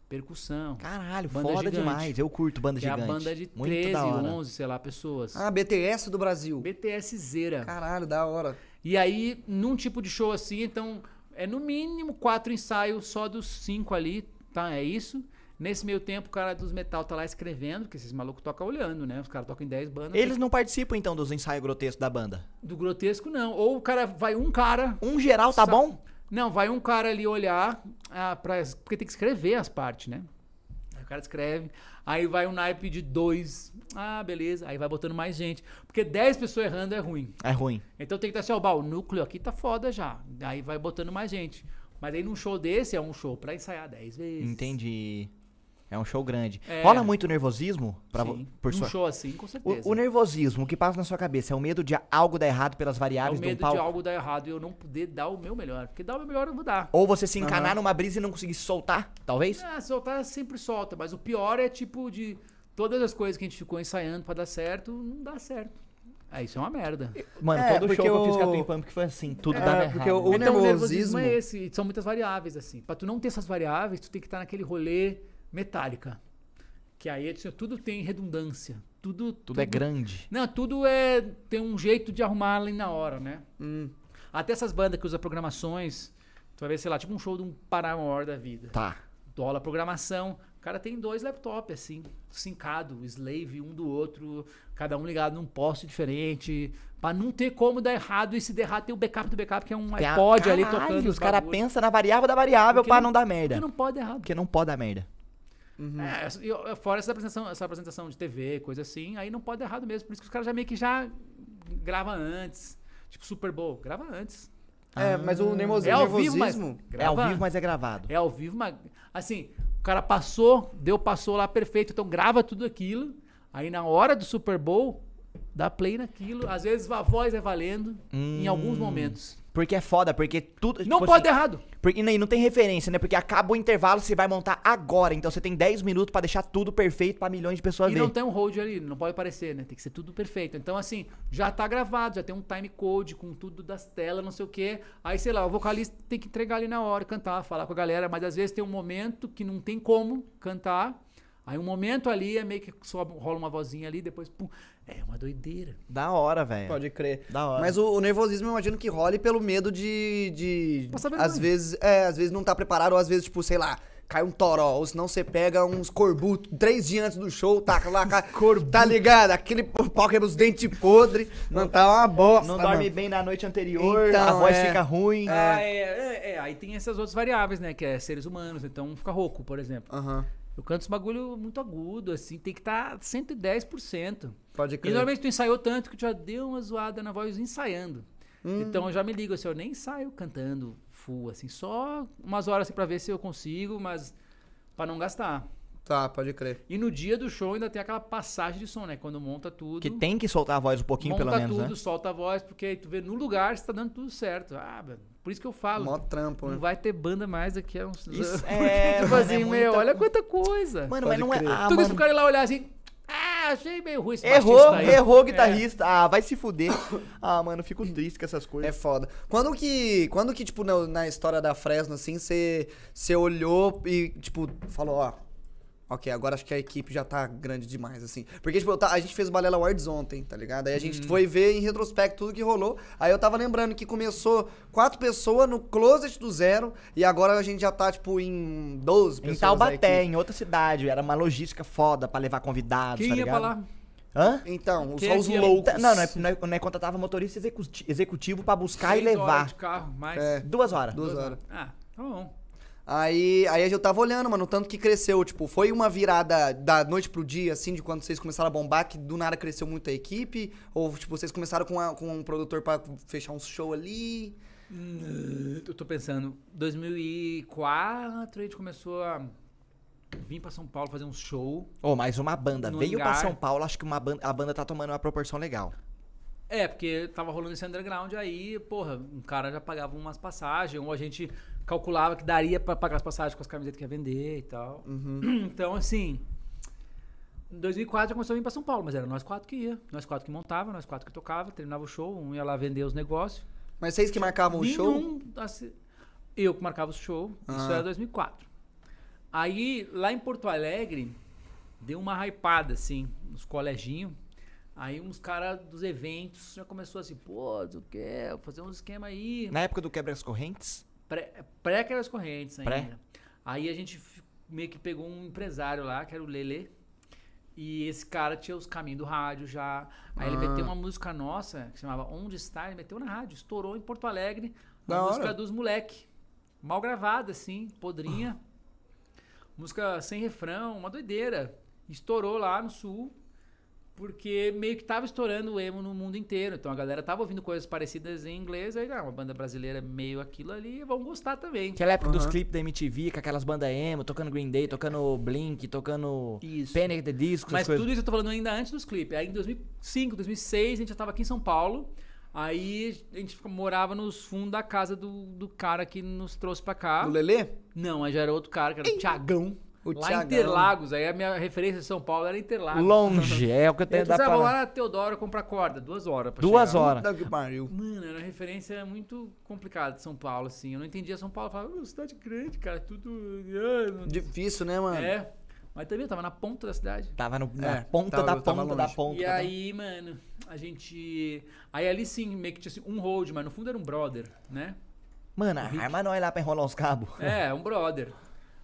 percussão. Caralho, banda foda gigante, demais. Eu curto banda que gigante. É a banda de 13, Muito 11, sei lá, pessoas. Ah, BTS do Brasil. BTS Zera. Caralho, da hora. E aí, num tipo de show assim, então, é no mínimo quatro ensaios só dos cinco ali, tá? É isso. Nesse meio tempo, o cara dos metal tá lá escrevendo, porque esses malucos tocam olhando, né? Os caras tocam em 10 bandas. Eles não participam, então, dos ensaios grotescos da banda? Do grotesco, não. Ou o cara vai um cara. Um geral, tá bom? Não, vai um cara ali olhar, ah, pra, porque tem que escrever as partes, né? Aí o cara escreve, aí vai um naipe de dois, ah, beleza, aí vai botando mais gente. Porque dez pessoas errando é ruim. É ruim. Então tem que estar tá assim, ó, o núcleo aqui tá foda já, aí vai botando mais gente. Mas aí num show desse é um show pra ensaiar dez vezes. Entendi. É um show grande. É. Rola muito nervosismo? Pra, Sim. Por um sua... show assim, com certeza. O, o, nervosismo, o que passa na sua cabeça? É o medo de algo dar errado pelas variáveis é o medo um de algo dar errado e eu não poder dar o meu melhor. Porque dar o meu melhor eu vou dar. Ou você se encanar uhum. numa brisa e não conseguir soltar, talvez? Ah, soltar sempre solta. Mas o pior é tipo de todas as coisas que a gente ficou ensaiando para dar certo, não dá certo. É isso é uma merda. Mano, é, todo show que eu, fiz com a Tulipam que foi assim, tudo é, errado. porque O, né? então, o então, nervosismo é esse, são muitas variáveis, assim. Pra tu não ter essas variáveis, tu tem que estar naquele rolê metálica. Que aí tudo tem redundância. Tudo, tudo, é tudo, é grande. Não, tudo é. Tem um jeito de arrumar ali na hora, né? Hum. Até essas bandas que usam programações. Tu vai ver, sei lá, tipo um show de um Paramore da vida. Tá. Dola programação. O cara tem dois laptops, assim, sincado, slave um do outro, cada um ligado num poste diferente, para não ter como dar errado e se der errado tem o backup do backup, que é um tem iPod a... ali tocando. Os caras pensam na variável da variável para não, não dar merda. Porque não pode dar errado. Porque não pode dar merda. Uhum. É, fora essa apresentação, essa apresentação de TV, coisa assim, aí não pode dar errado mesmo. Por isso que os caras já meio que já grava antes. Tipo, Super Bowl, grava antes. É, ah. mas o ah. nervosismo é ao vivo, mas é ao vivo, mas é gravado. É ao vivo, mas assim, o cara passou, deu passou lá perfeito, então grava tudo aquilo. Aí na hora do Super Bowl, dá play naquilo. Às vezes a voz é valendo hum. em alguns hum. momentos. Porque é foda, porque tudo. Não tipo assim, pode assim, dar errado. Porque, nem não tem referência, né? Porque acaba o intervalo, você vai montar agora. Então você tem 10 minutos para deixar tudo perfeito para milhões de pessoas e ver. E não tem um hold ali, não pode aparecer, né? Tem que ser tudo perfeito. Então, assim, já tá gravado, já tem um time code com tudo das telas, não sei o quê. Aí, sei lá, o vocalista tem que entregar ali na hora, cantar, falar com a galera. Mas às vezes tem um momento que não tem como cantar. Aí um momento ali é meio que só rola uma vozinha ali, depois, pum, é uma doideira. Da hora, velho. Pode crer. Da hora. Mas o, o, nervosismo eu imagino que role pelo medo de. de Passa às vezes, é, às vezes não tá preparado, ou às vezes, tipo, sei lá, cai um toró, ou senão você pega uns corbutos três dias antes do show, tá lá, cai, tá ligado? Aquele pau quebra os dentes podres, não tá uma bosta. Não dorme mano. bem na noite anterior, então, a voz é, fica ruim. Ah, é. Ah, é, é, aí tem essas outras variáveis, né, que é seres humanos, então fica rouco, por exemplo. Aham. Uhum. Eu canto esse bagulho muito agudo, assim, tem que estar tá 110%. Pode crer. E normalmente tu ensaiou tanto que tu já deu uma zoada na voz ensaiando. Hum. Então eu já me ligo, assim, eu nem saio cantando full, assim, só umas horas assim, pra ver se eu consigo, mas para não gastar. Tá, pode crer. E no dia do show ainda tem aquela passagem de som, né? Quando monta tudo. Que tem que soltar a voz um pouquinho, pelo menos. Monta né? tudo, né? solta a voz, porque tu vê no lugar se tá dando tudo certo. Ah, por isso que eu falo. Mó trampo, né? Não vai ter banda mais aqui. É, uns... isso, é, tipo é assim, é muita... meu, olha quanta coisa. Mano, Pode mas não é, crer. é. Ah, Tudo mano... isso pro cara ir lá olhar assim. Ah, achei meio ruim esse Errou, errou guitarrista. É. Ah, vai se fuder. ah, mano, fico triste com essas coisas. É foda. Quando que, quando que tipo, na, na história da Fresno, assim, você olhou e, tipo, falou, ó, Ok, agora acho que a equipe já tá grande demais, assim. Porque, tipo, a gente fez o Balela Awards ontem, tá ligado? Aí a gente uhum. foi ver em retrospecto tudo que rolou. Aí eu tava lembrando que começou quatro pessoas no closet do zero. E agora a gente já tá, tipo, em 12 pessoas. Em Taubaté, em outra cidade. Era uma logística foda pra levar convidados, Quem tá ligado? Ia pra lá? Hã? Então, só os que, loucos. Então, não, não é, não, é, não é contratava motorista executivo, pra para buscar Seis e levar. Horas de carro, mais. É, duas horas. Duas, duas horas. horas. Ah, tá bom. Aí, aí eu tava olhando, mano, o tanto que cresceu. Tipo, foi uma virada da noite pro dia, assim, de quando vocês começaram a bombar, que do nada cresceu muito a equipe? Ou, tipo, vocês começaram com, a, com um produtor para fechar um show ali? Hum, eu tô pensando, 2004 a gente começou a vir pra São Paulo fazer um show. Ô, oh, mais uma banda. Veio hangar. pra São Paulo, acho que uma banda, a banda tá tomando uma proporção legal. É, porque tava rolando esse underground aí, porra, um cara já pagava umas passagens, ou a gente calculava que daria para pagar as passagens com as camisetas que ia vender e tal. Uhum. Então, assim. Em 2004 já começou a vir para São Paulo, mas era nós quatro que ia. Nós quatro que montava, nós quatro que tocava, terminava o show, um ia lá vender os negócios. Mas vocês que marcavam o show? Assim, eu que marcava o show, isso era 2004. Ah. Aí, lá em Porto Alegre, deu uma hypada, assim, nos coleginhos. Aí uns caras dos eventos já começou assim, pô, do que, fazer uns esquema aí. Na época do quebra as correntes? Pré aquelas correntes ainda. Pré? Aí a gente meio que pegou um empresário lá, que era o Lele. E esse cara tinha os caminhos do rádio já. Aí ah. ele meteu uma música nossa, que chamava Onde Está, ele meteu na rádio, estourou em Porto Alegre. A da música hora. dos moleque. Mal gravada, assim, podrinha. Ah. música sem refrão, uma doideira. Estourou lá no sul porque meio que tava estourando o emo no mundo inteiro. Então a galera tava ouvindo coisas parecidas em inglês, aí ah, uma banda brasileira meio aquilo ali, vão gostar também. Aquela época uhum. dos clipes da MTV, com aquelas bandas emo, tocando Green Day, tocando Blink, tocando isso. Panic! The Disco. Mas tudo isso eu tô falando ainda antes dos clipes. Aí em 2005, 2006, a gente já tava aqui em São Paulo. Aí a gente morava nos fundos da casa do, do cara que nos trouxe pra cá. Do Lelê? Não, aí já era outro cara, que era o Tiagão. O lá Thiagão. Interlagos, aí a minha referência em São Paulo era Interlagos. Longe, é o que eu tenho da para... lá na Teodoro comprar corda, duas horas pra Duas chegar. horas. que pariu. Mano, era uma referência muito complicada de São Paulo, assim. Eu não entendia São Paulo. Eu falava, cidade grande, cara, tudo... É, Difícil, né, mano? É. Mas também eu tava na ponta da cidade. Tava no, na é, ponta tava, da ponta da ponta. E aí, mano, a gente... Aí ali sim, meio que tinha assim, um hold, mas no fundo era um brother, né? Mano, arma nós lá pra enrolar uns cabos. É, um brother.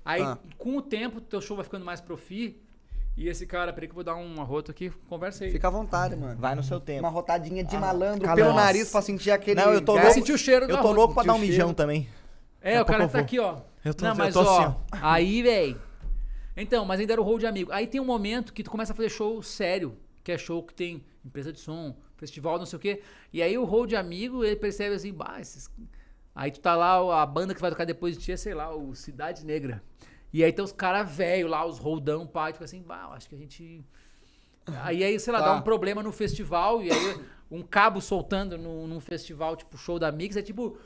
Aí, ah. com o tempo, teu show vai ficando mais profi. E esse cara, peraí que eu vou dar um arroto aqui, conversa aí. Fica à vontade, mano. Vai no seu tempo. Uma rotadinha de ah, malandro calma. pelo Nossa. nariz pra sentir aquele... Não, eu tô louco. o cheiro Eu tô arroto. louco pra dar um mijão também. É, o cara tá aqui, ó. Eu tô, Não, mas, eu tô assim, ó. Aí, véi. Então, mas ainda era o rol de amigo. Aí tem um momento que tu começa a fazer show sério. Que é show que tem empresa de som, festival, não sei o quê. E aí o rol de amigo, ele percebe assim, bah, esses... Aí tu tá lá, a banda que vai tocar depois de ti é, sei lá, o Cidade Negra. E aí tem os caras velho lá, os roldão, pai tipo assim, bah, acho que a gente. Aí, aí sei lá, tá. dá um problema no festival, e aí um cabo soltando no, num festival, tipo, show da Mix, é tipo.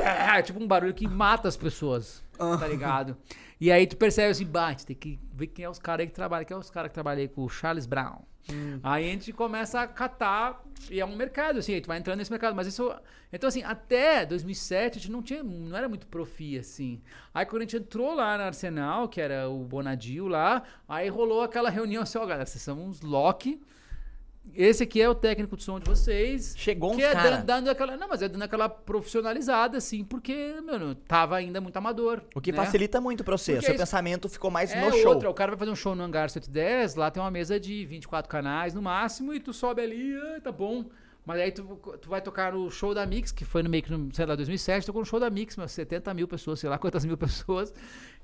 É tipo um barulho que mata as pessoas, ah. tá ligado? E aí tu percebe assim, bate, tem que ver quem é os caras que trabalham, quem é os caras que trabalham com o Charles Brown. Hum. Aí a gente começa a catar e é um mercado, assim, a gente vai entrando nesse mercado. Mas isso. Então, assim, até 2007 a gente não, tinha, não era muito profi, assim. Aí quando a gente entrou lá no Arsenal, que era o Bonadio lá, aí rolou aquela reunião assim: ó, oh, galera, vocês são uns Loki. Esse aqui é o técnico de som de vocês. Chegou um que é Dando, dando aquela, não, mas é dando aquela profissionalizada, assim, porque, mano tava ainda muito amador. O que né? facilita muito pra você. Porque seu é pensamento ficou mais é no show. Outra, o cara vai fazer um show no Hangar 110, lá tem uma mesa de 24 canais no máximo, e tu sobe ali, ah, tá bom. Mas aí tu, tu vai tocar no show da Mix, que foi no meio que, sei lá, 2007, tocou no show da Mix, mas 70 mil pessoas, sei lá quantas mil pessoas.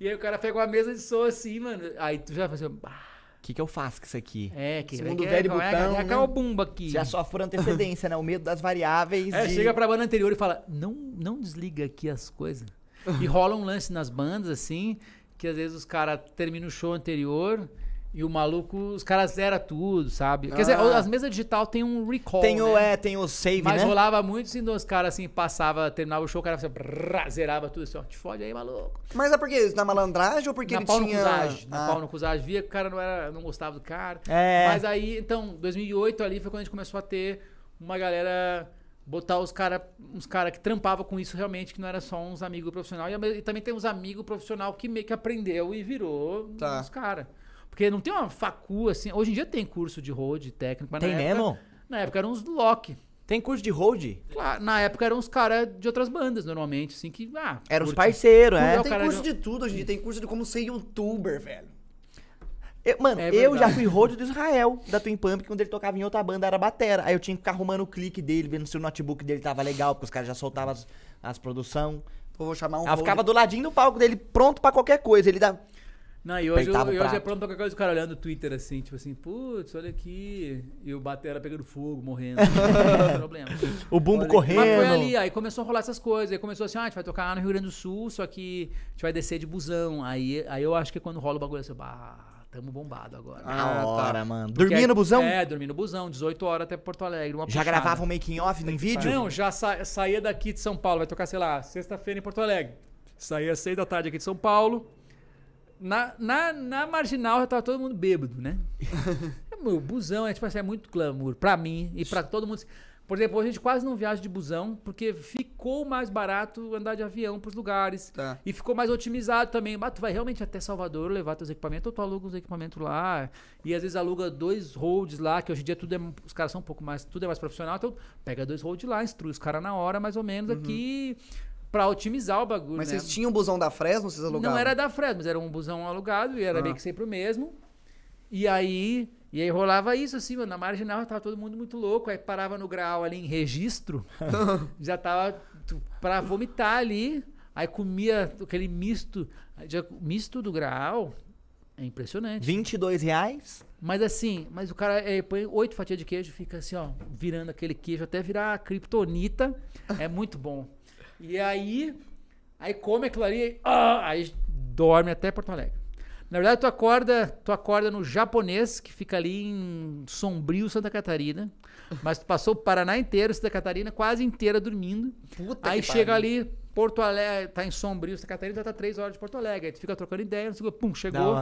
E aí o cara pega uma mesa de som assim, mano. Aí tu já faz assim, que, que eu faço com isso aqui? É, que Segundo é, é velho é, botão. É, é, é a bumba aqui. Já só por antecedência, né? O medo das variáveis. É, chega pra banda anterior e fala: não, não desliga aqui as coisas. e rola um lance nas bandas, assim, que às vezes os caras terminam o show anterior. E o maluco, os caras zeram tudo, sabe? Quer ah. dizer, as mesas digital tem um recall. Tem o, né? é, tem o save, Mas né? Mas rolava muito, assim, os caras assim, passava, terminava o show, o cara assim, brrr, zerava tudo assim, ó, te fode aí, maluco. Mas é porque na malandragem ou porque na ele pau tinha. No cusagem, ah. Na pau no cruzagem. via que o cara não, era, não gostava do cara. É. Mas aí, então, 2008 ali foi quando a gente começou a ter uma galera botar os cara, uns cara que trampava com isso realmente, que não era só uns amigos profissionais. E, também tem uns amigos profissional que meio que aprendeu e virou tá. uns caras. Porque não tem uma facu assim. Hoje em dia tem curso de road técnico, mas tem na mesmo? Época, na época eram uns lock. Tem curso de road Claro, na época eram uns caras de outras bandas, normalmente, assim, que. Ah, eram os parceiros, é. Tem curso de... de tudo, hoje em dia tem curso de como ser youtuber, velho. Eu, mano, é eu já fui road do Israel, da Twin Pump, quando ele tocava em outra banda, era batera. Aí eu tinha que ficar arrumando o clique dele, vendo se o notebook dele tava legal, porque os caras já soltavam as, as produções. Eu vou chamar um. eu ficava do ladinho do palco dele, pronto para qualquer coisa. Ele dá. Não, e hoje, eu, e hoje é pronto qualquer coisa, o cara olhando o Twitter assim, tipo assim, putz, olha aqui. E o Batera pegando fogo, morrendo. problema. O bumbo olha, correndo. Mas foi ali, aí começou a rolar essas coisas. Aí começou assim, ah, a gente vai tocar no Rio Grande do Sul, só que a gente vai descer de busão. Aí, aí eu acho que quando rola o bagulho assim, bah tamo bombado agora. Ah, ah hora, tá. mano. Porque dormia no busão? É, dormi no busão, 18 horas até Porto Alegre. já puxada. gravava um making off no vídeo? Não, já sa saía daqui de São Paulo, vai tocar, sei lá, sexta-feira em Porto Alegre. Saía às 6 da tarde aqui de São Paulo na, na, na marginal já tava todo mundo bêbado, né? É, meu, busão é tipo assim, é muito glamour pra mim e pra todo mundo. Por exemplo, a gente quase não viaja de busão, porque ficou mais barato andar de avião pros lugares. Tá. E ficou mais otimizado também. Ah, tu vai realmente até Salvador levar teus equipamentos, ou tu aluga os equipamentos lá. E às vezes aluga dois holds lá, que hoje em dia tudo é, os caras são um pouco mais, tudo é mais profissional. Então pega dois holds lá, instrui os caras na hora, mais ou menos, uhum. aqui pra otimizar o bagulho. Mas né? vocês tinham um busão da Fresno, vocês Não era da Fresno, mas era um busão alugado e era ah. meio que sempre o mesmo. E aí, e aí rolava isso, assim, mano. Na marginal tava todo mundo muito louco. Aí parava no grau ali em registro. já tava pra vomitar ali. Aí comia aquele misto. Misto do grau. É impressionante. 22 reais? Mas assim, mas o cara é, põe oito fatias de queijo, fica assim, ó, virando aquele queijo até virar a criptonita. É muito bom. E aí, aí come aquilo ali, ah, aí dorme até Porto Alegre. Na verdade, tu acorda, tu acorda no japonês, que fica ali em Sombrio, Santa Catarina. Mas tu passou o Paraná inteiro, Santa Catarina, quase inteira dormindo. Puta aí chega ali, Porto Alegre, tá em Sombrio, Santa Catarina, tá três horas de Porto Alegre. Aí tu fica trocando ideia, não sei, pum, chegou.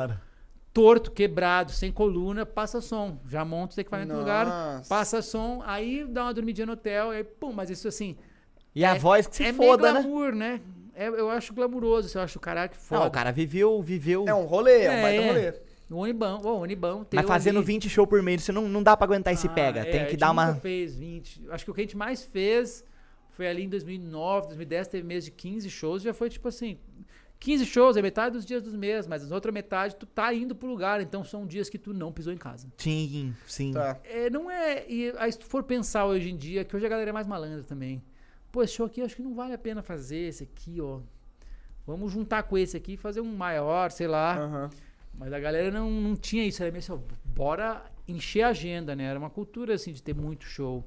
Torto, quebrado, sem coluna, passa som. Já monta o equipamentos Nossa. no lugar, passa som, aí dá uma dormidinha no hotel, aí pum, mas isso assim. E a é, voz que se é foda, meio né? glamour, né? né? É, eu acho glamuroso, eu acho o cara que foda. Não, o cara viveu, viveu. É um rolê, é um baita é. rolê. O Onibão o Onibão Mas fazendo ali. 20 shows por mês, você não, não dá pra aguentar esse ah, pega. É, tem que dar uma. Nunca fez 20. Acho que o que a gente mais fez foi ali em 2009, 2010, teve mês de 15 shows, já foi tipo assim. 15 shows é metade dos dias dos meses, mas a outra metade tu tá indo pro lugar, então são dias que tu não pisou em casa. Sim, sim. Tá. É, não é. E aí, se tu for pensar hoje em dia, que hoje a galera é mais malandra também. Pô, esse show aqui acho que não vale a pena fazer, esse aqui, ó. Vamos juntar com esse aqui e fazer um maior, sei lá. Uhum. Mas a galera não, não tinha isso, era meio assim, bora encher a agenda, né? Era uma cultura, assim, de ter muito show.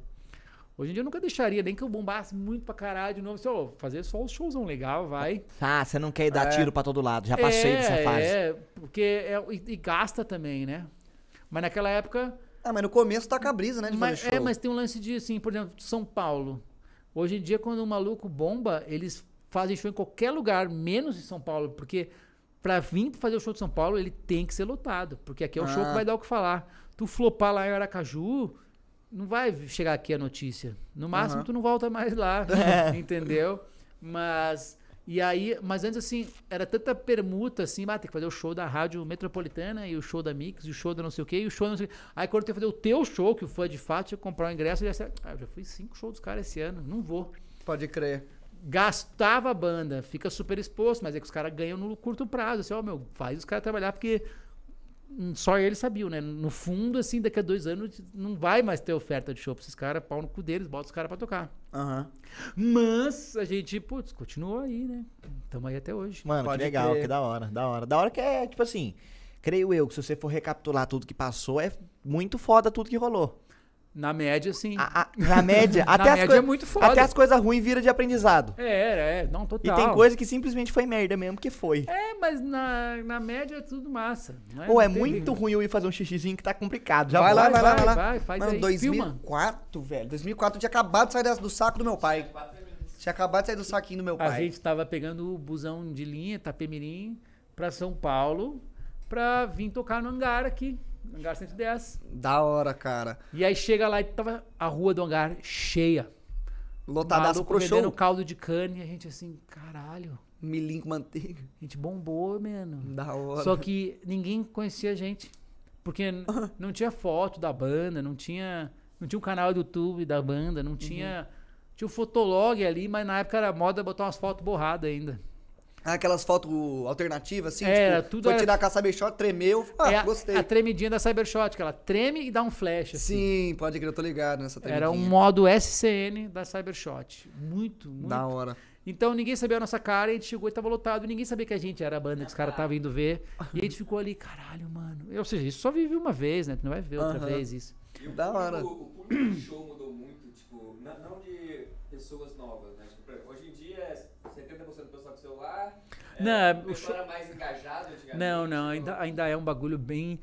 Hoje em dia eu nunca deixaria, nem que eu bombasse muito pra caralho de novo. Assim, fazer só os showzão legal, vai. Ah, você não quer dar é, tiro pra todo lado, já passei é, dessa fase. É, porque é, e, e gasta também, né? Mas naquela época... Ah, mas no começo tá com a brisa, né, de mas, fazer show. É, mas tem um lance de, assim, por exemplo, São Paulo. Hoje em dia, quando um maluco bomba, eles fazem show em qualquer lugar, menos em São Paulo, porque para vir fazer o show de São Paulo, ele tem que ser lotado, porque aqui é o ah. show que ah. vai dar o que falar. Tu flopar lá em Aracaju, não vai chegar aqui a notícia. No máximo, uhum. tu não volta mais lá, é. entendeu? Mas e aí, mas antes assim, era tanta permuta assim, ah, tem que fazer o show da rádio metropolitana e o show da Mix, e o show da não sei o quê, e o show da não sei o quê. Aí quando tem que fazer o teu show, que o fã de fato tinha que comprar o um ingresso, já disse, ah, eu já fui cinco shows dos caras esse ano, não vou. Pode crer. Gastava a banda, fica super exposto, mas é que os caras ganham no curto prazo. Assim, ó, oh, meu, faz os caras trabalhar, porque só ele sabia, né? No fundo, assim, daqui a dois anos não vai mais ter oferta de show pra esses caras, pau no cu deles, bota os caras pra tocar. Uhum. Mas a gente, putz, continuou aí, né? Tamo aí até hoje. Mano, que legal, ter... que da hora, da hora. Da hora que é, tipo assim, creio eu que se você for recapitular tudo que passou, é muito foda tudo que rolou. Na média, sim. A, a, na média, até, na as média é muito foda. até as coisas ruins viram de aprendizado. É, é, é, não, total. E tem coisa que simplesmente foi merda mesmo, que foi. É, mas na, na média é tudo massa. É? Ou é muito ruim eu ir fazer um xixizinho que tá complicado. Já vai, vai, vai, vai, vai, lá. vai, faz Mano, aí, 2004, filma. velho, 2004 eu tinha acabado de sair do saco do meu pai. Tinha acabado de sair do saquinho do meu pai. A gente tava pegando o busão de linha, Tapemirim, pra São Paulo, pra vir tocar no hangar aqui. Hangar 110. Da hora, cara. E aí chega lá e tava a rua do hangar cheia. Lotadaço pro show. vendendo caldo de cana e a gente assim, caralho. Milim com manteiga. A gente bombou, mano. Da hora. Só que ninguém conhecia a gente. Porque não tinha foto da banda, não tinha... Não tinha um canal do YouTube da banda, não tinha... Uhum. Tinha o um Fotolog ali, mas na época era moda botar umas fotos borradas ainda. Ah, aquelas fotos alternativas, assim, é, tipo, tudo foi era... tirar com a Cybershot, tremeu, ah, é gostei. A, a tremidinha da Cybershot, que ela treme e dá um flash. Assim. Sim, pode crer, eu tô ligado nessa tremidinha. Era um modo SCN da Cybershot. Muito, muito. Da hora. Então ninguém sabia a nossa cara, a gente chegou e tava lotado, ninguém sabia que a gente era a banda que os caras estavam indo ver. E a gente ficou ali, caralho, mano. Ou seja, isso só vive uma vez, né? Tu não vai ver outra vez isso. E o, da hora. O, o, show mudou muito, tipo, não de pessoas novas, né? Tipo, hoje em dia, 70% do pessoal com celular. É, não, é, o show... era mais engajado Não, não, tipo, ainda, ainda é um bagulho bem.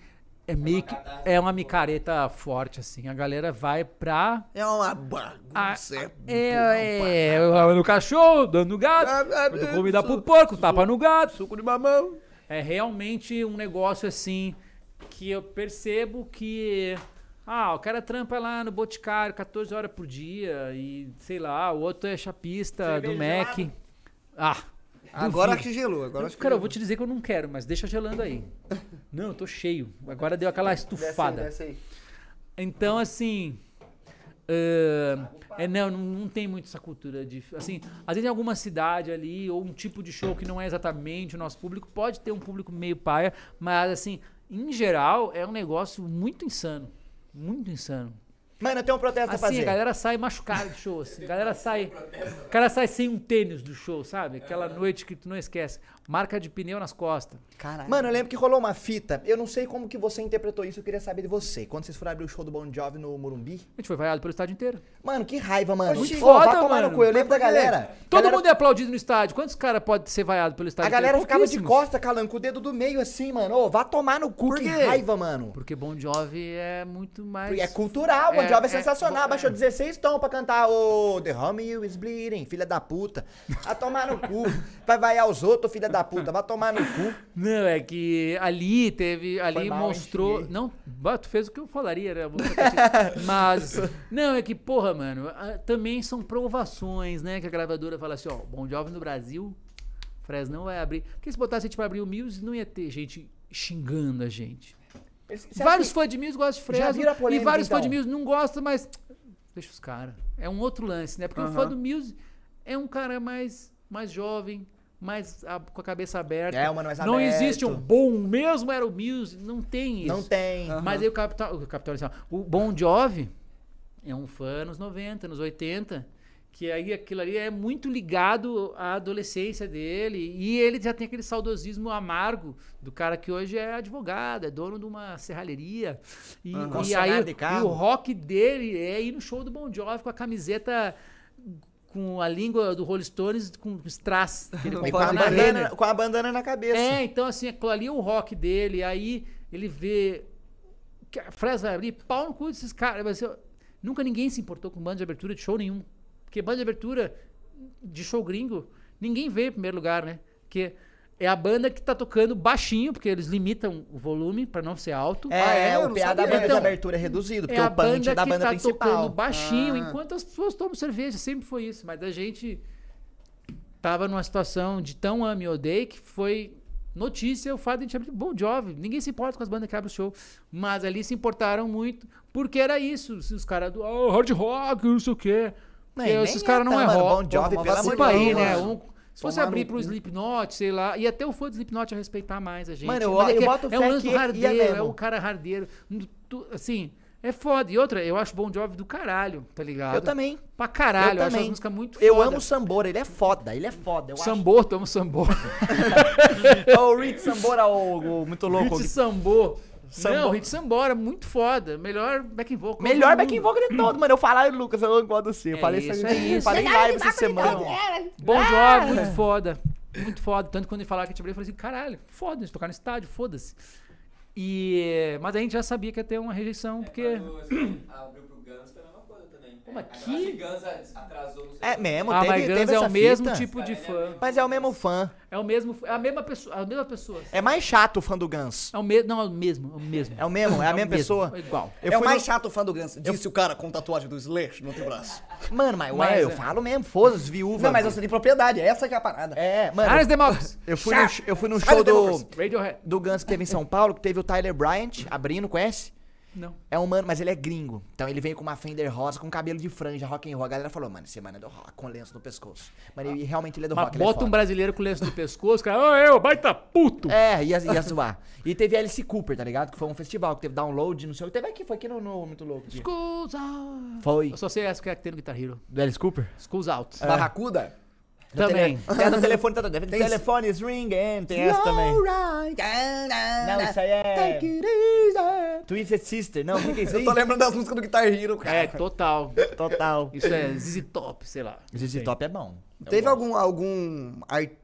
É, é meio que, é uma micareta forte, assim. A galera vai pra. É uma bagunça. é, é, é no cachorro, dando no gato. dando ah, ah, ah, comida pro porco, tapa no gato. Suco de mamão. É realmente um negócio, assim, que eu percebo que ah, o cara trampa lá no Boticário 14 horas por dia e sei lá, o outro é chapista Cerveja do Mac. gelada. Ah, Agora que gelou, agora cara, eu vou te dizer que eu não quero, mas deixa gelando aí. Não, eu tô cheio. Agora deu aquela estufada. Desce aí, desce aí. Então, assim. Ah, é, não, não, não tem muito essa cultura de. Assim, às vezes em alguma cidade ali, ou um tipo de show que não é exatamente o nosso público, pode ter um público meio paia, mas, assim, em geral, é um negócio muito insano. Muito insano. Mano, tem um protesto assim, a fazer. a galera sai machucada do show, assim. A galera sai, o cara sai sem um tênis do show, sabe? Aquela noite que tu não esquece. Marca de pneu nas costas. Caralho. Mano, eu lembro que rolou uma fita. Eu não sei como que você interpretou isso, eu queria saber de você. Quando vocês foram abrir o show do Bon Jovi no Morumbi. A gente foi vaiado pelo estádio inteiro. Mano, que raiva, mano. Muito foda, tomar mano. no cu. Eu lembro da galera. Todo galera... mundo é aplaudido no estádio. Quantos caras podem ser vaiado pelo estádio inteiro? A galera ficava de calando, com o dedo do meio assim, mano. Ô, oh, vá tomar no cu, que raiva, mano. Porque Bon Jovi é muito mais... Porque é cultural, é Bon Jovi é, é, é sensacional, é. baixou 16 tom pra cantar o The Home is Bleeding, filha da puta. Vai tomar no cu. Vai vaiar os outros, filha da puta, vai tomar no cu. Não, é que ali teve, ali mostrou... Não, tu fez o que eu falaria, né? Assim. Mas, não, é que, porra, mano, também são provações, né? Que a gravadora fala assim, ó, Bon Jovi no Brasil, Fresno vai abrir. Porque se botasse a gente pra abrir o Muse, não ia ter gente xingando a gente vários fãs de Mills gostam de Fresno. Polêmica, e vários então. fãs de Mills não gostam, mas. Deixa os caras. É um outro lance, né? Porque uh -huh. o fã do Mills é um cara mais, mais jovem, mais a, com a cabeça aberta. É, mano, mais não aberto. existe um bom mesmo era o Muse, não tem isso. Não tem. Mas aí o Capitão, o Capitão assim, o Bon Jovi é um fã nos 90, nos 80, que aí aquilo ali é muito ligado à adolescência dele e ele já tem aquele saudosismo amargo do cara que hoje é advogado, é dono de uma serralheria e, uhum. e aí e o rock dele é ir no show do Bon Jovi com a camiseta com a língua do Rolling Stones com strass que ele com, a bandana, com a bandana na cabeça. É, então assim, aquilo ali é o rock dele, aí ele vê que Fresa vai abrir, pau no cu desses caras, nunca ninguém se importou com banda de abertura de show nenhum. Porque banda de abertura de show gringo, ninguém vê em primeiro lugar, né? Porque é a banda que tá tocando baixinho, porque eles limitam o volume para não ser alto. É, ah, é o PA da banda de então, abertura é reduzido, porque é o punch é da banda tá principal. tocando baixinho, ah. enquanto as pessoas tomam cerveja, sempre foi isso. Mas a gente tava numa situação de tão ame odeio que foi notícia o fato de a gente abrir Bon Jovi. Ninguém se importa com as bandas que abrem o show. Mas ali se importaram muito, porque era isso. Os caras do oh, hard rock, não sei o quê. Não, esses caras é não é rock. Bon Jovi, pelo amor de Deus. né? Um, se fosse abrir pro Slipknot, sei lá, e até o fã do Slipknot ia respeitar mais a gente. Mano, eu, é eu é boto é, é o lance é hardeiro, é o cara hardeiro. Assim, é foda. E outra, eu acho Bon Jovi do caralho, tá ligado? Eu também. Pra caralho, eu, eu também. acho música muito foda. Eu amo o Sambora, ele é foda, ele é foda. Eu Sambor, acho. Sambor. é o Rich Sambora, o, o muito louco. Rich Sambor. Samba... Não, o hit Sambora, muito foda. Melhor back in vocal. Melhor back in vocal de hum. todo, mano. Eu falei, Lucas, eu não gosto assim Eu é falei isso, isso, é isso. Falei live essa semana. Bom ah! jogo, muito foda. Muito foda. Tanto quando ele falava que a Tibrei, eu falei assim, caralho, foda-se, tocar no estádio, foda-se. E, mas a gente já sabia que ia ter uma rejeição, porque... Quando, assim, abriu ah, mas que. atrasou no É mesmo, ah, teve, mas Guns teve é o mesmo fita. tipo de é fã. Mas é o mesmo fã. É o mesmo, é a mesma pessoa, é a mesma pessoa. É mais chato o fã do Gans. É o mesmo, não, é o mesmo, é o mesmo. É o mesmo, é a é mesma pessoa. É igual. Eu é o mais no... chato o fã do Gans. disse eu... o cara com tatuagem do Slash no teu braço. Mano, mas, ué, eu falo mesmo, foda-se, viúva. Não, mas você tem propriedade, essa que é a parada. É, mano. Ares Democracy. Eu fui no, eu fui no show do, do que teve em São Paulo, que teve o Tyler Bryant abrindo, conhece? Não. É um mano, mas ele é gringo. Então ele veio com uma Fender rosa, com cabelo de franja, rock and roll. A galera falou, mano, esse mano é do rock, com lenço no pescoço. Mas ah. realmente ele é do mas rock. É bota é um brasileiro com lenço no pescoço, cara, ô, oh, eu, baita puto! É, ia, ia zoar. E teve Alice Cooper, tá ligado? Que foi um festival que teve download, não sei o que. Teve aqui, foi aqui no, no Muito Louco. Schools Out. Foi. Eu só sei essa que é que tem no Guitar Hero. Do Alice Cooper? Schools Out. É. Barracuda? Também. Tele... Tem no telefone, tá, tem telefones ringing, tem essa também. Right. Não, isso aí é... Twisted Sister, não, o que é isso aí? Eu tô lembrando das músicas do Guitar Hero, cara. É, total. Total. Isso é ZZ Top, sei lá. ZZ Top é bom. Eu Teve gosto. algum, algum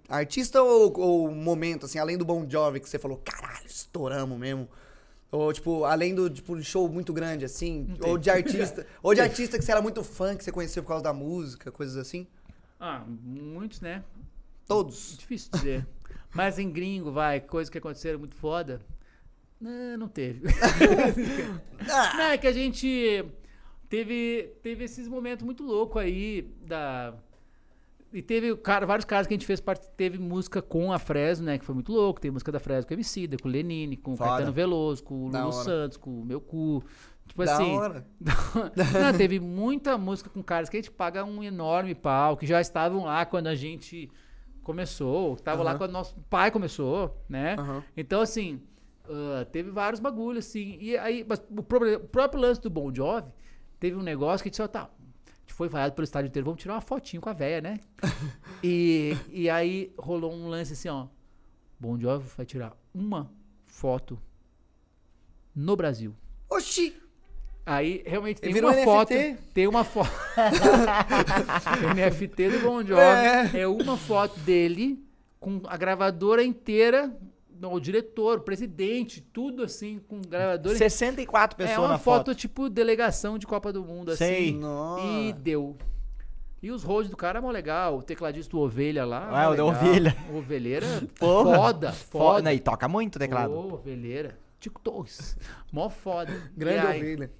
artista ou, ou, momento, assim, além do Bon Jovi, que você falou, caralho, estouramos mesmo? Ou, tipo, além do tipo, show muito grande, assim? Ou de artista. ou de artista que você era muito fã, que você conheceu por causa da música, coisas assim? Ah, muitos, né? Todos. Difícil dizer. Mas em gringo, vai, coisas que aconteceram muito foda. Não, não teve. Ah. não, é que a gente teve, teve esses momentos muito loucos aí da. E teve cara, vários casos que a gente fez parte. Teve música com a Fresno, né? Que foi muito louco. Teve música da Fresno com a MC, com o Lenine, com o Caetano Veloso, com o Lulu Santos, com o Meu Cu. Tipo da assim. Hora. Não, teve muita música com caras que a gente paga um enorme pau, que já estavam lá quando a gente começou, que estavam lá quando nosso pai começou, né? Então, assim, uh, teve vários bagulhos, assim. E aí, mas o, próprio, o próprio lance do Bon Jovi teve um negócio que a gente só tá. Foi vaiado pelo estádio inteiro, vamos tirar uma fotinho com a véia, né? e, e aí rolou um lance assim, ó. Bon Jovi vai tirar uma foto no Brasil. Oxi! Aí realmente tem uma, foto, tem uma foto. NFT do bom Jovi é. é uma foto dele com a gravadora inteira não, o diretor, o presidente, tudo assim, com gravadores. 64 pessoas. É uma foto, foto, tipo delegação de Copa do Mundo, assim. Sei. E deu. E os roles do cara é mó legal. O tecladista do Ovelha lá. Ah, o da Ovelha. Ovelheira. Porra. Foda, foda. E toca muito o teclado. ovelheira. tico Toks. Mó foda. Grande aí, Ovelha.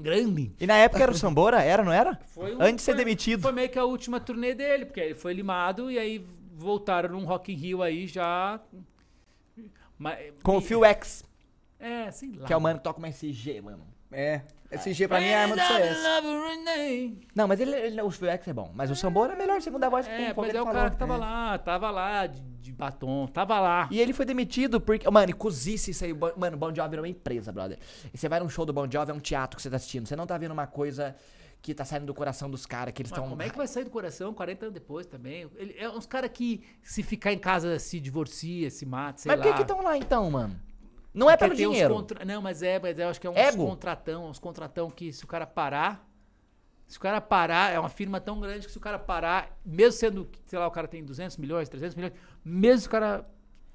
Grande. E na época era o Sambora? Era, não era? Foi um, Antes de ser foi, demitido. Foi meio que a última turnê dele, porque ele foi limado e aí voltaram num Rock in Rio aí já. Mas, com e, o Phil X. É, sei lá. Que é o mano que toca uma SG, mano. É. SG pra mim é a arma do CS. Não, mas ele, ele, o é bom. Mas o Sambor é melhor segundo a voz que é, porque ele é o falou. cara que tava é. lá, tava lá de, de, batom, tava lá. E ele foi demitido porque... Mano, cozisse isso aí. Mano, o Bon Jovi era uma empresa, brother. E você vai num show do Bon Jovi, é um teatro que você tá assistindo. Você não tá vendo uma coisa que tá saindo do coração dos caras, que eles estão... Como é que vai sair do coração 40 anos depois também? Ele, é uns caras que se ficar em casa se divorcia, se mata, sei mas lá. Mas por que que estão lá então, mano? Não é pelo dinheiro. Contra... Não, mas é, mas é, eu acho que é uns Ego. contratão, uns contratão que se o cara parar, se o cara parar, é uma firma tão grande que se o cara parar, mesmo sendo, sei lá, o cara tem 200 milhões, 300 milhões, mesmo o cara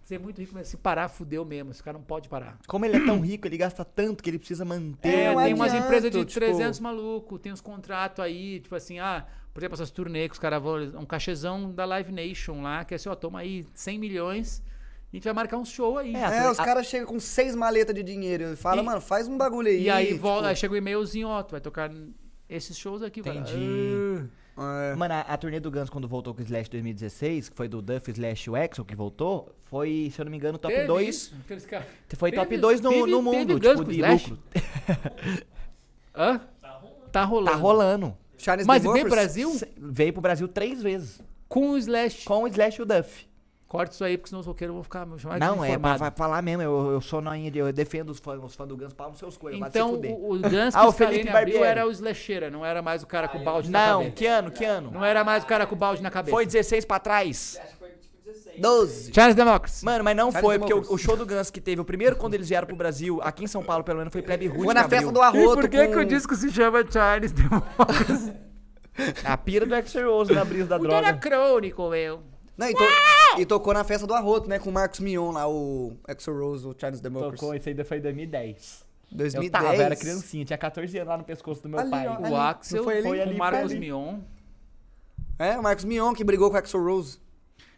ser muito rico, mas se parar, fudeu mesmo. Esse cara não pode parar. Como ele é tão rico, ele gasta tanto que ele precisa manter. É, né? tem adianta, umas empresas de tipo... 300 maluco, tem uns contratos aí, tipo assim, ah, por exemplo, essas turnês que os caras vão, um cachezão da Live Nation lá, que é assim, ó, toma aí 100 milhões a gente vai marcar um show aí. É, é os a... caras chegam com seis maletas de dinheiro e falam, mano, faz um bagulho aí. E aí, tipo... volta, aí chega o e-mailzinho, ó, tu vai tocar esses shows aqui, Entendi. Entendi. É. É. Mano, a, a, turnê do Guns quando voltou com o Slash 2016, que foi do Duff Slash o Exo que voltou, foi, se eu não me engano, top 2. Foi top 2 no, no mundo, tipo, de Slash? lucro. Hã? Tá, tá rolando. Tá rolando. Charles Mas veio pro Brasil? Veio pro Brasil três vezes. Com o Slash. Com o Slash e o Duff corta isso aí, porque senão os roqueiros vão ficar Não, é, mas falar mesmo, eu, eu sou noinha, de, eu defendo os fãs, os fãs do Guns, pavam seus coelhos, Então, o, o Guns que ah, o Felipe abriu era o Slecheira, não era mais o cara com o balde na cabeça. Não, que ano, que ano? Não era mais o cara com o balde na cabeça. Foi 16 pra trás. Acho que foi 12. Tipo, Charles Democracy. Mano, mas não Charles foi, Democracy. porque o, o, show do Guns que teve, o primeiro quando eles vieram pro Brasil, aqui em São Paulo, pelo menos, foi Plebe Rude. Foi na festa do Arroto. E por que, com... que o disco se chama Charles Democracy? A pira do Axel Rose na brisa da o droga. Era crônico, meu. Não, então... Ah! E tocou na festa do Arroto, né? Com o Marcos Mion lá, o Exo Rose, o Charles Democracy. Tocou, isso aí foi em 2010. 2010? Eu tava, era criancinha, tinha 14 anos lá no pescoço do meu ali, pai. Ó, o Axel foi, ali, foi ali, o Marcos ali. Mion. É, o Marcos Mion que brigou com o Axel Rose.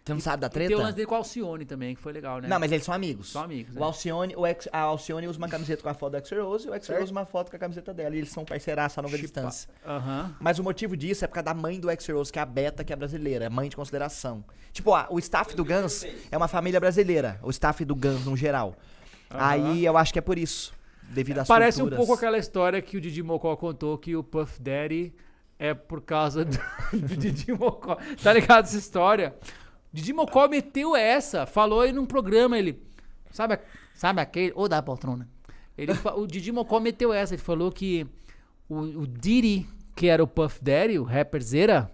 Você não e, sabe da treta? Tem o lance dele com o Alcione também, que foi legal, né? Não, mas eles são amigos. São amigos. O né? Alcione, o ex, a Alcione usa uma camiseta com a foto do x Rose e o x Rose uma foto com a camiseta dela. E eles são parceiraços a longa Chipa. distância. Uhum. Mas o motivo disso é por causa da mãe do x Rose, que é a Beta, que é brasileira. É mãe de consideração. Tipo, o staff do Guns é uma família brasileira. O staff do Guns, no geral. Uhum. Aí eu acho que é por isso. Devido às Parece culturas. um pouco aquela história que o Didi Mocó contou que o Puff Daddy é por causa do, do Didi Mocó. Tá ligado essa história? Didi Mocó meteu essa, falou aí num programa, ele. Sabe, sabe aquele. Ou da poltrona. Ele, o Didi Mocó meteu essa, ele falou que o, o Didi, que era o Puff Daddy, o rapper Zera,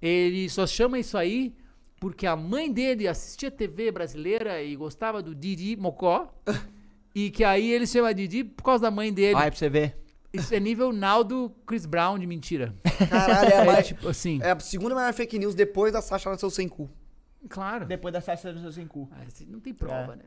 ele só chama isso aí porque a mãe dele assistia TV brasileira e gostava do Didi Mocó. e que aí ele chama Didi por causa da mãe dele. Vai pra você ver. Isso é nível Naldo Chris Brown de mentira. Caralho, é, é mais. tipo, assim. É a segunda maior fake news depois da Sasha nasceu sem cu. Claro. Depois da festa do seu sem cu. Ah, assim, não tem prova, é. né?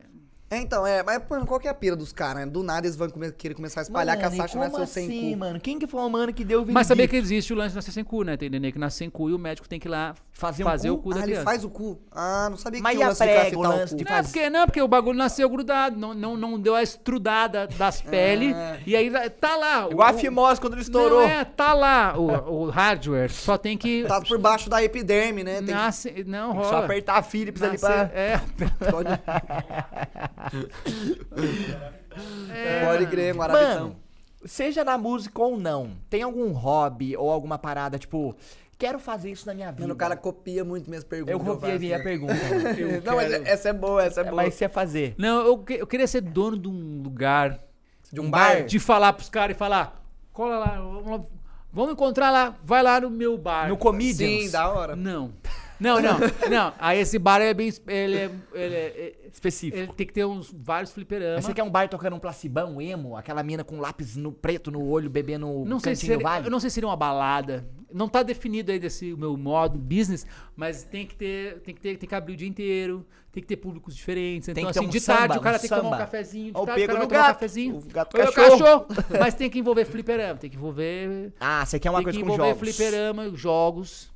É, então, é, mas mano, qual que é a pira dos caras, né? Do nada eles vão come querer começar a espalhar mano, que a nasceu assim, sem cu. mano? Quem que foi o mano que deu o Mas sabia que existe o lance nascer sem cu, né? Tá entendendo? Que nasce sem cu e o médico tem que ir lá fazer, um fazer cu? o cu ah, da criança. ele faz o cu? Ah, não sabia mas que tinha o lance de o é, lance de fazer... Não, porque, não, porque o bagulho nasceu grudado, não, não, não deu a estrudada das é. peles, é. e aí tá lá. Igual o, a fimose quando ele estourou. Não, é, tá lá o, o hardware, só tem que... Tá por baixo da epiderme, né? Tem nasce, que... Não, rola. Só apertar a Philips nasce, ali pra... É, é, Pode crer, Maravitão. Seja na música ou não, tem algum hobby ou alguma parada, tipo, quero fazer isso na minha vida. Mano, o cara copia muito minhas perguntas. Eu copiei assim, minha né? pergunta. não, quero... É, essa é boa, essa é, é boa. Mas você é fazer. Não, eu, eu, queria ser dono de um lugar. De um, um bar? bar? De falar pros caras e falar, cola lá, vamos, vamos encontrar lá, vai lá no meu bar. No Comedians? Sim, da hora. Não. Não, não, não. Aí esse bar é bem. Ele é, ele é, é, específico. Ele tem que ter uns vários fliperamas. Você quer é um bar tocando um placibão, emo? Aquela mina com lápis no preto no olho, bebendo não sei se seria, vale? Eu não sei se seria uma balada. Não tá definido desse o meu modo business, mas tem que ter, tem que ter, tem que abrir o dia inteiro, tem que ter públicos diferentes. Então, assim, um de tarde o cara um tem que tomar um cafezinho, de Ou tarde o cara vai tomar gato, um cafezinho. O gato é cachorro. cachorro. mas tem que envolver fliperama, tem que envolver. Ah, você quer uma coisa com jogos. Tem que envolver fliperama, jogos.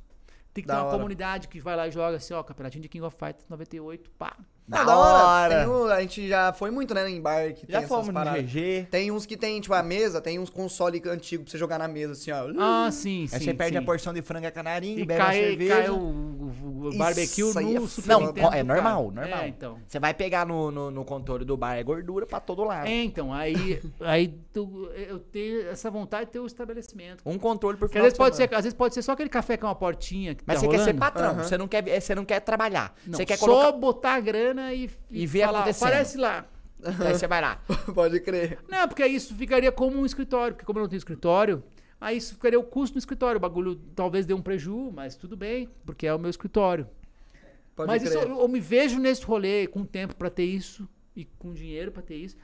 Tem que da ter uma hora. comunidade que vai lá e joga assim, ó, campeonatinho de King of Fighters 98, pá. Na ah, da hora. hora. Um, a gente já foi muito, né, no embarque. Já fomos no GG. Tem uns que tem, tipo, a mesa, tem uns console antigo pra você jogar na mesa, assim, ó. Ah, sim, Aí sim. Aí você perde a porção de franga canarinho, e bebe cai, a cerveja. cai o, o, barbecue Isso é no é Super Não, Nintendo, é tá. normal, cara. normal. É, então. Você vai pegar no, no, no, controle do bar, é gordura pra todo lado. É, então, aí, aí tu, eu tenho essa vontade de ter o um estabelecimento. Um controle por final às vezes pode ser Às vezes pode ser só aquele café com uma portinha Mas tá você rolando. quer ser patrão, uhum. você, não quer, você não quer trabalhar. Não, você quer colocar... só botar a grana grana e, e, e ver falar, acontecendo. Aparece lá. Aí você vai lá. Pode crer. Não, porque isso ficaria como um escritório, porque como eu não tenho escritório, aí isso ficaria o custo no escritório. O bagulho talvez dê um prejuízo, mas tudo bem, porque é o meu escritório. Pode mas isso, eu, eu, me vejo nesse rolê com tempo para ter isso e com dinheiro para ter isso.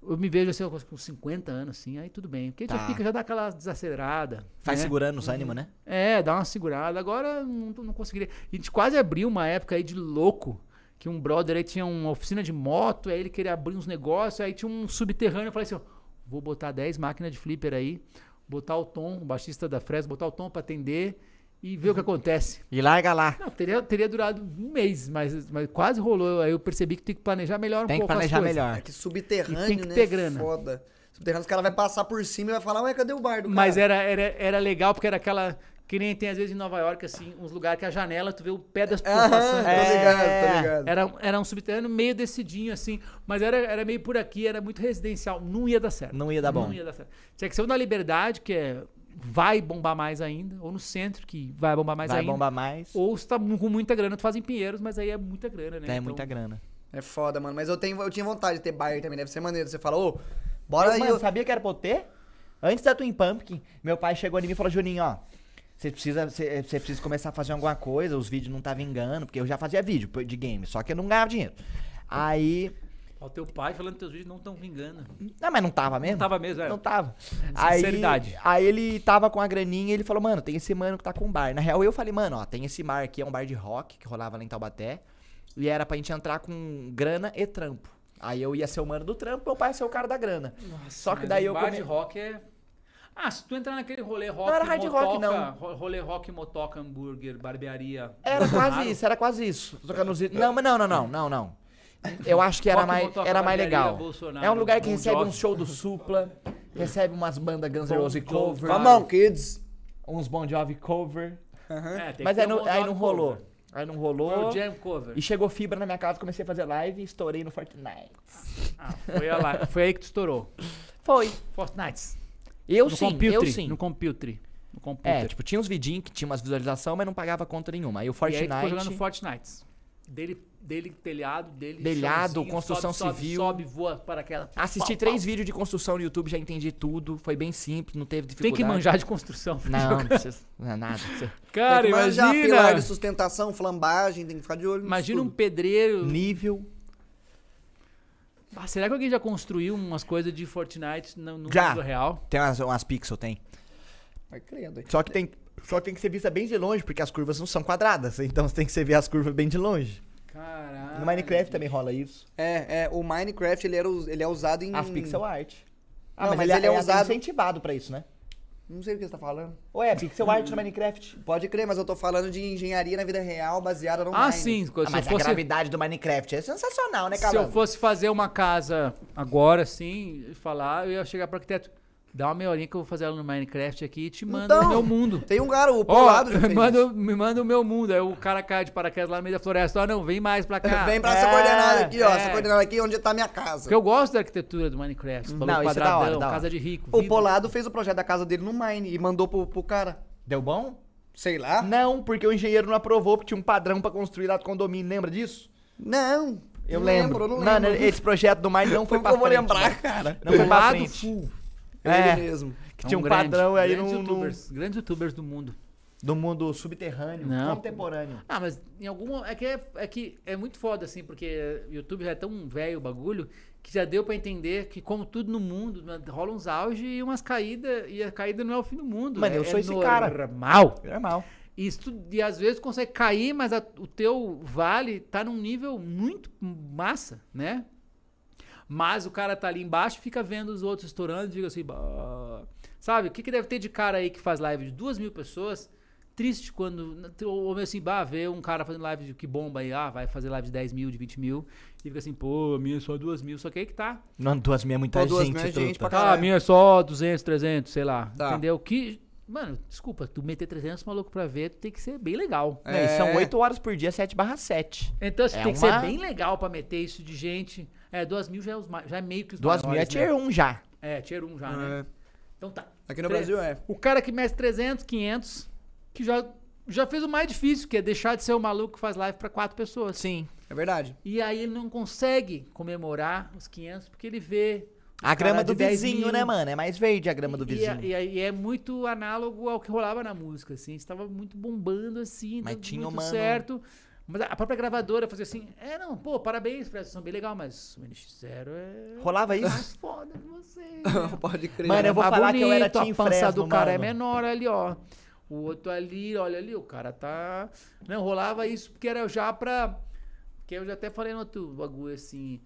Eu me vejo assim, com 50 anos, assim, aí tudo bem. Porque tá. já fica, já dá aquela desacelerada. Faz né? segurando os ânimos, né? É, dá uma segurada. Agora não, não conseguiria. A gente quase abriu uma época aí de louco que um brother aí tinha uma oficina de moto, aí ele queria abrir uns negócios, aí tinha um subterrâneo, eu falei assim, ó, vou botar 10 máquinas de flipper aí, botar o Tom, o baixista da Fresno, botar o Tom para atender e ver uhum. o que acontece. E larga lá. Não, teria, teria durado um mês, mas, mas quase rolou. Aí eu percebi que tem que planejar melhor um tem pouco Tem que planejar melhor. É que subterrâneo, tem que né? ter grana. Foda. Subterrâneo, os caras vão passar por cima e vai falar, ué, cadê o bar do cara? Mas era, era, era legal porque era aquela que nem tem, às vezes, em Nova York, assim, uns lugares que a janela, tu vê o pé das pessoas passando. Tá ligado, tá ligado. Era, era um subterrâneo meio decidinho assim, mas era, era meio por aqui, era muito residencial. Não ia dar certo. Não ia dar bom. Não ia dar certo. Tinha que ser na Liberdade, que é vai bombar mais ainda, ou no centro, que vai bombar mais vai ainda. Vai bombar mais. Ou se tá com muita grana, tu faz em Pinheiros, mas aí é muita grana, né? É então... muita grana. É foda, mano. Mas eu, tenho, eu tinha vontade de ter bairro também, deve ser maneiro. Você falou ô, bora aí. Mano, eu... sabia que era pra eu ter? Antes da Twin Pumpkin, meu pai chegou ali mim e falou, Juninho, ó, você precisa, você, é, precisa começar a fazer alguma coisa, os vídeos não tá vingando, porque eu já fazia vídeo de game, só que eu não ganhava dinheiro. Aí. O teu pai falando que teus vídeos não estão vingando. Não, ah, mas não tava mesmo? Não tava mesmo, é. Não tava. Sinceridade. Aí, aí ele tava com a graninha e ele falou, mano, tem esse mano que tá com um bar. Na real, eu falei, mano, ó, tem esse bar aqui, é um bar de rock que rolava lá em Taubaté. E era pra gente entrar com grana e trampo. Aí eu ia ser o mano do trampo, meu pai ia ser o cara da grana. Nossa, Só que daí eu. Bar come... de rock é ah, se tu entrar naquele rolê rock, não era hard motoca, rock, não. rolê rock, motoca, hambúrguer, barbearia. Era quase isso, era quase isso. Não, mas não, não, não, não, não. Eu acho que era rock, mais, motoca, era mais legal. Bolsonaro, é um lugar que recebe um show do Supla, recebe umas bandas Guns N' Roses cover. Come kids. Uns Bon Jovi cover. é, mas aí, rolou. aí não rolou. Cover. Aí não rolou. E chegou fibra na minha casa, comecei a fazer live e estourei no Fortnite. Ah, ah foi, lá, foi aí que tu estourou. Foi. Fortnite. Eu no sim, computer, eu sim. No é, computer. No computer. É, tipo, tinha uns vidinhos que tinha umas visualizações, mas não pagava conta nenhuma. Aí o Fortnite... E aí ficou jogando Fortnite. Dele, dele telhado, dele... Telhado, construção sobe, civil. Sobe, sobe, voa para aquela... Assisti pau, três pau. vídeos de construção no YouTube, já entendi tudo. Foi bem simples, não teve dificuldade. Tem que manjar de construção. Não, não precisa... Não é nada. Precisa. Cara, tem que imagina... Pilar de sustentação, flambagem, tem que ficar de olho Imagina um pedreiro... Nível ah, será que alguém já construiu umas coisas de Fortnite no, no já. mundo real? Tem umas, umas pixel, tem. Vai crendo Só que tem, só que tem que ser vista bem de longe, porque as curvas não são quadradas. Então você tem que ser ver as curvas bem de longe. Caralho. No Minecraft também rola isso. É, é o Minecraft ele, era, ele é usado em. As pixel art. Ah, não, mas, mas, ele, é ele é, é usado... incentivado pra isso, né? Não sei o que você tá falando. Ué, pixel art no é Minecraft. Pode crer, mas eu tô falando de engenharia na vida real baseada no Ah, sim. Ah, mas a gravidade do Minecraft é sensacional, né, Se eu fosse fazer uma casa agora, assim, falar, eu ia chegar pro arquiteto. Dá uma meia horinha que eu vou fazer ela no Minecraft aqui e te mando então, o meu mundo. Tem um garoto o oh, lado. Me manda, me manda o meu mundo. Aí o cara cai de paraquedas lá no meio da floresta. Ó, oh, não, vem mais pra cá. vem pra é, essa coordenada aqui, ó. É. Essa é. coordenada aqui onde tá a minha casa. Porque eu gosto da arquitetura do Minecraft. Não, quadradão, isso é da hora, da hora. casa de rico. O Polado fez o projeto da casa dele no Mine e mandou pro, pro cara. Deu bom? Sei lá. Não, porque o engenheiro não aprovou, porque tinha um padrão pra construir lá do condomínio. Lembra disso? Não. Eu não lembro. lembro. Eu não lembro. Mano, esse projeto do Mine não foi pra frente. eu vou lembrar, né? cara? Não foi pra frente. Full. É, ele mesmo. Que é tinha um, grande, padrão aí grandes no, YouTubers, no... Grandes youtubers do mundo. Do mundo subterrâneo, Não. contemporâneo. Ah, mas em algum. É que é, é que é muito foda, assim, porque YouTube já é tão velho o bagulho que já deu para entender que, como tudo no mundo, né, rola uns auge e umas caídas, e a caída não é o fim do mundo. Mano, é, eu sou é esse cara. É mal. É isso, e às vezes consegue cair, mas a, o teu vale tá num nível muito massa, né? Mas o cara tá ali embaixo, fica vendo os outros estourando e fica assim. Bah. Sabe? O que, que deve ter de cara aí que faz live de duas mil pessoas? Triste quando. Ou mesmo assim, bah, vê um cara fazendo live de que bomba aí, ah, vai fazer live de 10 mil, de 20 mil. E fica assim, pô, a minha é só duas mil, só que aí que tá. Não, duas mil é muita pô, gente. Mil é gente pra ah, a minha é só 200, 300, sei lá. Tá. Entendeu? Que. Mano, desculpa, tu meter 300 maluco pra ver, tu tem que ser bem legal. É. são 8 horas por dia, 7 barra 7. Então, assim, é tem uma... que ser bem legal pra meter isso de gente. É, 2 mil já é, os, ma- já é meio que os 2 mil é maiores, né? tier 1 já. É, tier 1 já, né? É. Então tá. Aqui no Tre- Brasil é. O cara que mexe 300, 500, que já, já fez o mais difícil, que é deixar de ser o maluco que faz live pra quatro pessoas. Sim. É verdade. E aí ele não consegue comemorar os 500 porque ele vê. A grama do vizinho, mil. né, mano? É mais verde a grama do E, vizinho. e, aí é muito análogo ao que rolava na música, assim. Estava muito bombando, assim, Mas dando tinha, muito mano, certo. Mas a própria gravadora fazia assim, é, não, pô, parabéns pra essa bem legal, mas o NX0 é... Rolava isso? Mais foda que você. Pode crer. Mano, eu vou falar bonito, que eu era team A pança Fresno, do cara é mano. é menor ali, ó. O outro ali, olha ali, o cara tá... Não, rolava isso porque era já pra... Porque eu já até falei no outro bagulho, assim...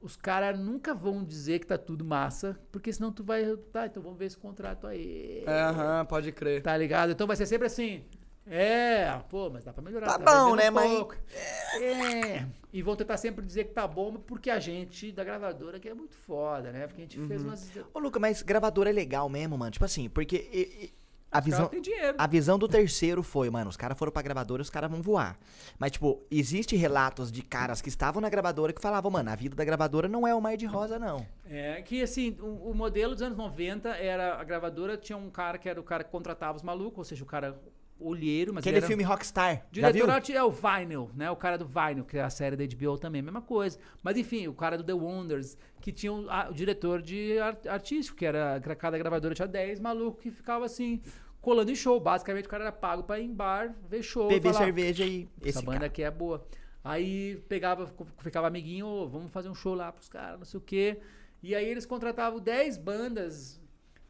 Os caras nunca vão dizer que tá tudo massa, porque senão tu vai... Tá, então vamos ver esse contrato aí. Aham, pode crer. Tá ligado? Então vai ser sempre assim... É, pô, mas dá pra melhorar. Tá, tá bom, né, um mãe? É. E vão tentar sempre dizer que tá bom, porque a gente da gravadora que é muito foda, né? Porque a gente uhum. fez umas. Ô, Luca, mas gravadora é legal mesmo, mano. Tipo assim, porque. E, e, a visão, a visão do terceiro foi, mano, os caras foram pra gravadora os caras vão voar. Mas, tipo, existe relatos de caras que estavam na gravadora que falavam, mano, a vida da gravadora não é o mar de rosa, não. É, que assim, o, o modelo dos anos 90 era, a gravadora tinha um cara que era o cara que contratava os malucos, ou seja, o cara olheiro, mas Aquele é era... filme Rockstar. Diretor arte é o Vinyl, né? O cara do Vinyl, que é a série da HBO também, mesma coisa. Mas enfim, o cara do The Wonders, que tinha um, a, o diretor de art, artístico, que era cada gravadora tinha 10 maluco que ficava assim colando em show, basicamente o cara era pago para ir em bar, ver show, beber cerveja e essa banda cara. aqui é boa. Aí pegava, ficava amiguinho, oh, vamos fazer um show lá pros caras, não sei o quê. E aí eles contratavam 10 bandas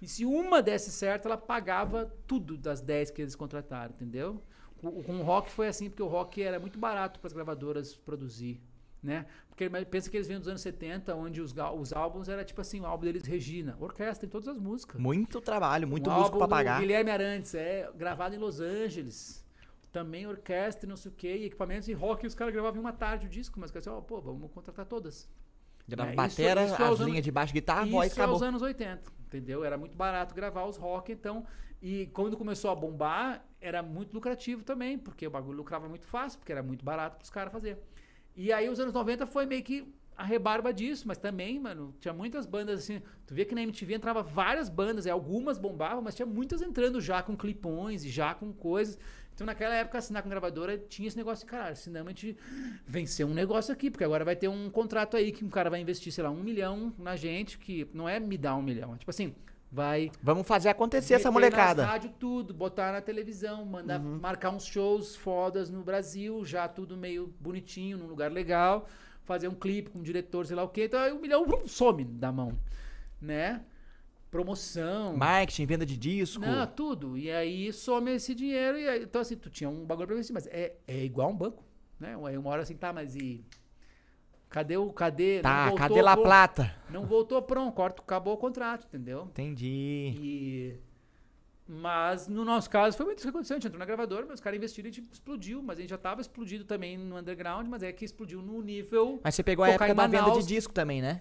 e se uma desse certo, ela pagava tudo das 10 que eles contrataram, entendeu? O, com o rock foi assim, porque o rock era muito barato para as gravadoras produzir. Né? Porque pensa que eles vêm dos anos 70, onde os, os álbuns era tipo assim, o álbum deles Regina, orquestra em todas as músicas. Muito trabalho, muito um músico para pagar. Guilherme Arantes, é gravado em Los Angeles. Também orquestra, não sei o que, equipamentos e rock, e os caras gravavam em uma tarde o disco, mas assim, ó, pô, vamos contratar todas. Gravava é, batera, isso, isso é as linhas de baixo, guitarra, isso voz, Isso é os anos 80, entendeu? Era muito barato gravar os rock, então... E quando começou a bombar, era muito lucrativo também, porque o bagulho lucrava muito fácil, porque era muito barato para os caras fazer. E aí os anos 90 foi meio que a rebarba disso, mas também, mano, tinha muitas bandas assim. Tu via que na MTV entrava várias bandas, e algumas bombavam, mas tinha muitas entrando já com clipões e já com coisas. Então naquela época assinar com gravadora tinha esse negócio de caralho, não a gente vencer um negócio aqui, porque agora vai ter um contrato aí que um cara vai investir, sei lá, um milhão na gente, que não é me dar um milhão, é tipo assim, vai. Vamos fazer acontecer essa molecada. Na rádio tudo, botar na televisão, mandar uhum. marcar uns shows fodas no Brasil, já tudo meio bonitinho, num lugar legal, fazer um clipe com um diretor, sei lá o quê. Então aí o milhão some da mão, né? promoção. Marketing, venda de disco. Não, tudo. E aí some esse dinheiro. E aí, então, assim, tu tinha um bagulho pra investir, mas é, é igual um banco. Né? Aí uma hora assim, tá, mas e. Cadê o. Cadê. Tá, voltou, cadê La Plata? Não voltou, pronto, corta, acabou o contrato, entendeu? Entendi. E. Mas no nosso caso foi muito isso que aconteceu. A gente entrou na gravadora, mas os caras investiram e gente explodiu. Mas a gente já tava explodido também no underground, mas é que explodiu no nível. Mas você pegou a época da venda de disco também, né?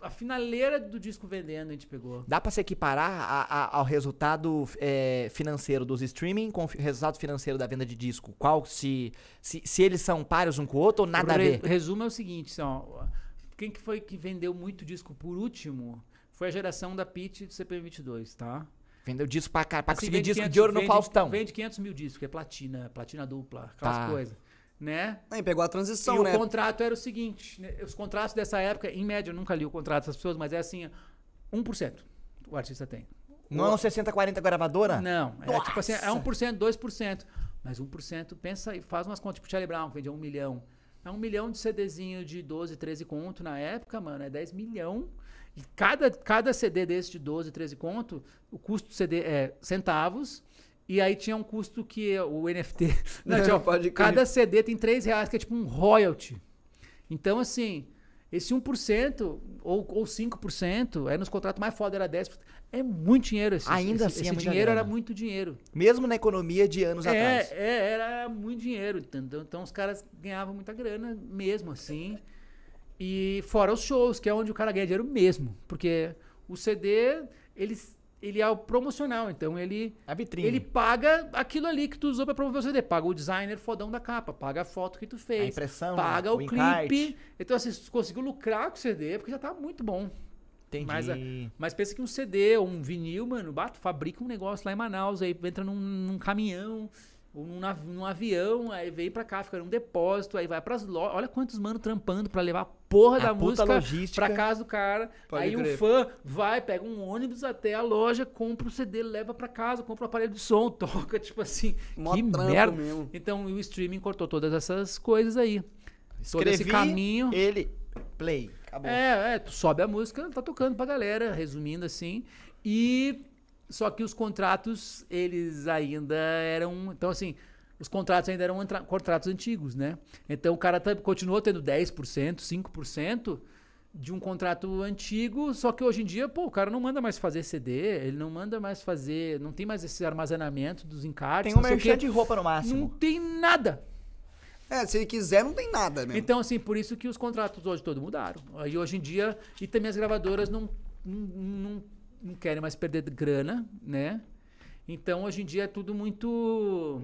a finaleira do disco vendendo a gente pegou. Dá pra se equiparar a, a, ao resultado é, financeiro dos streaming com o resultado financeiro da venda de disco? Qual, se, se, se eles são pares um com o outro ou nada Re, a ver? Resumo é o seguinte, são, quem que foi que vendeu muito disco por último foi a geração da Pit do CPM22, tá? Vendeu disco pra, pra assim, conseguir disco 500, de ouro no Faustão. Vende 500 mil discos, que é platina, platina dupla, aquelas tá. coisas né? Aí ah, pegou a transição, e né? o contrato era o seguinte, né? os contratos dessa época, em média, eu nunca li o contrato das pessoas, mas é assim, 1% o artista tem. Não é 60, 40 gravadora? Não, é Nossa. tipo assim, é 1%, 2%. Mas 1% pensa e faz umas contas, tipo Charlie Brown, que vendia 1 milhão. É um milhão de CDzinho de 12, 13 conto na época, mano, é 10 milhão. E cada, cada CD desse de 12, 13 conto, o custo do CD é centavos, e aí tinha um custo que o NFT. Não, tinha, Pode cada CD tem 3 reais, que é tipo um royalty. Então, assim, esse 1% ou, ou 5% é nos contratos mais foda, era 10%. É muito dinheiro esse Ainda esse, assim, é esse é dinheiro grana. era muito dinheiro. Mesmo na economia de anos é, atrás. É, era muito dinheiro. Então, então os caras ganhavam muita grana mesmo, assim. E fora os shows, que é onde o cara ganha dinheiro mesmo. Porque o CD, eles ele é o promocional, então ele é a vitrine. ele paga aquilo ali que tu usou para promover o CD, paga o designer fodão da capa, paga a foto que tu fez, a impressão, né? paga o, o clipe. Então assim, tu conseguiu lucrar com o CD é porque já tá muito bom. Entendi. Mas, ah, mas pensa que um CD ou um vinil, mano, bato, fabrica um negócio lá em Manaus, aí entra num, num caminhão, num, num avião, aí veio pra cá, fica num depósito, aí vai pras lojas. Olha quantos mano trampando pra levar a porra a da música logística. pra casa do cara. Pode aí crer. fã vai, pega um ônibus até a loja, compra o CD, leva pra casa, compra o aparelho de som, toca, tipo assim. Mó que merda. Mesmo. Então o streaming cortou todas essas coisas aí. Escrevi todo esse caminho. Ele, play. Acabou. É, é, tu sobe a música, tá tocando pra galera, resumindo assim. E só que os contratos, eles ainda eram. Então, assim, os contratos ainda eram contratos antigos, né? Então o cara tá, continuou tendo 10%, 5% de um contrato antigo, só que hoje em dia, pô, o cara não manda mais fazer CD, ele não manda mais fazer, não tem mais esse armazenamento dos encartes. Tem um merchan de roupa no máximo. Não tem nada. É, se ele quiser, não tem nada mesmo. Né? Então, assim, por isso que os contratos hoje todo mudaram. E hoje em dia, e também as gravadoras não, não não querem mais perder grana, né? Então hoje em dia é tudo muito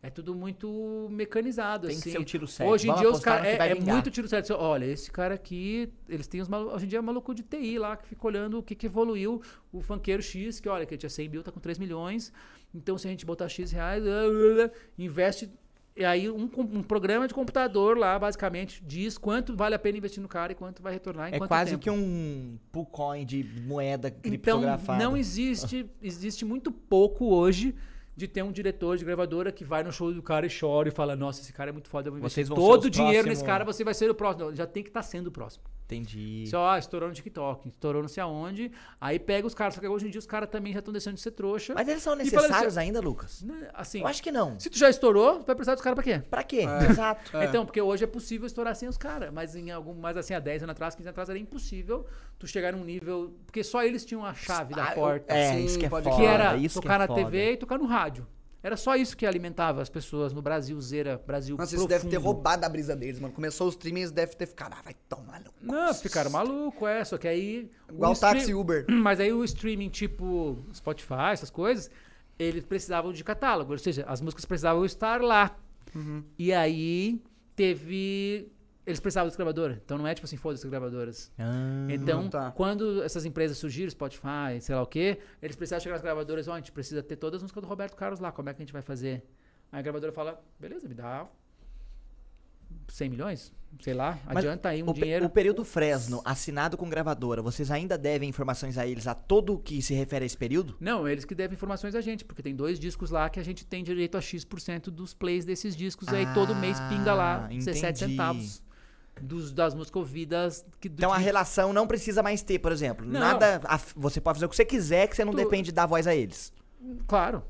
é tudo muito mecanizado. Tem assim. que ser o tiro certo. Hoje em Vamos dia os cara, é, é, muito tiro certo. Olha, esse cara aqui, eles têm os Hoje em dia é um maluco de TI lá que fica olhando o que, que evoluiu. O funkeiro X, que olha, que tinha 100 mil, tá com 3 milhões. Então se a gente botar X reais, eh, eh, eh, investe e aí um, um, programa de computador lá, basicamente, diz quanto vale a pena investir no cara e quanto vai retornar em é quase tempo. que um Pucoin de moeda então, criptografada. Então, não existe, existe muito pouco hoje de ter um diretor de gravadora que vai no show do cara e chora e fala, nossa, esse cara é muito foda, eu vou investir todo o dinheiro nesse cara, você vai ser o próximo. Não, já tem que estar tá sendo o próximo. Entendi. Você, ó, ah, estourou no TikTok, estourou não sei aonde. Aí pega os caras, só que hoje em dia os caras também já estão deixando de ser trouxa. Mas eles são necessários assim, ainda, Lucas? Né, assim, Eu acho que não. Se tu já estourou, vai precisar dos caras pra quê? Pra quê? É. Exato. É. Então, porque hoje é possível estourar sem os caras. Mas em algum, mas assim, há 10 anos atrás, 15 anos atrás, era impossível tu chegar num nível. Porque só eles tinham a chave da porta. Ah, porta. É, assim, isso que é foda. Que era isso tocar é na TV e tocar no rádio. Era só isso que alimentava as pessoas no Brasilzeira, Brasil Nossa, profundo. isso deve ter roubado a brisa deles, mano. Começou os streamings, deve ter ficado, ah, vai tomar no Não, ficaram maluco, é, só que aí... Igual stream... táxi Uber. Mas aí o streaming tipo Spotify, essas coisas, eles precisavam de catálogo, ou seja, as músicas precisavam estar lá. Uhum. E aí teve eles precisavam das gravadoras. Então não é tipo assim, foda-se as gravadoras. Ah, então, tá. quando essas empresas surgiram, Spotify, sei lá o quê, eles precisavam chegar nas gravadoras, ó, oh, a gente precisa ter todas as músicas do Roberto Carlos lá, como é que a gente vai fazer? Aí a gravadora fala, beleza, me dá 100 milhões? Sei lá, Mas adianta aí um o dinheiro. O período Fresno, assinado com gravadora, vocês ainda devem informações a eles a todo o que se refere a esse período? Não, eles que devem informações a gente, porque tem dois discos lá que a gente tem direito a X% dos plays desses discos, ah, aí todo mês pinga lá ah, entendi. 17 centavos dos, das músicas Que, então a relação não precisa mais ter, por exemplo. Não, nada. A, você pode fazer o que você quiser, que você não tu... depende da voz a eles. Claro.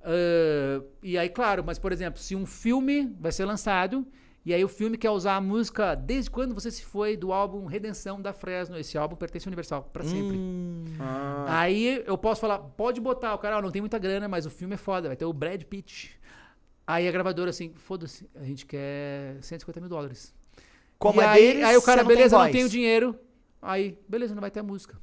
Uh, e aí, claro, mas por exemplo, se um filme vai ser lançado. E aí o filme quer usar a música Desde Quando Você Se Foi, do álbum Redenção da Fresno. Esse álbum pertence ao Universal, para hum. sempre. Hum. Ah. Aí eu posso falar, pode botar, o cara, não tem muita grana, mas o filme é foda, vai ter o Brad Pitt. Aí a gravadora assim, foda-se, a gente quer 150 mil dólares. Como e é aí, deles, aí o cara, não beleza, não tenho dinheiro. Aí, beleza, não vai ter a música.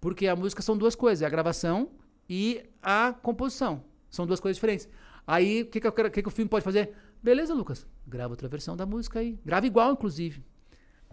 Porque a música são duas coisas, é a gravação e a composição. São duas coisas diferentes. Aí, o que que, que, que, o filme pode fazer? Beleza, Lucas, grava outra versão da música aí. Grava igual, inclusive.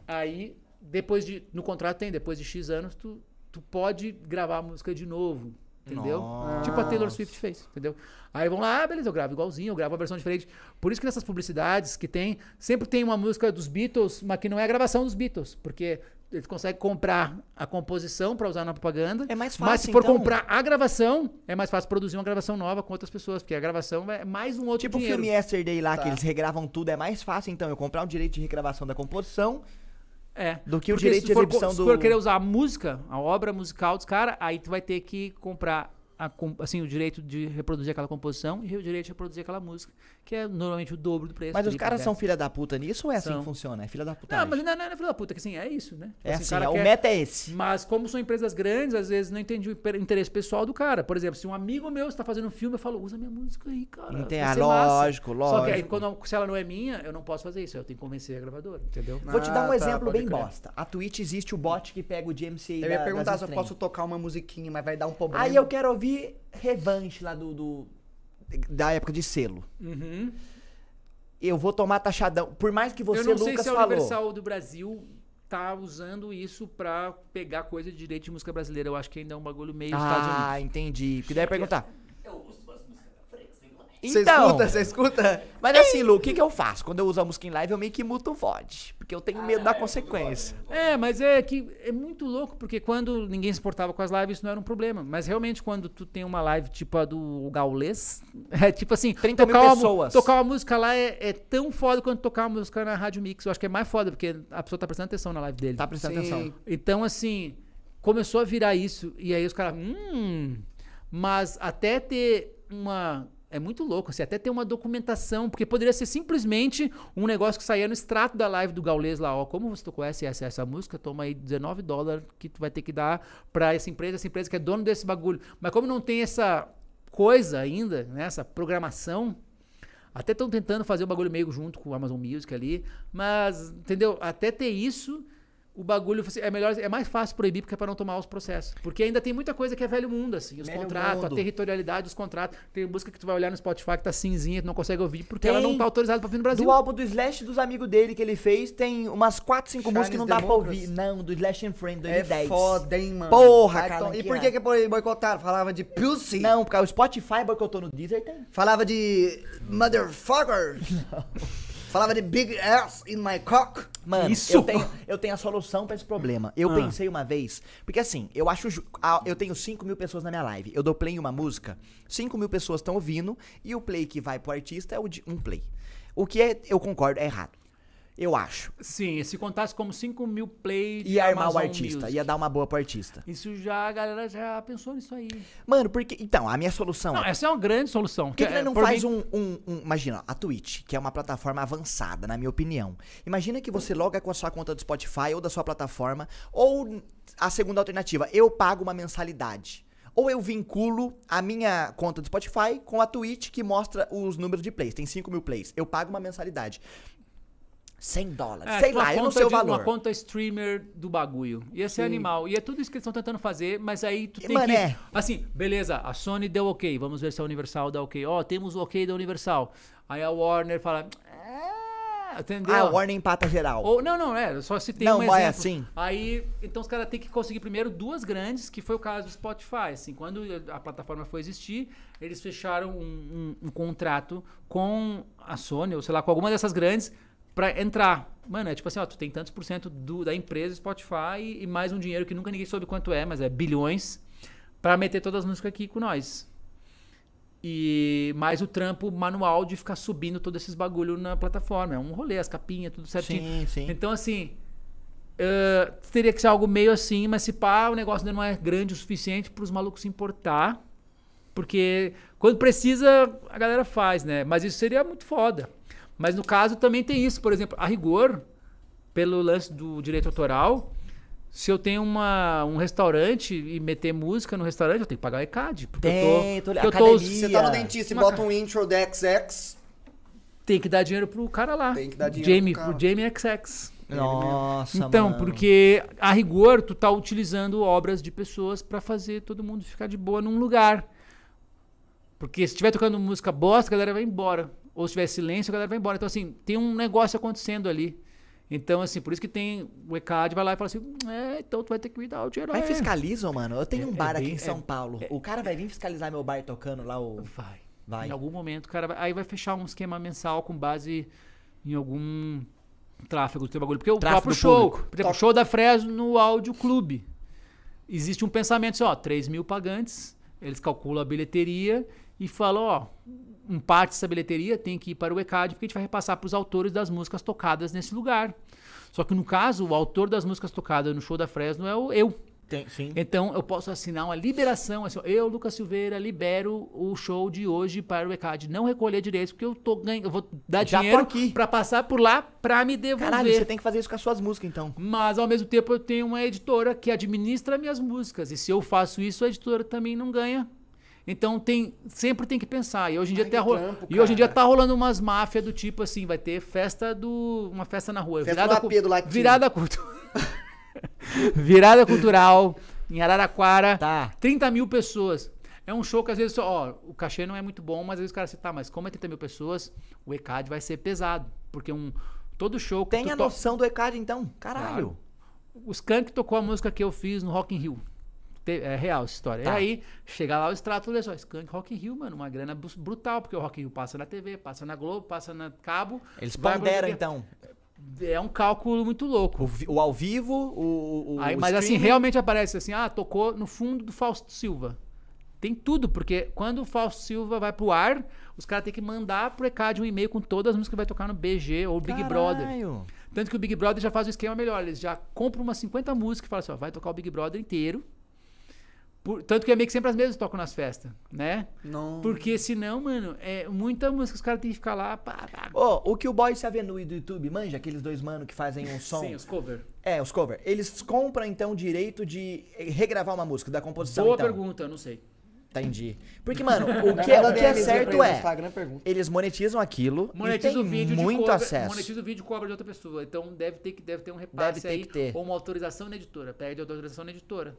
Aí, depois de. No contrato tem, depois de X anos, tu, tu pode gravar a música de novo. Entendeu? Nossa. Tipo a Taylor Swift fez, entendeu? Aí vão lá, ah, beleza, eu gravo igualzinho, eu gravo uma versão diferente. Por isso que nessas publicidades que tem, sempre tem uma música dos Beatles, mas que não é a gravação dos Beatles, porque eles conseguem comprar a composição para usar na propaganda. É mais fácil. Mas se for então... comprar a gravação, é mais fácil produzir uma gravação nova com outras pessoas, porque a gravação é mais um outro tipo Tipo o filme Yesterday lá, tá. que eles regravam tudo, é mais fácil então eu comprar o direito de regravação da composição é. Do que o direito de exibição for, do. Se for querer usar a música, a obra musical dos caras, aí tu vai ter que comprar a, assim, o direito de reproduzir aquela composição e o direito de reproduzir aquela música, que é normalmente o dobro do preço. Mas os caras são filha da puta nisso ou é são. assim que funciona? É filha da puta. Não, mas não, é, não, é filha da puta, é que assim, é isso, né? Tipo é assim, assim é o, quer, meta é esse. Mas como são empresas grandes, às vezes não entendi o interesse pessoal do cara. Por exemplo, se um amigo meu está fazendo um filme, eu falo, usa minha música aí, cara. Não tem, ah, lógico, massa. lógico. Só que aí, quando, se ela não é minha, eu não posso fazer isso, eu tenho que convencer a gravadora, entendeu? Vou te dar um ah, tá, exemplo bem crer. bosta. A Twitch existe o bot que pega o DMC Eu ia da, perguntar se eu posso tocar uma musiquinha, mas vai dar um problema. Aí eu quero ouvir revanche lá do, do da época de selo. Uhum. Eu vou tomar taxadão. Por mais que você, Lucas, falou... Eu não sei se a Universal do Brasil tá usando isso pra pegar coisa de direito de música brasileira. Eu acho que ainda é um bagulho meio ah, Estados Unidos. Ah, entendi. Porque daí perguntar... Eu, você então, escuta? Você escuta? Mas assim, Lu, o que, que eu faço? Quando eu uso a música em live, eu meio que muto o VOD. Porque eu tenho ah, medo da é consequência. É, mas é que é muito louco, porque quando ninguém se portava com as lives, isso não era um problema. Mas realmente, quando tu tem uma live tipo a do Gaulês, é tipo assim, 30 mil uma, pessoas. tocar uma música lá é, é, tão foda quanto tocar uma música na Rádio Mix. Eu acho que é mais foda, porque a pessoa tá prestando atenção na live dele. Tá prestando Sim. atenção. Então, assim, começou a virar isso. E aí os caras. Hum. Mas até ter uma é muito louco. Você assim, até tem uma documentação, porque poderia ser simplesmente um negócio que saía no extrato da live do Gaules lá, ó, como você conhece essa, essa música, toma aí 19 dólares que tu vai ter que dar para essa empresa, essa empresa que é dono desse bagulho. Mas como não tem essa coisa ainda, né, essa programação, até estão tentando fazer o um bagulho meio junto com o Amazon Music ali, mas, entendeu? Até ter isso, o bagulho é melhor é mais fácil proibir porque é para não tomar os processos porque ainda tem muita coisa que é velho mundo assim os contratos a territorialidade os contratos tem música que tu vai olhar no Spotify que tá cinzinha tu não consegue ouvir porque tem, ela não tá autorizada para vir no Brasil do álbum do Slash dos amigos dele que ele fez tem umas 4, 5 músicas que não dá para ouvir não do Slash and Friend 2010 é foda hein mano porra cara e por é. que que é boicotaram falava de pussy não porque o Spotify boicotou no Deezer tem falava de motherfucker Falava de big ass in my cock. Mano, Isso. Eu, tenho, eu tenho a solução pra esse problema. Eu ah. pensei uma vez, porque assim, eu acho. Eu tenho 5 mil pessoas na minha live. Eu dou play em uma música, 5 mil pessoas estão ouvindo, e o play que vai pro artista é o de um play. O que é, eu concordo, é errado. Eu acho. Sim, se contasse como 5 mil plays. Ia armar Amazon o artista, Music. ia dar uma boa pro artista. Isso já, a galera já pensou nisso aí. Mano, porque. Então, a minha solução. Não, é essa é uma grande solução. Por que, que é, não faz mim... um, um, um, Imagina, a Twitch, que é uma plataforma avançada, na minha opinião. Imagina que você loga com a sua conta do Spotify ou da sua plataforma, ou a segunda alternativa, eu pago uma mensalidade ou eu vinculo a minha conta do Spotify com a Twitch que mostra os números de plays. Tem 5 mil plays. Eu pago uma mensalidade. 100 dólares, é, sei lá, eu não sei o valor. Uma conta streamer do bagulho. Ia ser é Sim. animal. E é tudo isso que eles estão tentando fazer, mas aí tu tem Mané. que... É. Assim, beleza, a Sony deu ok, vamos ver se a Universal dá ok. Ó, oh, temos o ok da Universal. Aí a Warner fala... Ah, entendeu? Ah, a Warner empata geral. Ou, não, não, é, só se tem não, um é exemplo. Não, é assim. Aí, então os caras têm que conseguir primeiro duas grandes, que foi o caso do Spotify. Assim, quando a plataforma foi existir, eles fecharam um, um, um contrato com a Sony, ou sei lá, com alguma dessas grandes para entrar. Mano, é tipo assim, ó, tu tem tantos por cento do, da empresa Spotify e, e, mais um dinheiro que nunca ninguém soube quanto é, mas é bilhões, para meter todas as músicas aqui com nós. E mais o trampo manual de ficar subindo todos esses bagulho na plataforma. É um rolê, as capinhas, tudo certinho. Sim, sim. Então, assim, uh, teria que ser algo meio assim, mas se pá, o negócio ainda não é grande o suficiente para os malucos se importar. Porque quando precisa, a galera faz, né? Mas isso seria muito foda. Mas no caso também tem isso, por exemplo, a rigor, pelo lance do direito autoral, se eu tenho uma, um restaurante e meter música no restaurante, eu tenho que pagar o ECAD. Porque tem, eu tô, tô, eu tô Você tá no dentista e uma... bota um intro da XX. Tem que dar dinheiro pro cara lá. Tem que dar dinheiro Jamie, pro, pro Jamie XX. Nossa, Então, mano. porque a rigor, tu tá utilizando obras de pessoas para fazer todo mundo ficar de boa num lugar. Porque se estiver tocando música bosta, a galera vai embora ou se tiver silêncio, a galera vai embora. Então, assim, tem um negócio acontecendo ali. Então, assim, por isso que tem. O ECAD vai lá e fala assim: é, então tu vai ter que me dar o dinheiro. Mas fiscalizam, mano. Eu tenho é, um é bar é bem, aqui em é São é, Paulo. o cara vai vir fiscalizar meu bar tocando lá o. Vai. Vai. Em algum momento, o cara vai, Aí vai fechar um esquema mensal com base em algum tráfego do teu bagulho. Porque o tráfego próprio show. Público. Por exemplo, o show da Fresno no Áudio Clube. Existe um pensamento assim: ó, 3 mil pagantes, eles calculam a bilheteria e falam: ó, um parte dessa bilheteria tem que ir para o ECAD, porque a gente vai repassar para os autores das músicas tocadas nesse lugar. Só que no caso, o autor das músicas tocadas no show da Fresno é o eu. Tem, então eu posso assinar uma liberação, assim, eu, Lucas Silveira, libero o show de hoje para o ECAD. Não recolher direitos, porque eu tô ganhando. Eu vou dar Já dinheiro para passar por lá para me devolver. Caralho, você tem que fazer isso com as suas músicas, então. Mas ao mesmo tempo eu tenho uma editora que administra minhas músicas. E se eu faço isso, a editora também não ganha então tem, sempre tem que pensar. E hoje em dia, tá, rola... campo, e hoje em dia tá rolando umas máfias do tipo assim, vai ter festa do. Uma festa na rua. Festa virada, do lá do virada cultural. virada cultural em Araraquara. Tá. 30 mil pessoas. É um show que às vezes, ó, o cachê não é muito bom, mas às vezes o cara assim, tá, mas como é 30 mil pessoas, o ECAD vai ser pesado. Porque um. Todo show. Tem a noção to... do ECAD, então? Caralho. Claro. Os Skank tocou a música que eu fiz no Rock in Rio é real essa história. Tá. E aí, chega lá o extrato, olha só, Skank Rock in Rio, mano, uma grana brutal, porque o Rock in Rio passa na TV, passa na Globo, passa na Cabo. Eles ponderam, é- então. É um cálculo muito louco. O, o ao vivo, o. o aí, mas assim, realmente aparece assim, ah, tocou no fundo do Fausto Silva. Tem tudo, porque quando o Fausto Silva vai pro ar, os caras têm que mandar pro ECAD um e-mail com todas as músicas que vai tocar no BG ou Big Caralho. Brother. Tanto que o Big Brother já faz o um esquema melhor. Eles já compram umas 50 músicas e falam assim: ó, vai tocar o Big Brother inteiro. Por, tanto que é meio que sempre as mesmas tocam nas festas, né? Não. Porque senão, mano, é muita música os caras têm que ficar lá. Pá, pá. Oh, o que o Boy se avenue do YouTube, manja, aqueles dois mano que fazem um som. Sim, os cover. É, os cover. Eles compram então o direito de regravar uma música da composição. Boa então. pergunta, eu não sei. Entendi. Porque, mano, o que, o que é, é certo é. é eles monetizam aquilo. Monetiza o vídeo muito acesso. Monetiza o vídeo e cobra de outra pessoa. Então deve ter, que, deve ter um repasse deve ter aí. Ter. Ou uma autorização na editora. Pede autorização na editora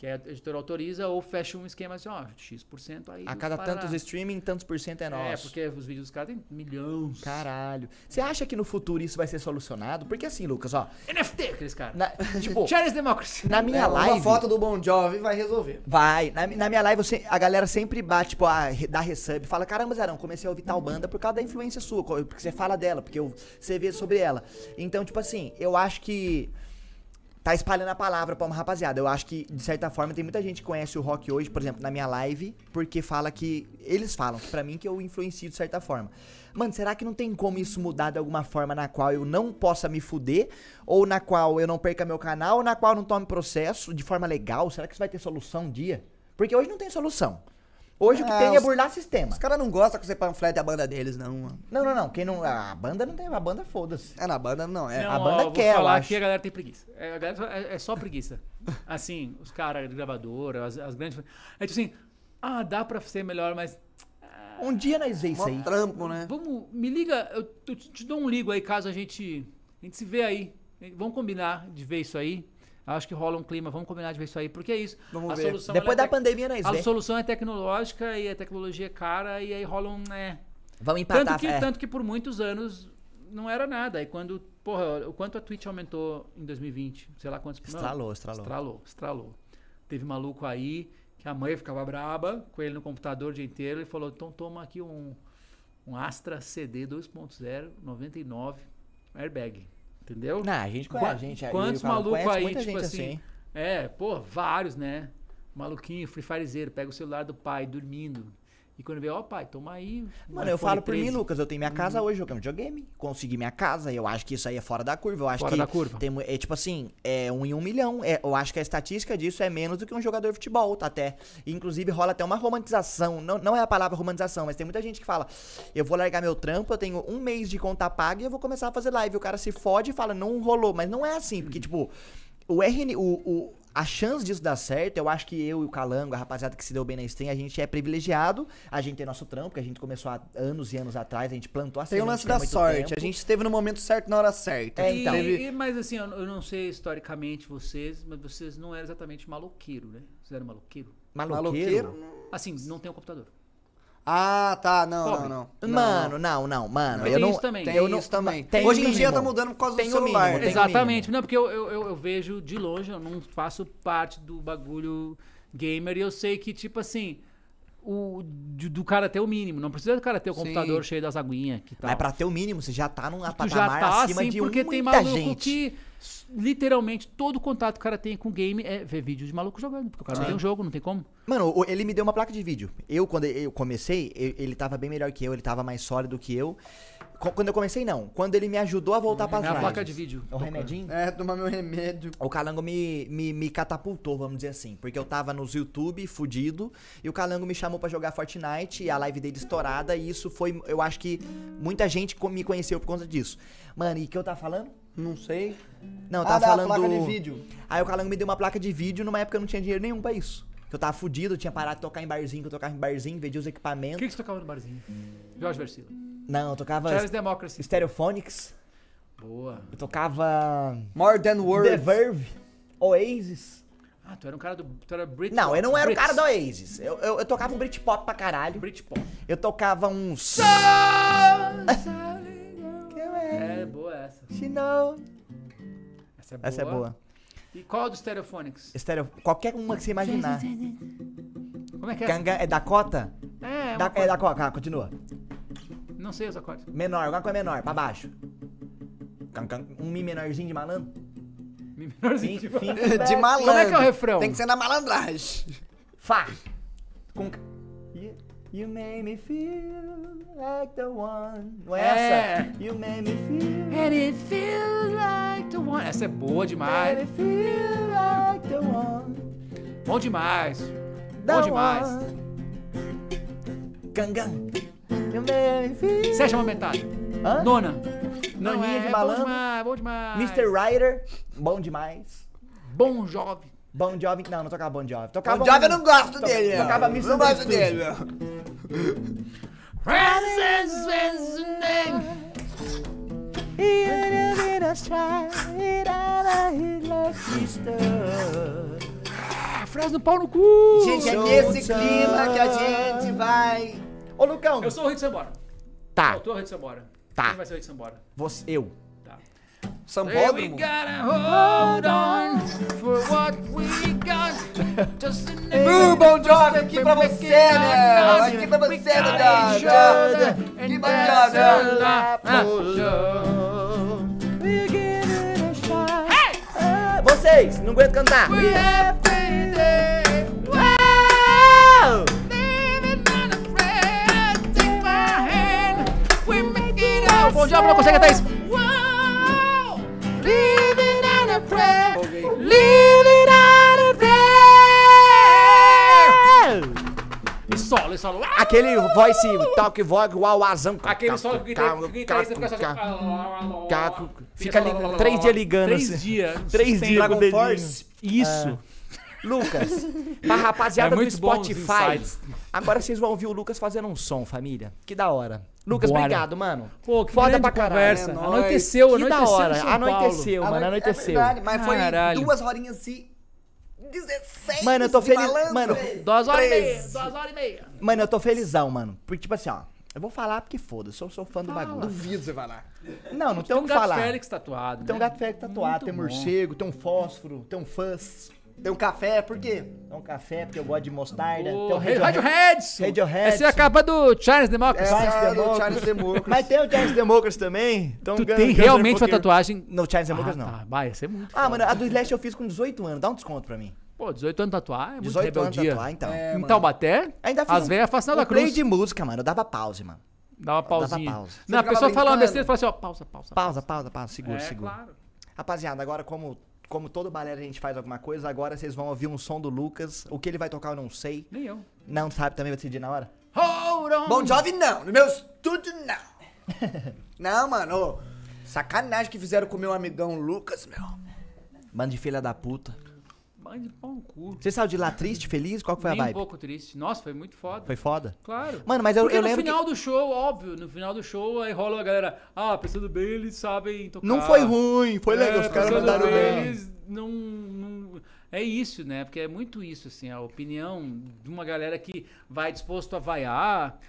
que a editora autoriza ou fecha um esquema assim, ó, X% aí. A cada tantos streaming, tantos por cento é, é nosso. É, porque os vídeos dos caras têm milhões. Caralho. Você acha que no futuro isso vai ser solucionado? Porque assim, Lucas, ó. NFT, aqueles caras. Na, tipo, Chinese Democracy. Na minha é, live. Uma foto do Bon Jovi vai resolver. Vai. Na, na minha live, você, a galera sempre bate, tipo, a, ah, dá resub. Fala, caramba, Zarão, comecei a ouvir tal banda por causa da influência sua, porque você fala dela, porque você vê sobre ela. Então, tipo assim, eu acho que tá espalhando a palavra pra uma rapaziada. Eu acho que, de certa forma, tem muita gente que conhece o rock hoje, por exemplo, na minha live, porque fala que. Eles falam para mim que eu influencio de certa forma. Mano, será que não tem como isso mudar de alguma forma na qual eu não possa me fuder? Ou na qual eu não perca meu canal, ou na qual eu não tome processo de forma legal? Será que isso vai ter solução um dia? Porque hoje não tem solução. Hoje o que é, tem é os... é burlar sistema. Os caras não gostam que você panflete a banda deles, não. Não, não, não. Quem não. A banda não tem. A banda foda-se. É, na banda não. É. Não, a banda ó, quer, falar eu acho. Aqui a galera tem preguiça. É, galera é, é só preguiça. assim, os caras do gravadora, as, as, grandes. É tipo assim, ah, dá pra ser melhor, mas. Ah, um dia nós vemos isso aí. trampo, né? Vamos, me liga, eu, eu te, te dou um ligo aí caso a gente. A gente se vê aí. Vamos combinar de ver isso aí. Acho que rola um clima, vamos combinar de ver isso aí, porque é isso. Vamos a ver. Solução, Depois é da é pandemia, nós A solução é tecnológica e a tecnologia é cara, e aí rola um. Né? Vamos empatar, tanto que, é. tanto que por muitos anos não era nada. E quando, porra, o quanto a Twitch aumentou em 2020? Sei lá quantos. Estralou, não, estralou. Estralou, estralou. Teve maluco aí que a mãe ficava braba com ele no computador o dia inteiro e falou: então toma aqui um, um Astra CD 2.0, 99, airbag. Entendeu? Não, a gente conhece. A gente, Quantos malucos aí, tipo assim, assim, É, pô, vários, né? Maluquinho, free firezeiro, pega o celular do pai dormindo. E quando vê, ó, oh, pai, toma então aí. Né, Mano, eu falo 13. por mim, Lucas, eu tenho minha casa uhum. hoje, jogando videogame. Consegui minha casa, eu acho que isso aí é fora da curva. Eu acho fora que da curva. Tem, é tipo assim, é um em um milhão. É, eu acho que a estatística disso é menos do que um jogador de futebol, tá até. Inclusive, rola até uma romantização. Não, não é a palavra romantização, mas tem muita gente que fala: eu vou largar meu trampo, eu tenho um mês de conta paga e eu vou começar a fazer live. O cara se fode e fala, não rolou. Mas não é assim, porque, uhum. tipo, o RN. O, o, a chance disso dar certo, eu acho que eu e o Calango, a rapaziada que se deu bem na stream, a gente é privilegiado. A gente tem nosso trampo, que a gente começou há anos e anos atrás, a gente plantou a Tem o lance da sorte, tempo. a gente esteve no momento certo, na hora certa. É, então. E, e, mas assim, eu, eu não sei historicamente vocês, mas vocês não eram exatamente maloqueiro, né? Vocês eram maloqueiro? Maloqueiro? maloqueiro? Assim, não tem um computador. Ah, tá, não, não, não. Mano, não, não, mano. eu tem não, isso também. Tem eu não, isso também. Tem Hoje em dia tá mudando por causa tem do celular. Mínimo, Exatamente. Não, porque eu, eu, eu vejo de longe, eu não faço parte do bagulho gamer e eu sei que, tipo assim o, do cara ter o mínimo. Não precisa do cara ter o Sim. computador cheio das aguinhas que tal. Mas pra ter o mínimo, você já tá num patamar já tá, acima assim, de porque muita tem maluco gente. que literalmente todo contato que o cara tem com o game é ver vídeo de maluco jogando, porque o cara Sim. não é. tem um jogo, não tem como. Mano, ele me deu uma placa de vídeo. Eu, quando eu comecei, ele tava bem melhor que eu, ele tava mais sólido que eu. Quando eu comecei, não. Quando ele me ajudou a voltar para trás. É a placa de vídeo. O é remedinho? É, tomar meu remédio. O Calango me, me, me catapultou, vamos dizer assim. Porque eu tava nos YouTube, fudido, e o Calango me chamou para jogar Fortnite, e a live dele estourada, e isso foi, eu acho que muita gente me conheceu por conta disso. Mano, e o que eu tava falando? Não sei. Não, eu tava ah, falando... placa de vídeo. Aí o Calango me deu uma placa de vídeo, numa época eu não tinha dinheiro nenhum pra isso que eu tava fudido, eu tinha parado de tocar em barzinho, que eu tocava em barzinho, vendia os equipamentos. O que, que você tocava no barzinho? Jorge Versilo. Não, eu tocava. Charles Democracy. Stereophonics. Boa. Eu tocava. More Than Words. The Verve. Oasis. Ah, tu era um cara do. Tu era Brit Não, eu não era o cara do Oasis. Eu, eu, eu tocava um Britpop pra caralho. Britpop. Eu tocava uns. é boa essa. She know. Essa é boa. Essa é boa. E qual é do Stereophonics? Stereo... Qualquer uma que você imaginar. Como é que é? Ganga... É Dakota? É, é, da... é Dakota. continua. Não sei os acordes. Menor, alguma coisa menor, pra baixo. Um Mi menorzinho de malandro. Mi menorzinho fim, de malandro. Fim, de malandro. Como é que é o refrão? Tem que ser na malandragem. Fá. Com... You, made me feel like the one. Não é, é. essa? You made me feel. And it feels like the one. Essa é boa demais. And it feels like the one. Bom demais. The Bom demais. One. Também, filho. Sétima metade. Hã? Nona. Noninha é, de Balanço, é Bom demais, bom demais. Mr. Ryder, bom demais. Bom jovem. Bom Jovem, não, não tocava bom jovem, Tocava bom jovem eu não gosto to, dele. Não. Tocava Miss Não gosto dele. Ah, Francis is the name. no pau no cu. Gente, é nesse clima que a gente vai Ô, Lucão. Eu sou o Rei de Sambora. Tá. Eu tô o Rei de Sambora. Tá. Quem vai ser o Rei de Sambora? Você, eu. Tá. Sambódromo. Bom job né? aqui pra você, né? Aqui pra você, né? Que bacana. Ah. Vocês, não aguento cantar. We have been there. Bom Diabo não consegue, Thaís. living on a prayer. Living on a prayer. E solo, e solo. Aquele voice, talk, vogue, uau, uauazão. Aquele solo que guitarrista fica só... Assim, Caco. Fica três dias ligando. Três assim. dias. Três dias com o Isso. É. Lucas, pra rapaziada é do Spotify. Agora vocês vão ouvir o Lucas fazendo um som, família. Que da hora. Lucas, Bora. obrigado, mano. Pô, que foda pra caralho. É anoiteceu, anoiteceu. Que da hora. Anoiteceu, mano, é anoiteceu. É verdade, mas foi duas horinhas e. 16 Mano, eu tô feliz. mano, duas horas e meia. Duas horas e meia. Mano, eu tô felizão, mano. Porque, tipo assim, ó. Eu vou falar porque foda-se, eu sou fã Fala. do bagulho. Duvido você falar. Não, não tem o que falar. Tem um gato Félix tatuado. Tem um né? gato Félix tatuado, Muito tem morcego, tem um fósforo, tem um fãs. Tem um café, por quê? Tem um café, porque eu gosto de mostarda. Oh, tem um Radioheads! Radioheads. Essa é a capa do Charles Democracy. É, Charles, é Charles Democracy. Mas tem o Charles Democracy também. Então, tu tem realmente Poker. uma tatuagem? No Charles Democracy ah, não. Ah, Vai, ser é muito Ah, mano, a do Slash eu fiz com 18 anos. Dá um desconto pra mim. Pô, 18 anos tatuar, é muito 18 rebeldia. anos tatuar, então. É, em Taubaté, Ainda as velhas façam da cruz. Eu de música, mano. Eu dava pause, mano. Dava pausinha. Dava pausa. Não, a pessoa fala uma besteira e fala assim, ó, pausa, pausa. Pausa, pausa, pausa, pausa. Segura, é, segura. Claro. Rapaziada, agora como como todo balé a gente faz alguma coisa, agora vocês vão ouvir um som do Lucas. O que ele vai tocar eu não sei. Nem eu. Não sabe também, vai decidir na hora? Hold on! Bom Jovem não, no meu estúdio não. não, mano, sacanagem que fizeram com meu amigão Lucas, meu. Bando de filha da puta. Vai de pau no cu. Você saiu de lá triste, feliz? Qual que foi Nem a vibe? um pouco triste. Nossa, foi muito foda. Foi foda? Claro. Mano, mas eu, eu lembro. No final que... do show, óbvio, no final do show, aí rola a galera. Ah, pensando bem, eles sabem tocar. Não foi ruim, foi é, legal. É, os caras mandaram bem. Eles não, não. É isso, né? Porque é muito isso, assim, a opinião de uma galera que vai disposto a vaiar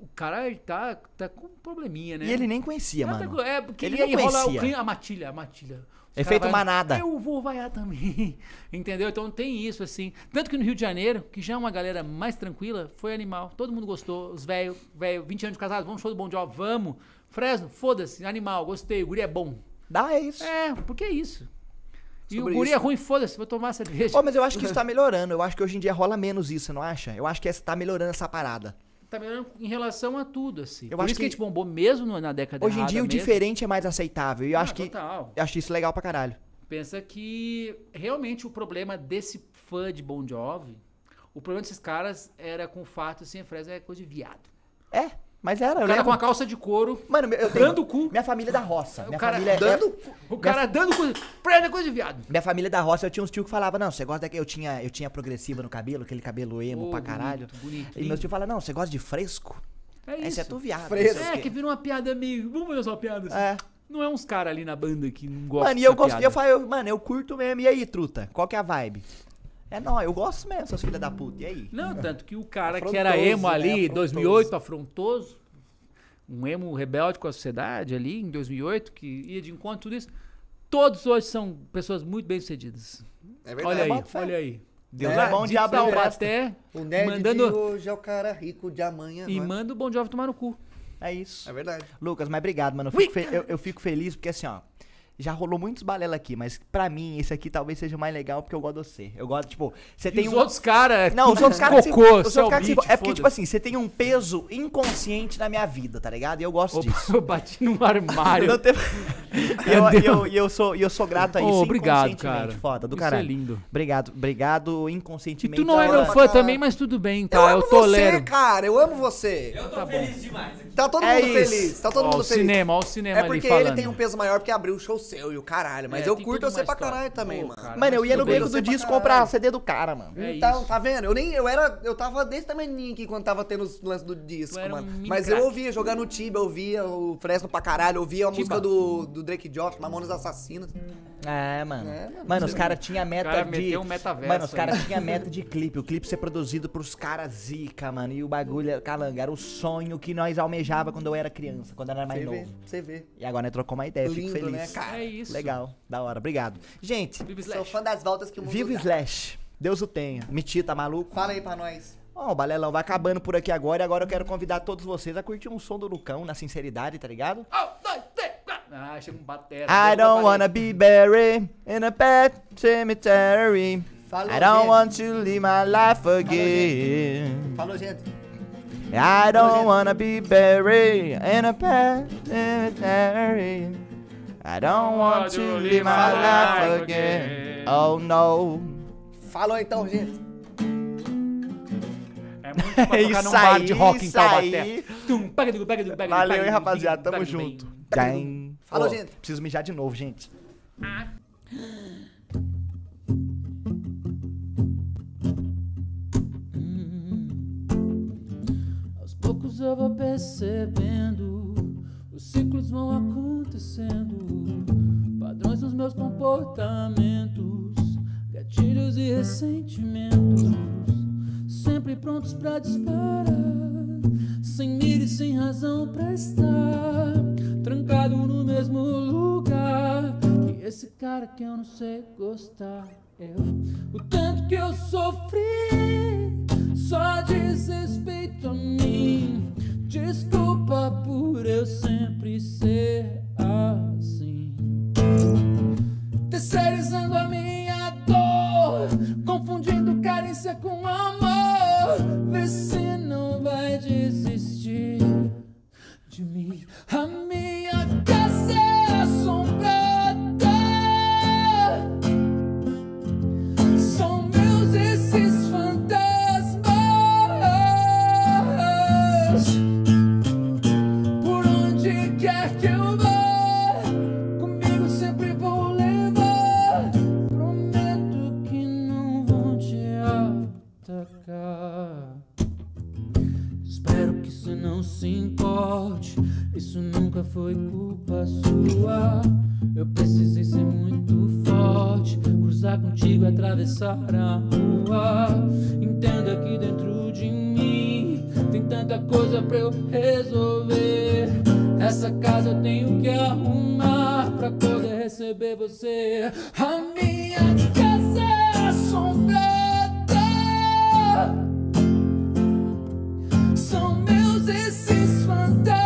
o cara ele tá, tá com um probleminha, né? E ele nem conhecia, tá mano. É, porque ele, ia não conhecia. o clima, a matilha, a matilha. Efeito é manada. Eu vou vaiar também. Entendeu? Então tem isso, assim. Tanto que no Rio de Janeiro, que já é uma galera mais tranquila, foi animal. Todo mundo gostou. Os velhos, velho, 20 anos de casado, vamos show do Bom Job, vamos. Fresno, foda-se, animal, gostei, o guri é bom. Dá, é isso. É, porque é isso. E o guri é isso. é ruim, foda-se, vou tomar cerveja. Oh, mas eu acho que isso tá melhorando. Eu acho que hoje em dia rola menos isso, não acha? Eu acho que é, tá melhorando essa parada tá melhorando em relação a tudo, assim. Eu Por acho isso que, que a gente bombou mesmo na década Hoje em dia o diferente é mais aceitável. E eu ah, acho total. que. Acho isso legal pra caralho. Pensa que realmente o problema desse fã de Bon Jovi, o problema desses caras era com o fato assim, a frase é coisa de viado. É? Mas era, eu O cara lembro. com a calça de couro, Mano, eu tenho- dando o cu. Minha família é da roça. Minha O cara família é- dando, o cara dando coisa. Prenda coisa de viado. Minha família é da roça, eu tinha uns tio que falava, não, você gosta daquele. Eu tinha, eu tinha progressiva no cabelo, aquele cabelo emo Ô, pra caralho. bonito, E meu tio fala, não, você gosta de fresco? É, é isso. Esse é tu viado. Fresco. É, que virou uma piada meio. Vamos fazer uma piada assim. É. Não é uns caras ali na banda que não gostam Mano, e eu gosto, eu falo, mano, eu curto mesmo. E aí, truta? Qual que é a vibe? É, não, eu gosto mesmo, seus filhas da puta. E aí? Não, é. tanto que o cara afrontoso, que era emo né? ali, em né? 2008, afrontoso, um emo rebelde com a sociedade ali, em 2008, que ia de encontro, tudo isso. Todos hoje são pessoas muito bem-sucedidas. É verdade. Olha é aí, bom, olha aí. Deus é, é bom de abrir até O nerd mandando... de hoje é o cara rico de amanhã. E é? manda o Bom Jovem tomar no cu. É isso. É verdade. Lucas, mas obrigado, mano. Eu fico, eu, eu fico feliz porque assim, ó já rolou muitos balela aqui, mas pra mim esse aqui talvez seja mais legal porque eu gosto de você. Eu gosto, tipo, você tem os um... outros caras. É não, os outros caras. Tipo, cocô, os outros é caras. Tipo, é porque, tipo assim, você tem um peso inconsciente na minha vida, tá ligado? E eu gosto Opa, disso. Eu bati num armário. e eu, eu, eu, eu, sou, eu sou grato a isso. Oh, obrigado, cara. Foda, do caralho. Isso é lindo. Obrigado, obrigado inconscientemente. E tu não é meu fã também, mas tudo bem, tá? Eu, amo eu tolero. Você, cara, eu amo você. Eu tô tá feliz bom. demais. Tá todo é mundo feliz. Tá todo ó, mundo feliz. Cinema, ó, o cinema, É porque ele tem um peso maior porque abriu o show seu e o caralho. Mas É, eu curto você pra caralho também, Pô, mano. cara, Mano, eu ia no meio beco do disco comprar CD do cara, mano. É então, isso. tá vendo? Eu nem. Eu era. Eu tava desse tamanho aqui quando tava tendo os lances do disco, Tu um mano. Mas eu ouvia jogar no Tiba, eu ouvia o Fresno pra caralho, eu ouvia a Tiba. música do, do Drake Josh, Mamonas Assassinas. É, mano. É, mano, mano os caras tinham meta cara de. Um mano, os caras tinham meta de clipe. O clipe ser produzido pros caras zica, mano. E o bagulho, é calanga, era o sonho que nós almejava quando eu era criança, quando eu era mais cê novo. Você vê, vê. E agora né, trocou uma ideia, Lindo, fico feliz. Né, cara? É isso. Legal, da hora. Obrigado. Gente, sou fã das voltas que o mundo. Viva dá. Slash. Deus o tenha. Mitita, tá maluco? Fala aí pra nós. Ó, oh, o Balelão vai acabando por aqui agora e agora eu quero convidar todos vocês a curtir um som do Lucão na sinceridade, tá ligado? Um, dois, três! Ah, chega um batera. I don't wanna be buried in a pet cemetery. Falou, I don't gente. want to live my life again. Falou, gente. I don't wanna be buried in a pet cemetery. I don't want to live my life again. Oh no. Falou então, gente. É isso aí, isso aí. Valeu, hein, rapaziada. Tamo junto. Gang. Falou, oh, gente. Preciso mijar de novo, gente. Ah. aos poucos eu vou percebendo, os ciclos vão acontecendo, padrões nos meus comportamentos, gatilhos e ressentimentos, sempre prontos pra disparar sem mira e sem razão pra estar, trancado no mesmo lugar. E esse cara que eu não sei gostar, eu, é o tanto que eu sofri, só diz respeito a mim. Desculpa por eu sempre ser assim, terceirizando a minha dor, confundindo carência com amor desistir de mim. A minha forte. Isso nunca foi culpa sua. Eu precisei ser muito forte. Cruzar contigo, atravessar a rua. Entenda que dentro de mim tem tanta coisa pra eu resolver. Essa casa eu tenho que arrumar pra poder receber você. A minha casa é assombrada luzes fantasmas.